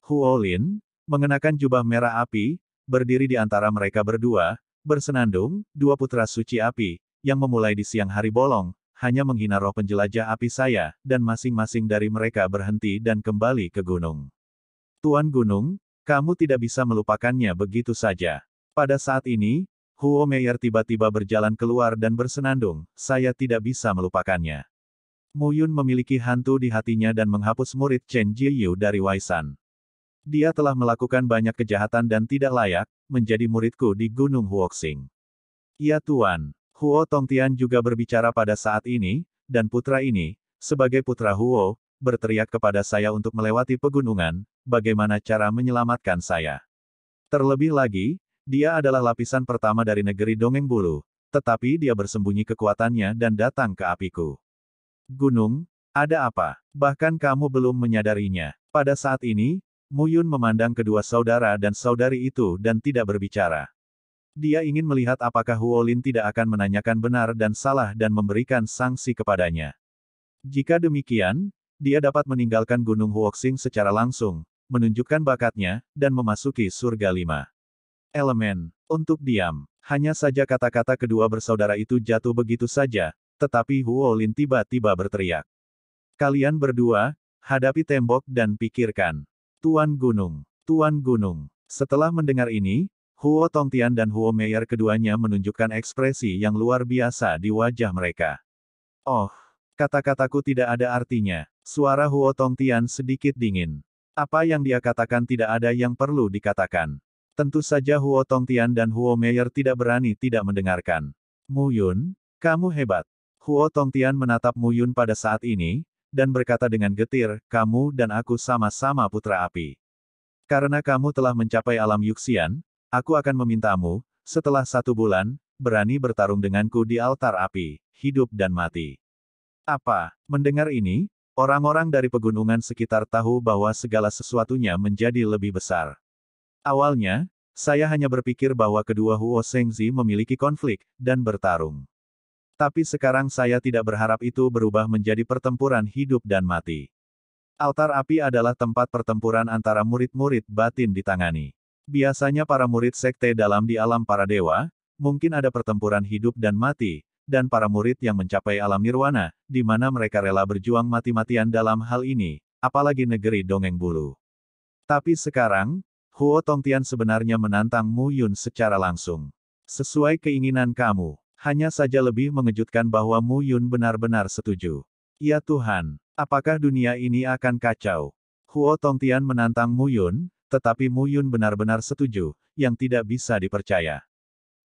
Huolin, mengenakan jubah merah api, berdiri di antara mereka berdua, bersenandung, dua putra suci api, yang memulai di siang hari bolong, hanya menghina roh penjelajah api saya, dan masing-masing dari mereka berhenti dan kembali ke gunung. Tuan Gunung, kamu tidak bisa melupakannya begitu saja. Pada saat ini, Huo Meier tiba-tiba berjalan keluar dan bersenandung, saya tidak bisa melupakannya. Mu Yun memiliki hantu di hatinya dan menghapus murid Chen Jiyu dari Waisan. Dia telah melakukan banyak kejahatan dan tidak layak, menjadi muridku di Gunung Huoxing. Ya Tuan, Huo Tongtian juga berbicara pada saat ini, dan putra ini, sebagai putra Huo, berteriak kepada saya untuk melewati pegunungan, bagaimana cara menyelamatkan saya. Terlebih lagi, dia adalah lapisan pertama dari negeri dongeng bulu, tetapi dia bersembunyi kekuatannya dan datang ke apiku. Gunung, ada apa? Bahkan kamu belum menyadarinya. Pada saat ini, Muyun memandang kedua saudara dan saudari itu dan tidak berbicara. Dia ingin melihat apakah Huolin tidak akan menanyakan benar dan salah dan memberikan sanksi kepadanya. Jika demikian, dia dapat meninggalkan Gunung Huoxing secara langsung, menunjukkan bakatnya, dan memasuki surga lima. Elemen, untuk diam. Hanya saja kata-kata kedua bersaudara itu jatuh begitu saja, tetapi Huo Lin tiba-tiba berteriak. Kalian berdua, hadapi tembok dan pikirkan. Tuan Gunung, Tuan Gunung. Setelah mendengar ini, Huo Tongtian dan Huo Meier keduanya menunjukkan ekspresi yang luar biasa di wajah mereka. Oh, kata-kataku tidak ada artinya. Suara Huo Tongtian sedikit dingin. Apa yang dia katakan tidak ada yang perlu dikatakan. Tentu saja Huo Tongtian dan Huo Meier tidak berani tidak mendengarkan. Mu Yun, kamu hebat. Huo Tongtian menatap Mu Yun pada saat ini, dan berkata dengan getir, kamu dan aku sama-sama putra api. Karena kamu telah mencapai alam Yuxian, aku akan memintamu, setelah satu bulan, berani bertarung denganku di altar api, hidup dan mati. Apa? Mendengar ini, Orang-orang dari pegunungan sekitar tahu bahwa segala sesuatunya menjadi lebih besar. Awalnya, saya hanya berpikir bahwa kedua Huo Shengzi memiliki konflik, dan bertarung. Tapi sekarang saya tidak berharap itu berubah menjadi pertempuran hidup dan mati. Altar api adalah tempat pertempuran antara murid-murid batin ditangani. Biasanya para murid sekte dalam di alam para dewa, mungkin ada pertempuran hidup dan mati, dan para murid yang mencapai alam nirwana, di mana mereka rela berjuang mati-matian dalam hal ini, apalagi negeri dongeng bulu. Tapi sekarang, Huo Tongtian sebenarnya menantang Mu Yun secara langsung. Sesuai keinginan kamu, hanya saja lebih mengejutkan bahwa Mu Yun benar-benar setuju. Ya Tuhan, apakah dunia ini akan kacau? Huo Tongtian menantang Mu Yun, tetapi Mu Yun benar-benar setuju, yang tidak bisa dipercaya.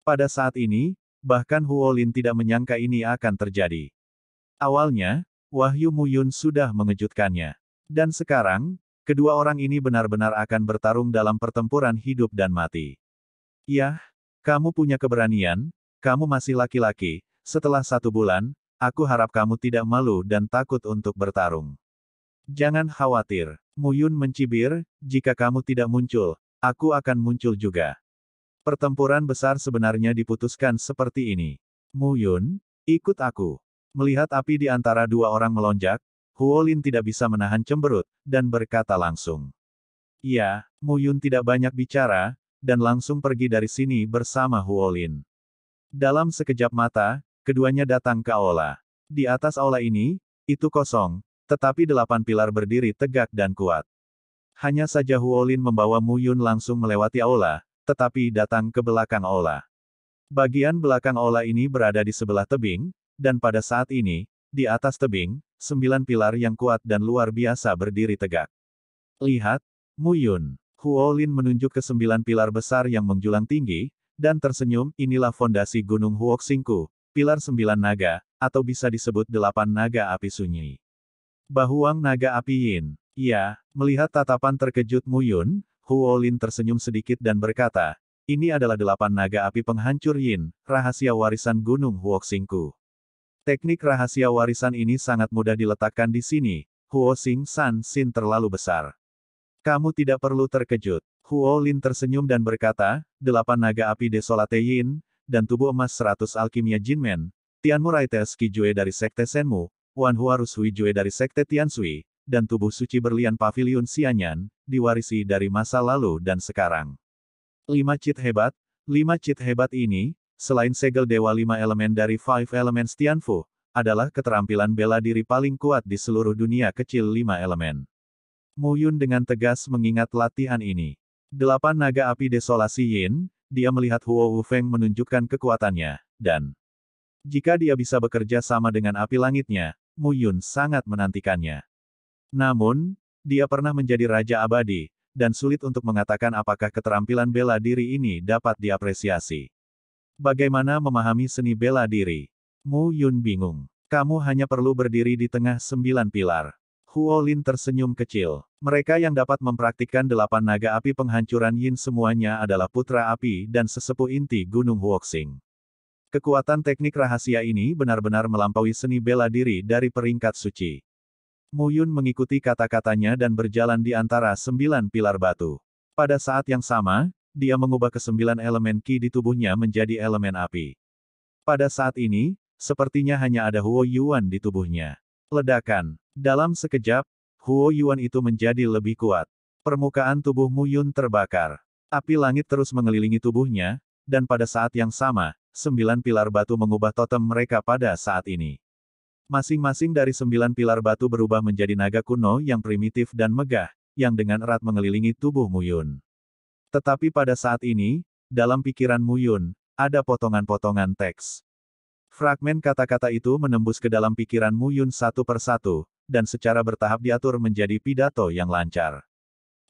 Pada saat ini, bahkan Huolin tidak menyangka ini akan terjadi. Awalnya, Wahyu Muyun sudah mengejutkannya. Dan sekarang, kedua orang ini benar-benar akan bertarung dalam pertempuran hidup dan mati. Yah, kamu punya keberanian, kamu masih laki-laki, setelah satu bulan, aku harap kamu tidak malu dan takut untuk bertarung. Jangan khawatir, Muyun mencibir, jika kamu tidak muncul, aku akan muncul juga. Pertempuran besar sebenarnya diputuskan seperti ini. Mu Yun, ikut aku. Melihat api di antara dua orang melonjak, Huo Lin tidak bisa menahan cemberut, dan berkata langsung. Ya, Mu Yun tidak banyak bicara, dan langsung pergi dari sini bersama Huo Lin. Dalam sekejap mata, keduanya datang ke aula. Di atas aula ini, itu kosong, tetapi delapan pilar berdiri tegak dan kuat. Hanya saja Huolin membawa Mu Yun langsung melewati aula, tetapi datang ke belakang Ola. Bagian belakang Ola ini berada di sebelah tebing, dan pada saat ini, di atas tebing, sembilan pilar yang kuat dan luar biasa berdiri tegak. Lihat, Mu Yun, Huo Lin menunjuk ke sembilan pilar besar yang menjulang tinggi, dan tersenyum, inilah fondasi Gunung Huoxingku, pilar sembilan naga, atau bisa disebut delapan naga api sunyi. Bahuang naga api yin. Ya, melihat tatapan terkejut Mu Yun. Huo Lin tersenyum sedikit dan berkata, ini adalah delapan naga api penghancur Yin, rahasia warisan Gunung Huoxingku. Teknik rahasia warisan ini sangat mudah diletakkan di sini, Huo Xing San Xin terlalu besar. Kamu tidak perlu terkejut. Huo Lin tersenyum dan berkata, delapan naga api desolate Yin, dan tubuh emas seratus alkimia Jinmen, Tianmu Ki Jue dari Sekte Senmu, Wan Hua Rusui Jue dari Sekte Sui, dan tubuh suci berlian pavilion Sianyan, diwarisi dari masa lalu dan sekarang. Lima Cit hebat, lima Cit hebat ini, selain segel dewa lima elemen dari Five Elements Tianfu, adalah keterampilan bela diri paling kuat di seluruh dunia kecil lima elemen. Mu Yun dengan tegas mengingat latihan ini. Delapan naga api desolasi Yin, dia melihat Huo Wu Feng menunjukkan kekuatannya, dan jika dia bisa bekerja sama dengan api langitnya, Mu Yun sangat menantikannya. Namun, dia pernah menjadi raja abadi, dan sulit untuk mengatakan apakah keterampilan bela diri ini dapat diapresiasi. Bagaimana memahami seni bela diri? Mu Yun bingung. Kamu hanya perlu berdiri di tengah sembilan pilar. Huo Lin tersenyum kecil. Mereka yang dapat mempraktikkan delapan naga api penghancuran Yin semuanya adalah putra api dan sesepuh inti Gunung Huoxing. Kekuatan teknik rahasia ini benar-benar melampaui seni bela diri dari peringkat suci. Mu Yun mengikuti kata-katanya dan berjalan di antara sembilan pilar batu. Pada saat yang sama, dia mengubah kesembilan elemen Qi di tubuhnya menjadi elemen api. Pada saat ini, sepertinya hanya ada Huo Yuan di tubuhnya. Ledakan. Dalam sekejap, Huo Yuan itu menjadi lebih kuat. Permukaan tubuh Mu Yun terbakar. Api langit terus mengelilingi tubuhnya, dan pada saat yang sama, sembilan pilar batu mengubah totem mereka pada saat ini. Masing-masing dari sembilan pilar batu berubah menjadi naga kuno yang primitif dan megah, yang dengan erat mengelilingi tubuh Muyun. Tetapi pada saat ini, dalam pikiran Muyun, ada potongan-potongan teks. Fragmen kata-kata itu menembus ke dalam pikiran Muyun satu persatu, dan secara bertahap diatur menjadi pidato yang lancar.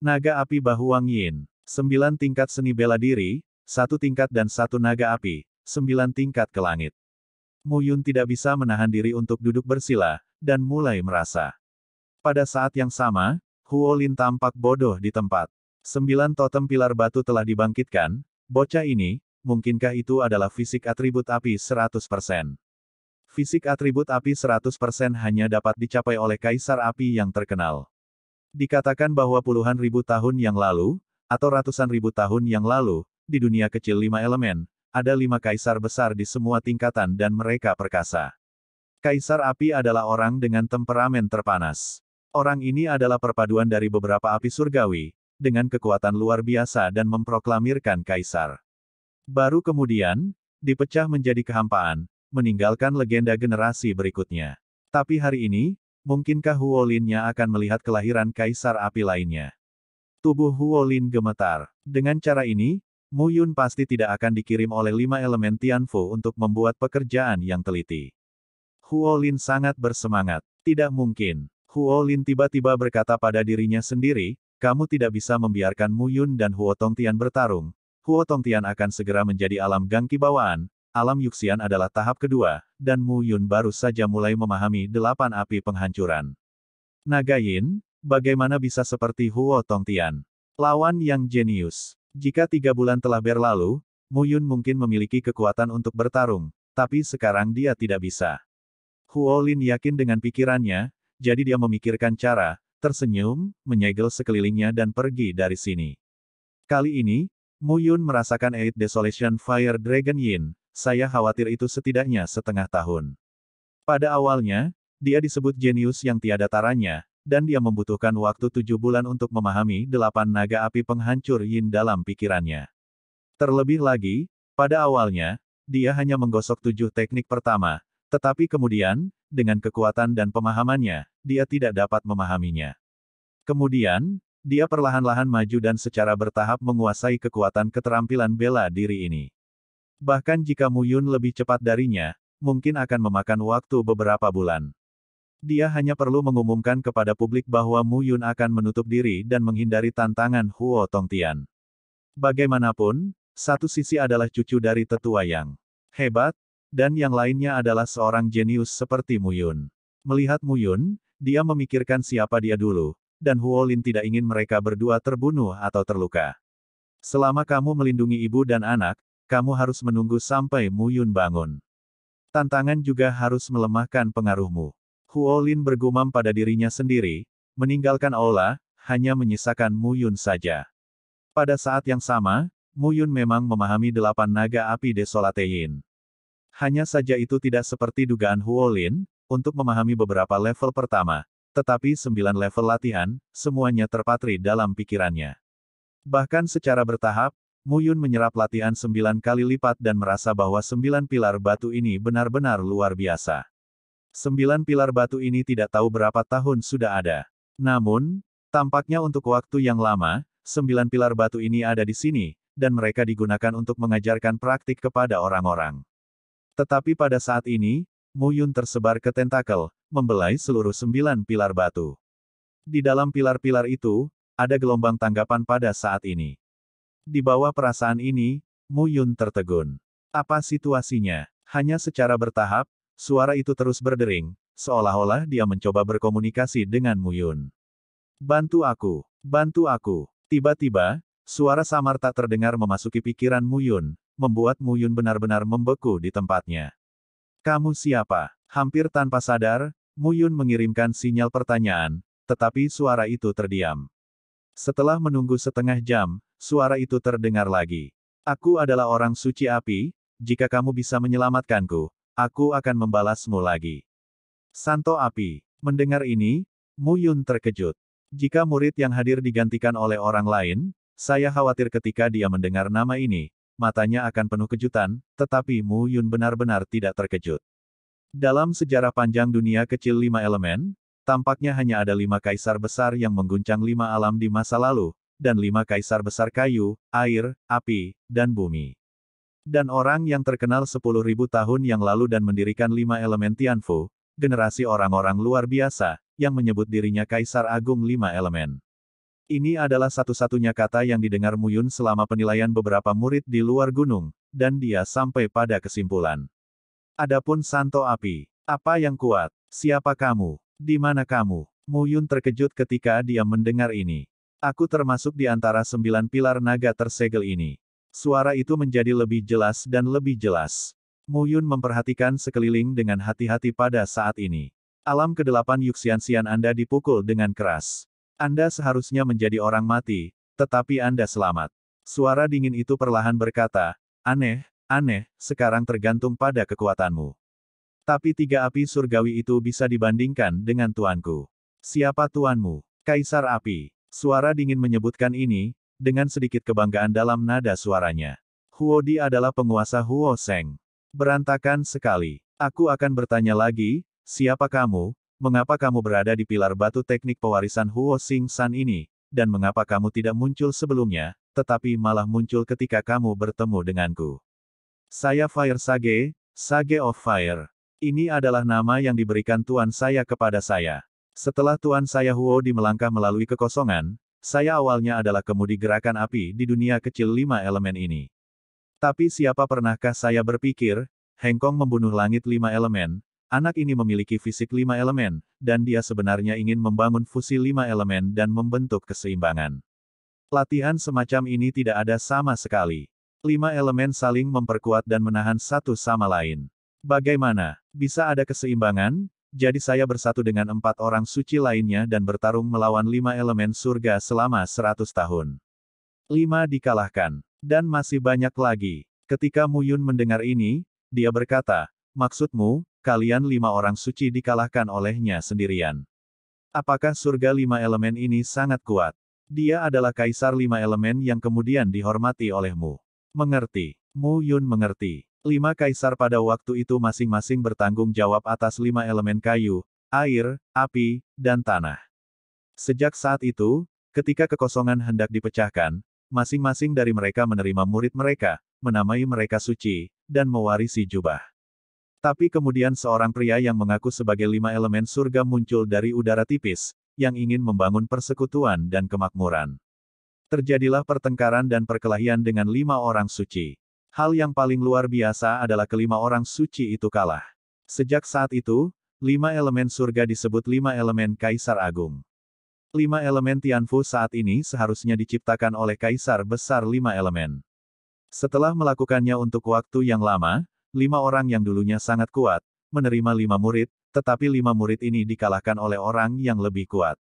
Naga api bahu Wang Yin, sembilan tingkat seni bela diri, satu tingkat dan satu naga api, sembilan tingkat ke langit. Mu Yun tidak bisa menahan diri untuk duduk bersila, dan mulai merasa. Pada saat yang sama, Huo Lin tampak bodoh di tempat. Sembilan totem pilar batu telah dibangkitkan, bocah ini, mungkinkah itu adalah fisik atribut api 100%. Fisik atribut api 100% hanya dapat dicapai oleh kaisar api yang terkenal. Dikatakan bahwa puluhan ribu tahun yang lalu, atau ratusan ribu tahun yang lalu, di dunia kecil lima elemen, ada lima kaisar besar di semua tingkatan dan mereka perkasa. Kaisar api adalah orang dengan temperamen terpanas. Orang ini adalah perpaduan dari beberapa api surgawi, dengan kekuatan luar biasa dan memproklamirkan kaisar. Baru kemudian, dipecah menjadi kehampaan, meninggalkan legenda generasi berikutnya. Tapi hari ini, mungkinkah Huolinnya akan melihat kelahiran kaisar api lainnya? Tubuh Huolin gemetar. Dengan cara ini, Mu Yun pasti tidak akan dikirim oleh lima elemen Tianfu untuk membuat pekerjaan yang teliti. Huo Lin sangat bersemangat. Tidak mungkin. Huo Lin tiba-tiba berkata pada dirinya sendiri, kamu tidak bisa membiarkan Mu Yun dan Huo Tong Tian bertarung. Huo Tong Tian akan segera menjadi alam gangki bawaan, alam Yuxian adalah tahap kedua, dan Mu Yun baru saja mulai memahami delapan api penghancuran. Naga bagaimana bisa seperti Huo Tong Tian? Lawan yang jenius. Jika tiga bulan telah berlalu, Mu Yun mungkin memiliki kekuatan untuk bertarung, tapi sekarang dia tidak bisa. Huo Lin yakin dengan pikirannya, jadi dia memikirkan cara, tersenyum, menyegel sekelilingnya dan pergi dari sini. Kali ini, Mu Yun merasakan Eight Desolation Fire Dragon Yin, saya khawatir itu setidaknya setengah tahun. Pada awalnya, dia disebut jenius yang tiada taranya, dan dia membutuhkan waktu tujuh bulan untuk memahami delapan naga api penghancur yin dalam pikirannya. Terlebih lagi, pada awalnya, dia hanya menggosok tujuh teknik pertama, tetapi kemudian, dengan kekuatan dan pemahamannya, dia tidak dapat memahaminya. Kemudian, dia perlahan-lahan maju dan secara bertahap menguasai kekuatan keterampilan bela diri ini. Bahkan jika Mu Yun lebih cepat darinya, mungkin akan memakan waktu beberapa bulan. Dia hanya perlu mengumumkan kepada publik bahwa Mu Yun akan menutup diri dan menghindari tantangan Huo Tongtian. Bagaimanapun, satu sisi adalah cucu dari tetua yang hebat, dan yang lainnya adalah seorang jenius seperti Mu Yun. Melihat Mu Yun, dia memikirkan siapa dia dulu, dan Huo Lin tidak ingin mereka berdua terbunuh atau terluka. Selama kamu melindungi ibu dan anak, kamu harus menunggu sampai Mu Yun bangun. Tantangan juga harus melemahkan pengaruhmu. Huolin bergumam pada dirinya sendiri, meninggalkan aula, hanya menyisakan Mu Yun saja. Pada saat yang sama, Mu Yun memang memahami delapan naga api Desolatein. Hanya saja itu tidak seperti dugaan Huolin untuk memahami beberapa level pertama, tetapi sembilan level latihan, semuanya terpatri dalam pikirannya. Bahkan secara bertahap, Mu Yun menyerap latihan sembilan kali lipat dan merasa bahwa sembilan pilar batu ini benar-benar luar biasa. Sembilan pilar batu ini tidak tahu berapa tahun sudah ada. Namun, tampaknya untuk waktu yang lama, sembilan pilar batu ini ada di sini, dan mereka digunakan untuk mengajarkan praktik kepada orang-orang. Tetapi pada saat ini, Muyun tersebar ke tentakel, membelai seluruh sembilan pilar batu. Di dalam pilar-pilar itu, ada gelombang tanggapan pada saat ini. Di bawah perasaan ini, Muyun tertegun. Apa situasinya? Hanya secara bertahap, Suara itu terus berdering, seolah-olah dia mencoba berkomunikasi dengan Muyun. Bantu aku, bantu aku. Tiba-tiba, suara samar tak terdengar memasuki pikiran Muyun, membuat Muyun benar-benar membeku di tempatnya. Kamu siapa? Hampir tanpa sadar, Muyun mengirimkan sinyal pertanyaan, tetapi suara itu terdiam. Setelah menunggu setengah jam, suara itu terdengar lagi. Aku adalah orang suci api, jika kamu bisa menyelamatkanku, Aku akan membalasmu lagi. Santo api. Mendengar ini, Mu Yun terkejut. Jika murid yang hadir digantikan oleh orang lain, saya khawatir ketika dia mendengar nama ini, matanya akan penuh kejutan, tetapi Mu Yun benar-benar tidak terkejut. Dalam sejarah panjang dunia kecil lima elemen, tampaknya hanya ada lima kaisar besar yang mengguncang lima alam di masa lalu, dan lima kaisar besar kayu, air, api, dan bumi. Dan orang yang terkenal 10.000 tahun yang lalu dan mendirikan lima elemen Tianfu, generasi orang-orang luar biasa, yang menyebut dirinya Kaisar Agung Lima Elemen. Ini adalah satu-satunya kata yang didengar Muyun selama penilaian beberapa murid di luar gunung, dan dia sampai pada kesimpulan. Adapun Santo Api, apa yang kuat? Siapa kamu? Di mana kamu? Muyun terkejut ketika dia mendengar ini. Aku termasuk di antara sembilan pilar naga tersegel ini. Suara itu menjadi lebih jelas dan lebih jelas. Mu Yun memperhatikan sekeliling dengan hati-hati pada saat ini. Alam kedelapan Yuxianxian Anda dipukul dengan keras. Anda seharusnya menjadi orang mati, tetapi Anda selamat. Suara dingin itu perlahan berkata, aneh, aneh, sekarang tergantung pada kekuatanmu. Tapi tiga api surgawi itu bisa dibandingkan dengan tuanku. Siapa tuanmu? Kaisar api. Suara dingin menyebutkan ini, dengan sedikit kebanggaan dalam nada suaranya. Huo Di adalah penguasa Huo Seng. Berantakan sekali. Aku akan bertanya lagi, siapa kamu, mengapa kamu berada di pilar batu teknik pewarisan Huo Sing San ini, dan mengapa kamu tidak muncul sebelumnya, tetapi malah muncul ketika kamu bertemu denganku. Saya Fire Sage, Sage of Fire. Ini adalah nama yang diberikan tuan saya kepada saya. Setelah tuan saya Huo di melangkah melalui kekosongan, saya awalnya adalah kemudi gerakan api di dunia kecil lima elemen ini. Tapi siapa pernahkah saya berpikir, Hengkong membunuh langit lima elemen, anak ini memiliki fisik lima elemen, dan dia sebenarnya ingin membangun fusi lima elemen dan membentuk keseimbangan. Latihan semacam ini tidak ada sama sekali. Lima elemen saling memperkuat dan menahan satu sama lain. Bagaimana bisa ada keseimbangan? jadi saya bersatu dengan empat orang suci lainnya dan bertarung melawan lima elemen surga selama seratus tahun. Lima dikalahkan, dan masih banyak lagi. Ketika Muyun mendengar ini, dia berkata, maksudmu, kalian lima orang suci dikalahkan olehnya sendirian. Apakah surga lima elemen ini sangat kuat? Dia adalah kaisar lima elemen yang kemudian dihormati olehmu. Mengerti. Mu Yun mengerti. Lima kaisar pada waktu itu masing-masing bertanggung jawab atas lima elemen kayu, air, api, dan tanah. Sejak saat itu, ketika kekosongan hendak dipecahkan, masing-masing dari mereka menerima murid mereka, menamai mereka suci, dan mewarisi jubah. Tapi kemudian seorang pria yang mengaku sebagai lima elemen surga muncul dari udara tipis, yang ingin membangun persekutuan dan kemakmuran. Terjadilah pertengkaran dan perkelahian dengan lima orang suci. Hal yang paling luar biasa adalah kelima orang suci itu kalah. Sejak saat itu, lima elemen surga disebut lima elemen Kaisar Agung. Lima elemen Tianfu saat ini seharusnya diciptakan oleh Kaisar Besar lima elemen. Setelah melakukannya untuk waktu yang lama, lima orang yang dulunya sangat kuat, menerima lima murid, tetapi lima murid ini dikalahkan oleh orang yang lebih kuat.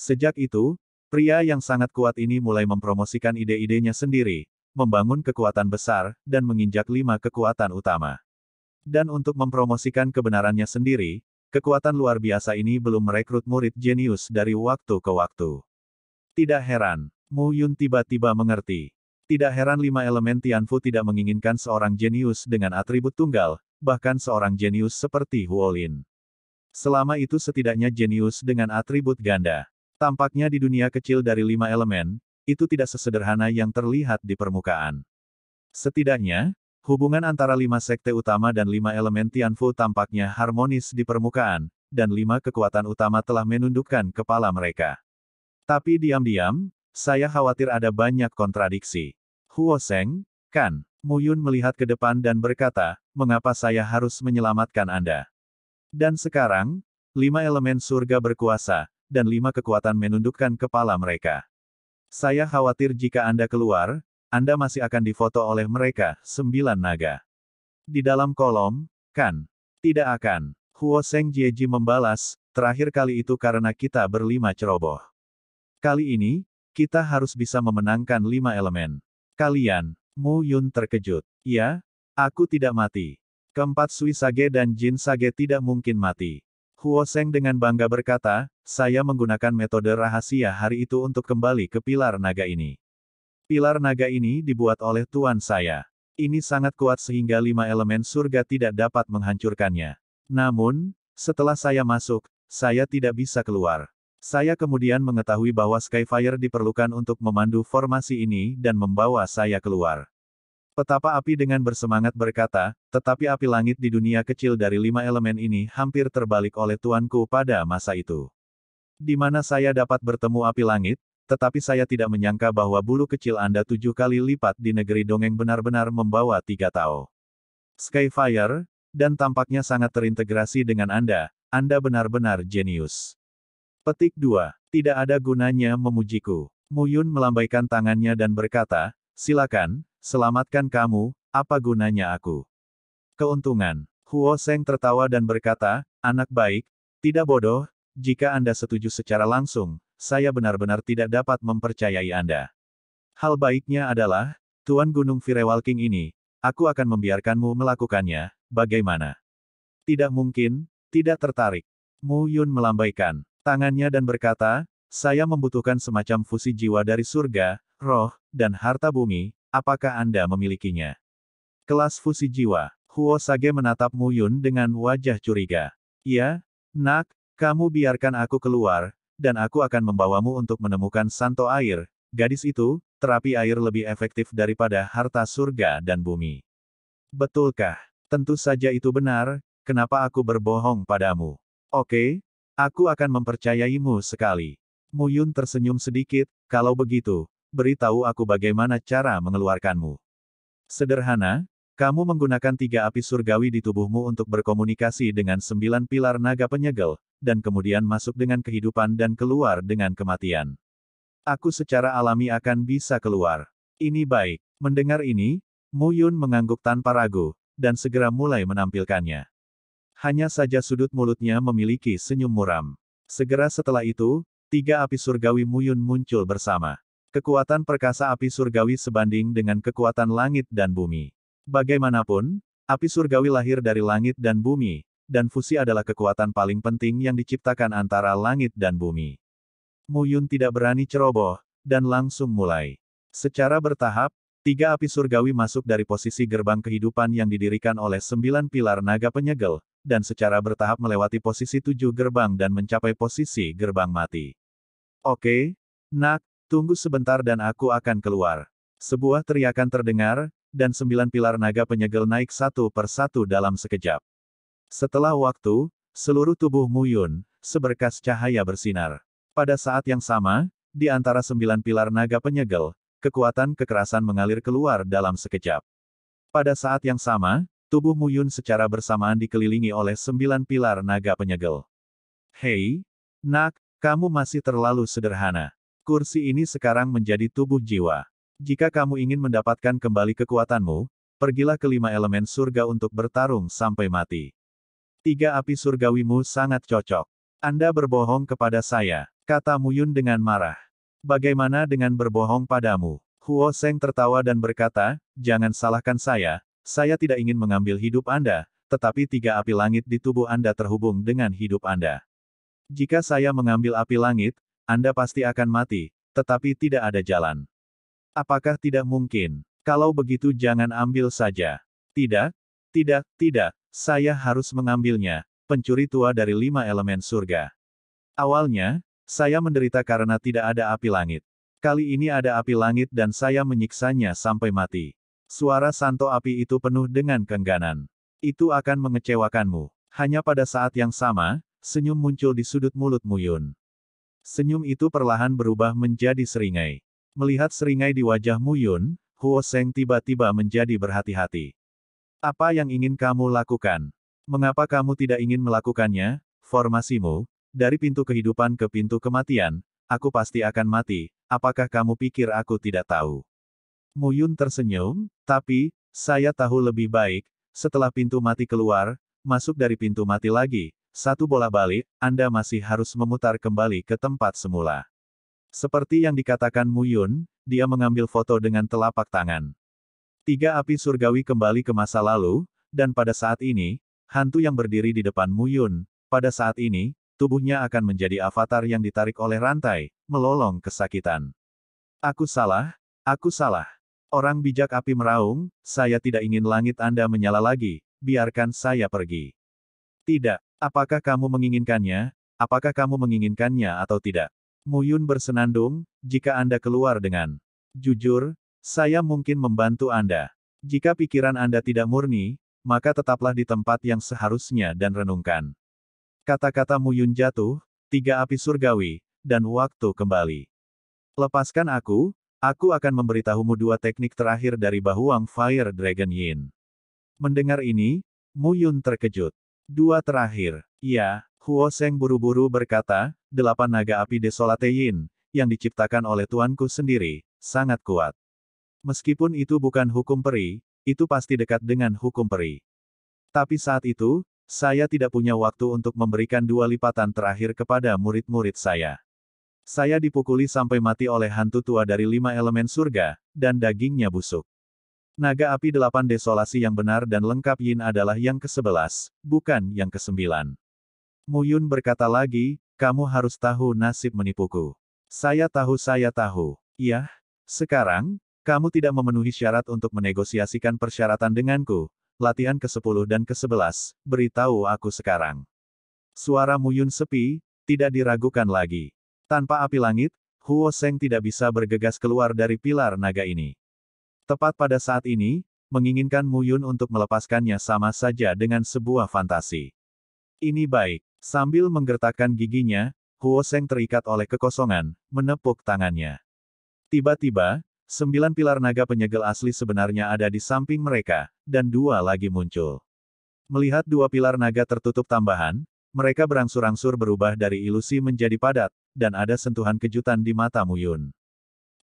Sejak itu, pria yang sangat kuat ini mulai mempromosikan ide-idenya sendiri, membangun kekuatan besar, dan menginjak lima kekuatan utama. Dan untuk mempromosikan kebenarannya sendiri, kekuatan luar biasa ini belum merekrut murid jenius dari waktu ke waktu. Tidak heran, Mu Yun tiba-tiba mengerti. Tidak heran lima elemen Tianfu tidak menginginkan seorang jenius dengan atribut tunggal, bahkan seorang jenius seperti Huolin. Selama itu setidaknya jenius dengan atribut ganda. Tampaknya di dunia kecil dari lima elemen, itu tidak sesederhana yang terlihat di permukaan. Setidaknya, hubungan antara lima sekte utama dan lima elemen Tianfu tampaknya harmonis di permukaan, dan lima kekuatan utama telah menundukkan kepala mereka. Tapi diam-diam, saya khawatir ada banyak kontradiksi. Huo Seng, kan? Yun melihat ke depan dan berkata, mengapa saya harus menyelamatkan Anda? Dan sekarang, lima elemen surga berkuasa, dan lima kekuatan menundukkan kepala mereka. Saya khawatir jika Anda keluar, Anda masih akan difoto oleh mereka, sembilan naga. Di dalam kolom, kan? Tidak akan. Huo Seng Jieji membalas, terakhir kali itu karena kita berlima ceroboh. Kali ini, kita harus bisa memenangkan lima elemen. Kalian, Mu Yun terkejut. Ya, aku tidak mati. Keempat Sui Sage dan Jin Sage tidak mungkin mati. Huo Seng dengan bangga berkata, saya menggunakan metode rahasia hari itu untuk kembali ke pilar naga ini. Pilar naga ini dibuat oleh tuan saya. Ini sangat kuat sehingga lima elemen surga tidak dapat menghancurkannya. Namun, setelah saya masuk, saya tidak bisa keluar. Saya kemudian mengetahui bahwa Skyfire diperlukan untuk memandu formasi ini dan membawa saya keluar. Petapa api dengan bersemangat berkata, tetapi api langit di dunia kecil dari lima elemen ini hampir terbalik oleh tuanku pada masa itu. Di mana saya dapat bertemu api langit, tetapi saya tidak menyangka bahwa bulu kecil Anda tujuh kali lipat di negeri dongeng benar-benar membawa tiga tao. Skyfire, dan tampaknya sangat terintegrasi dengan Anda, Anda benar-benar jenius. Petik 2. Tidak ada gunanya memujiku. Muyun melambaikan tangannya dan berkata, Silakan, selamatkan kamu, apa gunanya aku? Keuntungan, Huo Seng tertawa dan berkata, anak baik, tidak bodoh, jika Anda setuju secara langsung, saya benar-benar tidak dapat mempercayai Anda. Hal baiknya adalah, Tuan Gunung Firewalking ini, aku akan membiarkanmu melakukannya, bagaimana? Tidak mungkin, tidak tertarik. Mu Yun melambaikan tangannya dan berkata, saya membutuhkan semacam fusi jiwa dari surga, roh, dan harta bumi, apakah Anda memilikinya? Kelas fusi jiwa, Huo Sage menatap Mu Yun dengan wajah curiga. Ya, nak, kamu biarkan aku keluar, dan aku akan membawamu untuk menemukan santo air, gadis itu, terapi air lebih efektif daripada harta surga dan bumi. Betulkah? Tentu saja itu benar, kenapa aku berbohong padamu? Oke, aku akan mempercayaimu sekali. Muyun tersenyum sedikit, kalau begitu, beritahu aku bagaimana cara mengeluarkanmu. Sederhana, kamu menggunakan tiga api surgawi di tubuhmu untuk berkomunikasi dengan sembilan pilar naga penyegel, dan kemudian masuk dengan kehidupan dan keluar dengan kematian. Aku secara alami akan bisa keluar. Ini baik. Mendengar ini, Mu Yun mengangguk tanpa ragu, dan segera mulai menampilkannya. Hanya saja sudut mulutnya memiliki senyum muram. Segera setelah itu, tiga api surgawi Mu Yun muncul bersama. Kekuatan perkasa api surgawi sebanding dengan kekuatan langit dan bumi. Bagaimanapun, api surgawi lahir dari langit dan bumi, dan fusi adalah kekuatan paling penting yang diciptakan antara langit dan bumi. Muyun tidak berani ceroboh, dan langsung mulai. Secara bertahap, tiga api surgawi masuk dari posisi gerbang kehidupan yang didirikan oleh sembilan pilar naga penyegel, dan secara bertahap melewati posisi tujuh gerbang dan mencapai posisi gerbang mati. Oke, nak, Tunggu sebentar dan aku akan keluar. Sebuah teriakan terdengar, dan sembilan pilar naga penyegel naik satu per satu dalam sekejap. Setelah waktu, seluruh tubuh Muyun, seberkas cahaya bersinar. Pada saat yang sama, di antara sembilan pilar naga penyegel, kekuatan kekerasan mengalir keluar dalam sekejap. Pada saat yang sama, tubuh Muyun secara bersamaan dikelilingi oleh sembilan pilar naga penyegel. Hei, nak, kamu masih terlalu sederhana. Kursi ini sekarang menjadi tubuh jiwa. Jika kamu ingin mendapatkan kembali kekuatanmu, pergilah ke lima elemen surga untuk bertarung sampai mati. Tiga api surgawimu sangat cocok. Anda berbohong kepada saya, kata Muyun dengan marah. Bagaimana dengan berbohong padamu? Huo Seng tertawa dan berkata, jangan salahkan saya, saya tidak ingin mengambil hidup Anda, tetapi tiga api langit di tubuh Anda terhubung dengan hidup Anda. Jika saya mengambil api langit, anda pasti akan mati, tetapi tidak ada jalan. Apakah tidak mungkin? Kalau begitu jangan ambil saja. Tidak, tidak, tidak, saya harus mengambilnya, pencuri tua dari lima elemen surga. Awalnya, saya menderita karena tidak ada api langit. Kali ini ada api langit dan saya menyiksanya sampai mati. Suara santo api itu penuh dengan kengganan. Itu akan mengecewakanmu. Hanya pada saat yang sama, senyum muncul di sudut mulut Muyun. Senyum itu perlahan berubah menjadi seringai. Melihat seringai di wajah Mu Yun, Huo Seng tiba-tiba menjadi berhati-hati. Apa yang ingin kamu lakukan? Mengapa kamu tidak ingin melakukannya? Formasimu, dari pintu kehidupan ke pintu kematian, aku pasti akan mati, apakah kamu pikir aku tidak tahu? Mu Yun tersenyum, tapi, saya tahu lebih baik, setelah pintu mati keluar, masuk dari pintu mati lagi, satu bola balik, Anda masih harus memutar kembali ke tempat semula. Seperti yang dikatakan Mu Yun, dia mengambil foto dengan telapak tangan. Tiga api surgawi kembali ke masa lalu, dan pada saat ini, hantu yang berdiri di depan Mu Yun, pada saat ini, tubuhnya akan menjadi avatar yang ditarik oleh rantai, melolong kesakitan. Aku salah, aku salah. Orang bijak api meraung, saya tidak ingin langit Anda menyala lagi, biarkan saya pergi. Tidak, Apakah kamu menginginkannya? Apakah kamu menginginkannya atau tidak? Muyun bersenandung, jika Anda keluar dengan jujur, saya mungkin membantu Anda. Jika pikiran Anda tidak murni, maka tetaplah di tempat yang seharusnya dan renungkan. Kata-kata Muyun jatuh, tiga api surgawi, dan waktu kembali. Lepaskan aku, aku akan memberitahumu dua teknik terakhir dari Bahuang Fire Dragon Yin. Mendengar ini, Mu Yun terkejut. Dua terakhir. Ya, Huo Seng buru-buru berkata, delapan naga api desolate Yin, yang diciptakan oleh tuanku sendiri, sangat kuat. Meskipun itu bukan hukum peri, itu pasti dekat dengan hukum peri. Tapi saat itu, saya tidak punya waktu untuk memberikan dua lipatan terakhir kepada murid-murid saya. Saya dipukuli sampai mati oleh hantu tua dari lima elemen surga, dan dagingnya busuk. Naga api delapan desolasi yang benar dan lengkap Yin adalah yang ke-11, bukan yang ke-9. Muyun berkata lagi, kamu harus tahu nasib menipuku. Saya tahu saya tahu. Iya, sekarang, kamu tidak memenuhi syarat untuk menegosiasikan persyaratan denganku. Latihan ke-10 dan ke-11, beritahu aku sekarang. Suara Muyun sepi, tidak diragukan lagi. Tanpa api langit, Huo Seng tidak bisa bergegas keluar dari pilar naga ini. Tepat pada saat ini, menginginkan Mu Yun untuk melepaskannya sama saja dengan sebuah fantasi. Ini baik. Sambil menggertakkan giginya, Huo Seng terikat oleh kekosongan, menepuk tangannya. Tiba-tiba, sembilan pilar naga penyegel asli sebenarnya ada di samping mereka, dan dua lagi muncul. Melihat dua pilar naga tertutup tambahan, mereka berangsur-angsur berubah dari ilusi menjadi padat, dan ada sentuhan kejutan di mata Mu Yun.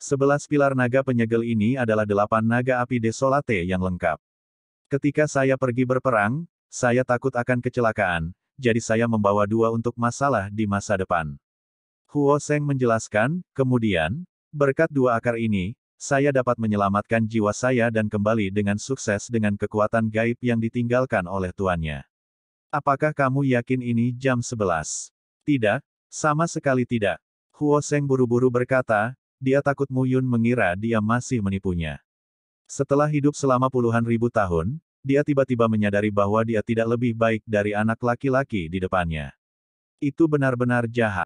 Sebelas pilar naga penyegel ini adalah delapan naga api desolate yang lengkap. Ketika saya pergi berperang, saya takut akan kecelakaan, jadi saya membawa dua untuk masalah di masa depan. Huo Seng menjelaskan, kemudian, berkat dua akar ini, saya dapat menyelamatkan jiwa saya dan kembali dengan sukses dengan kekuatan gaib yang ditinggalkan oleh tuannya. Apakah kamu yakin ini jam 11? Tidak, sama sekali tidak. Huo Seng buru-buru berkata, dia takut Mu Yun mengira dia masih menipunya. Setelah hidup selama puluhan ribu tahun, dia tiba-tiba menyadari bahwa dia tidak lebih baik dari anak laki-laki di depannya. Itu benar-benar jahat.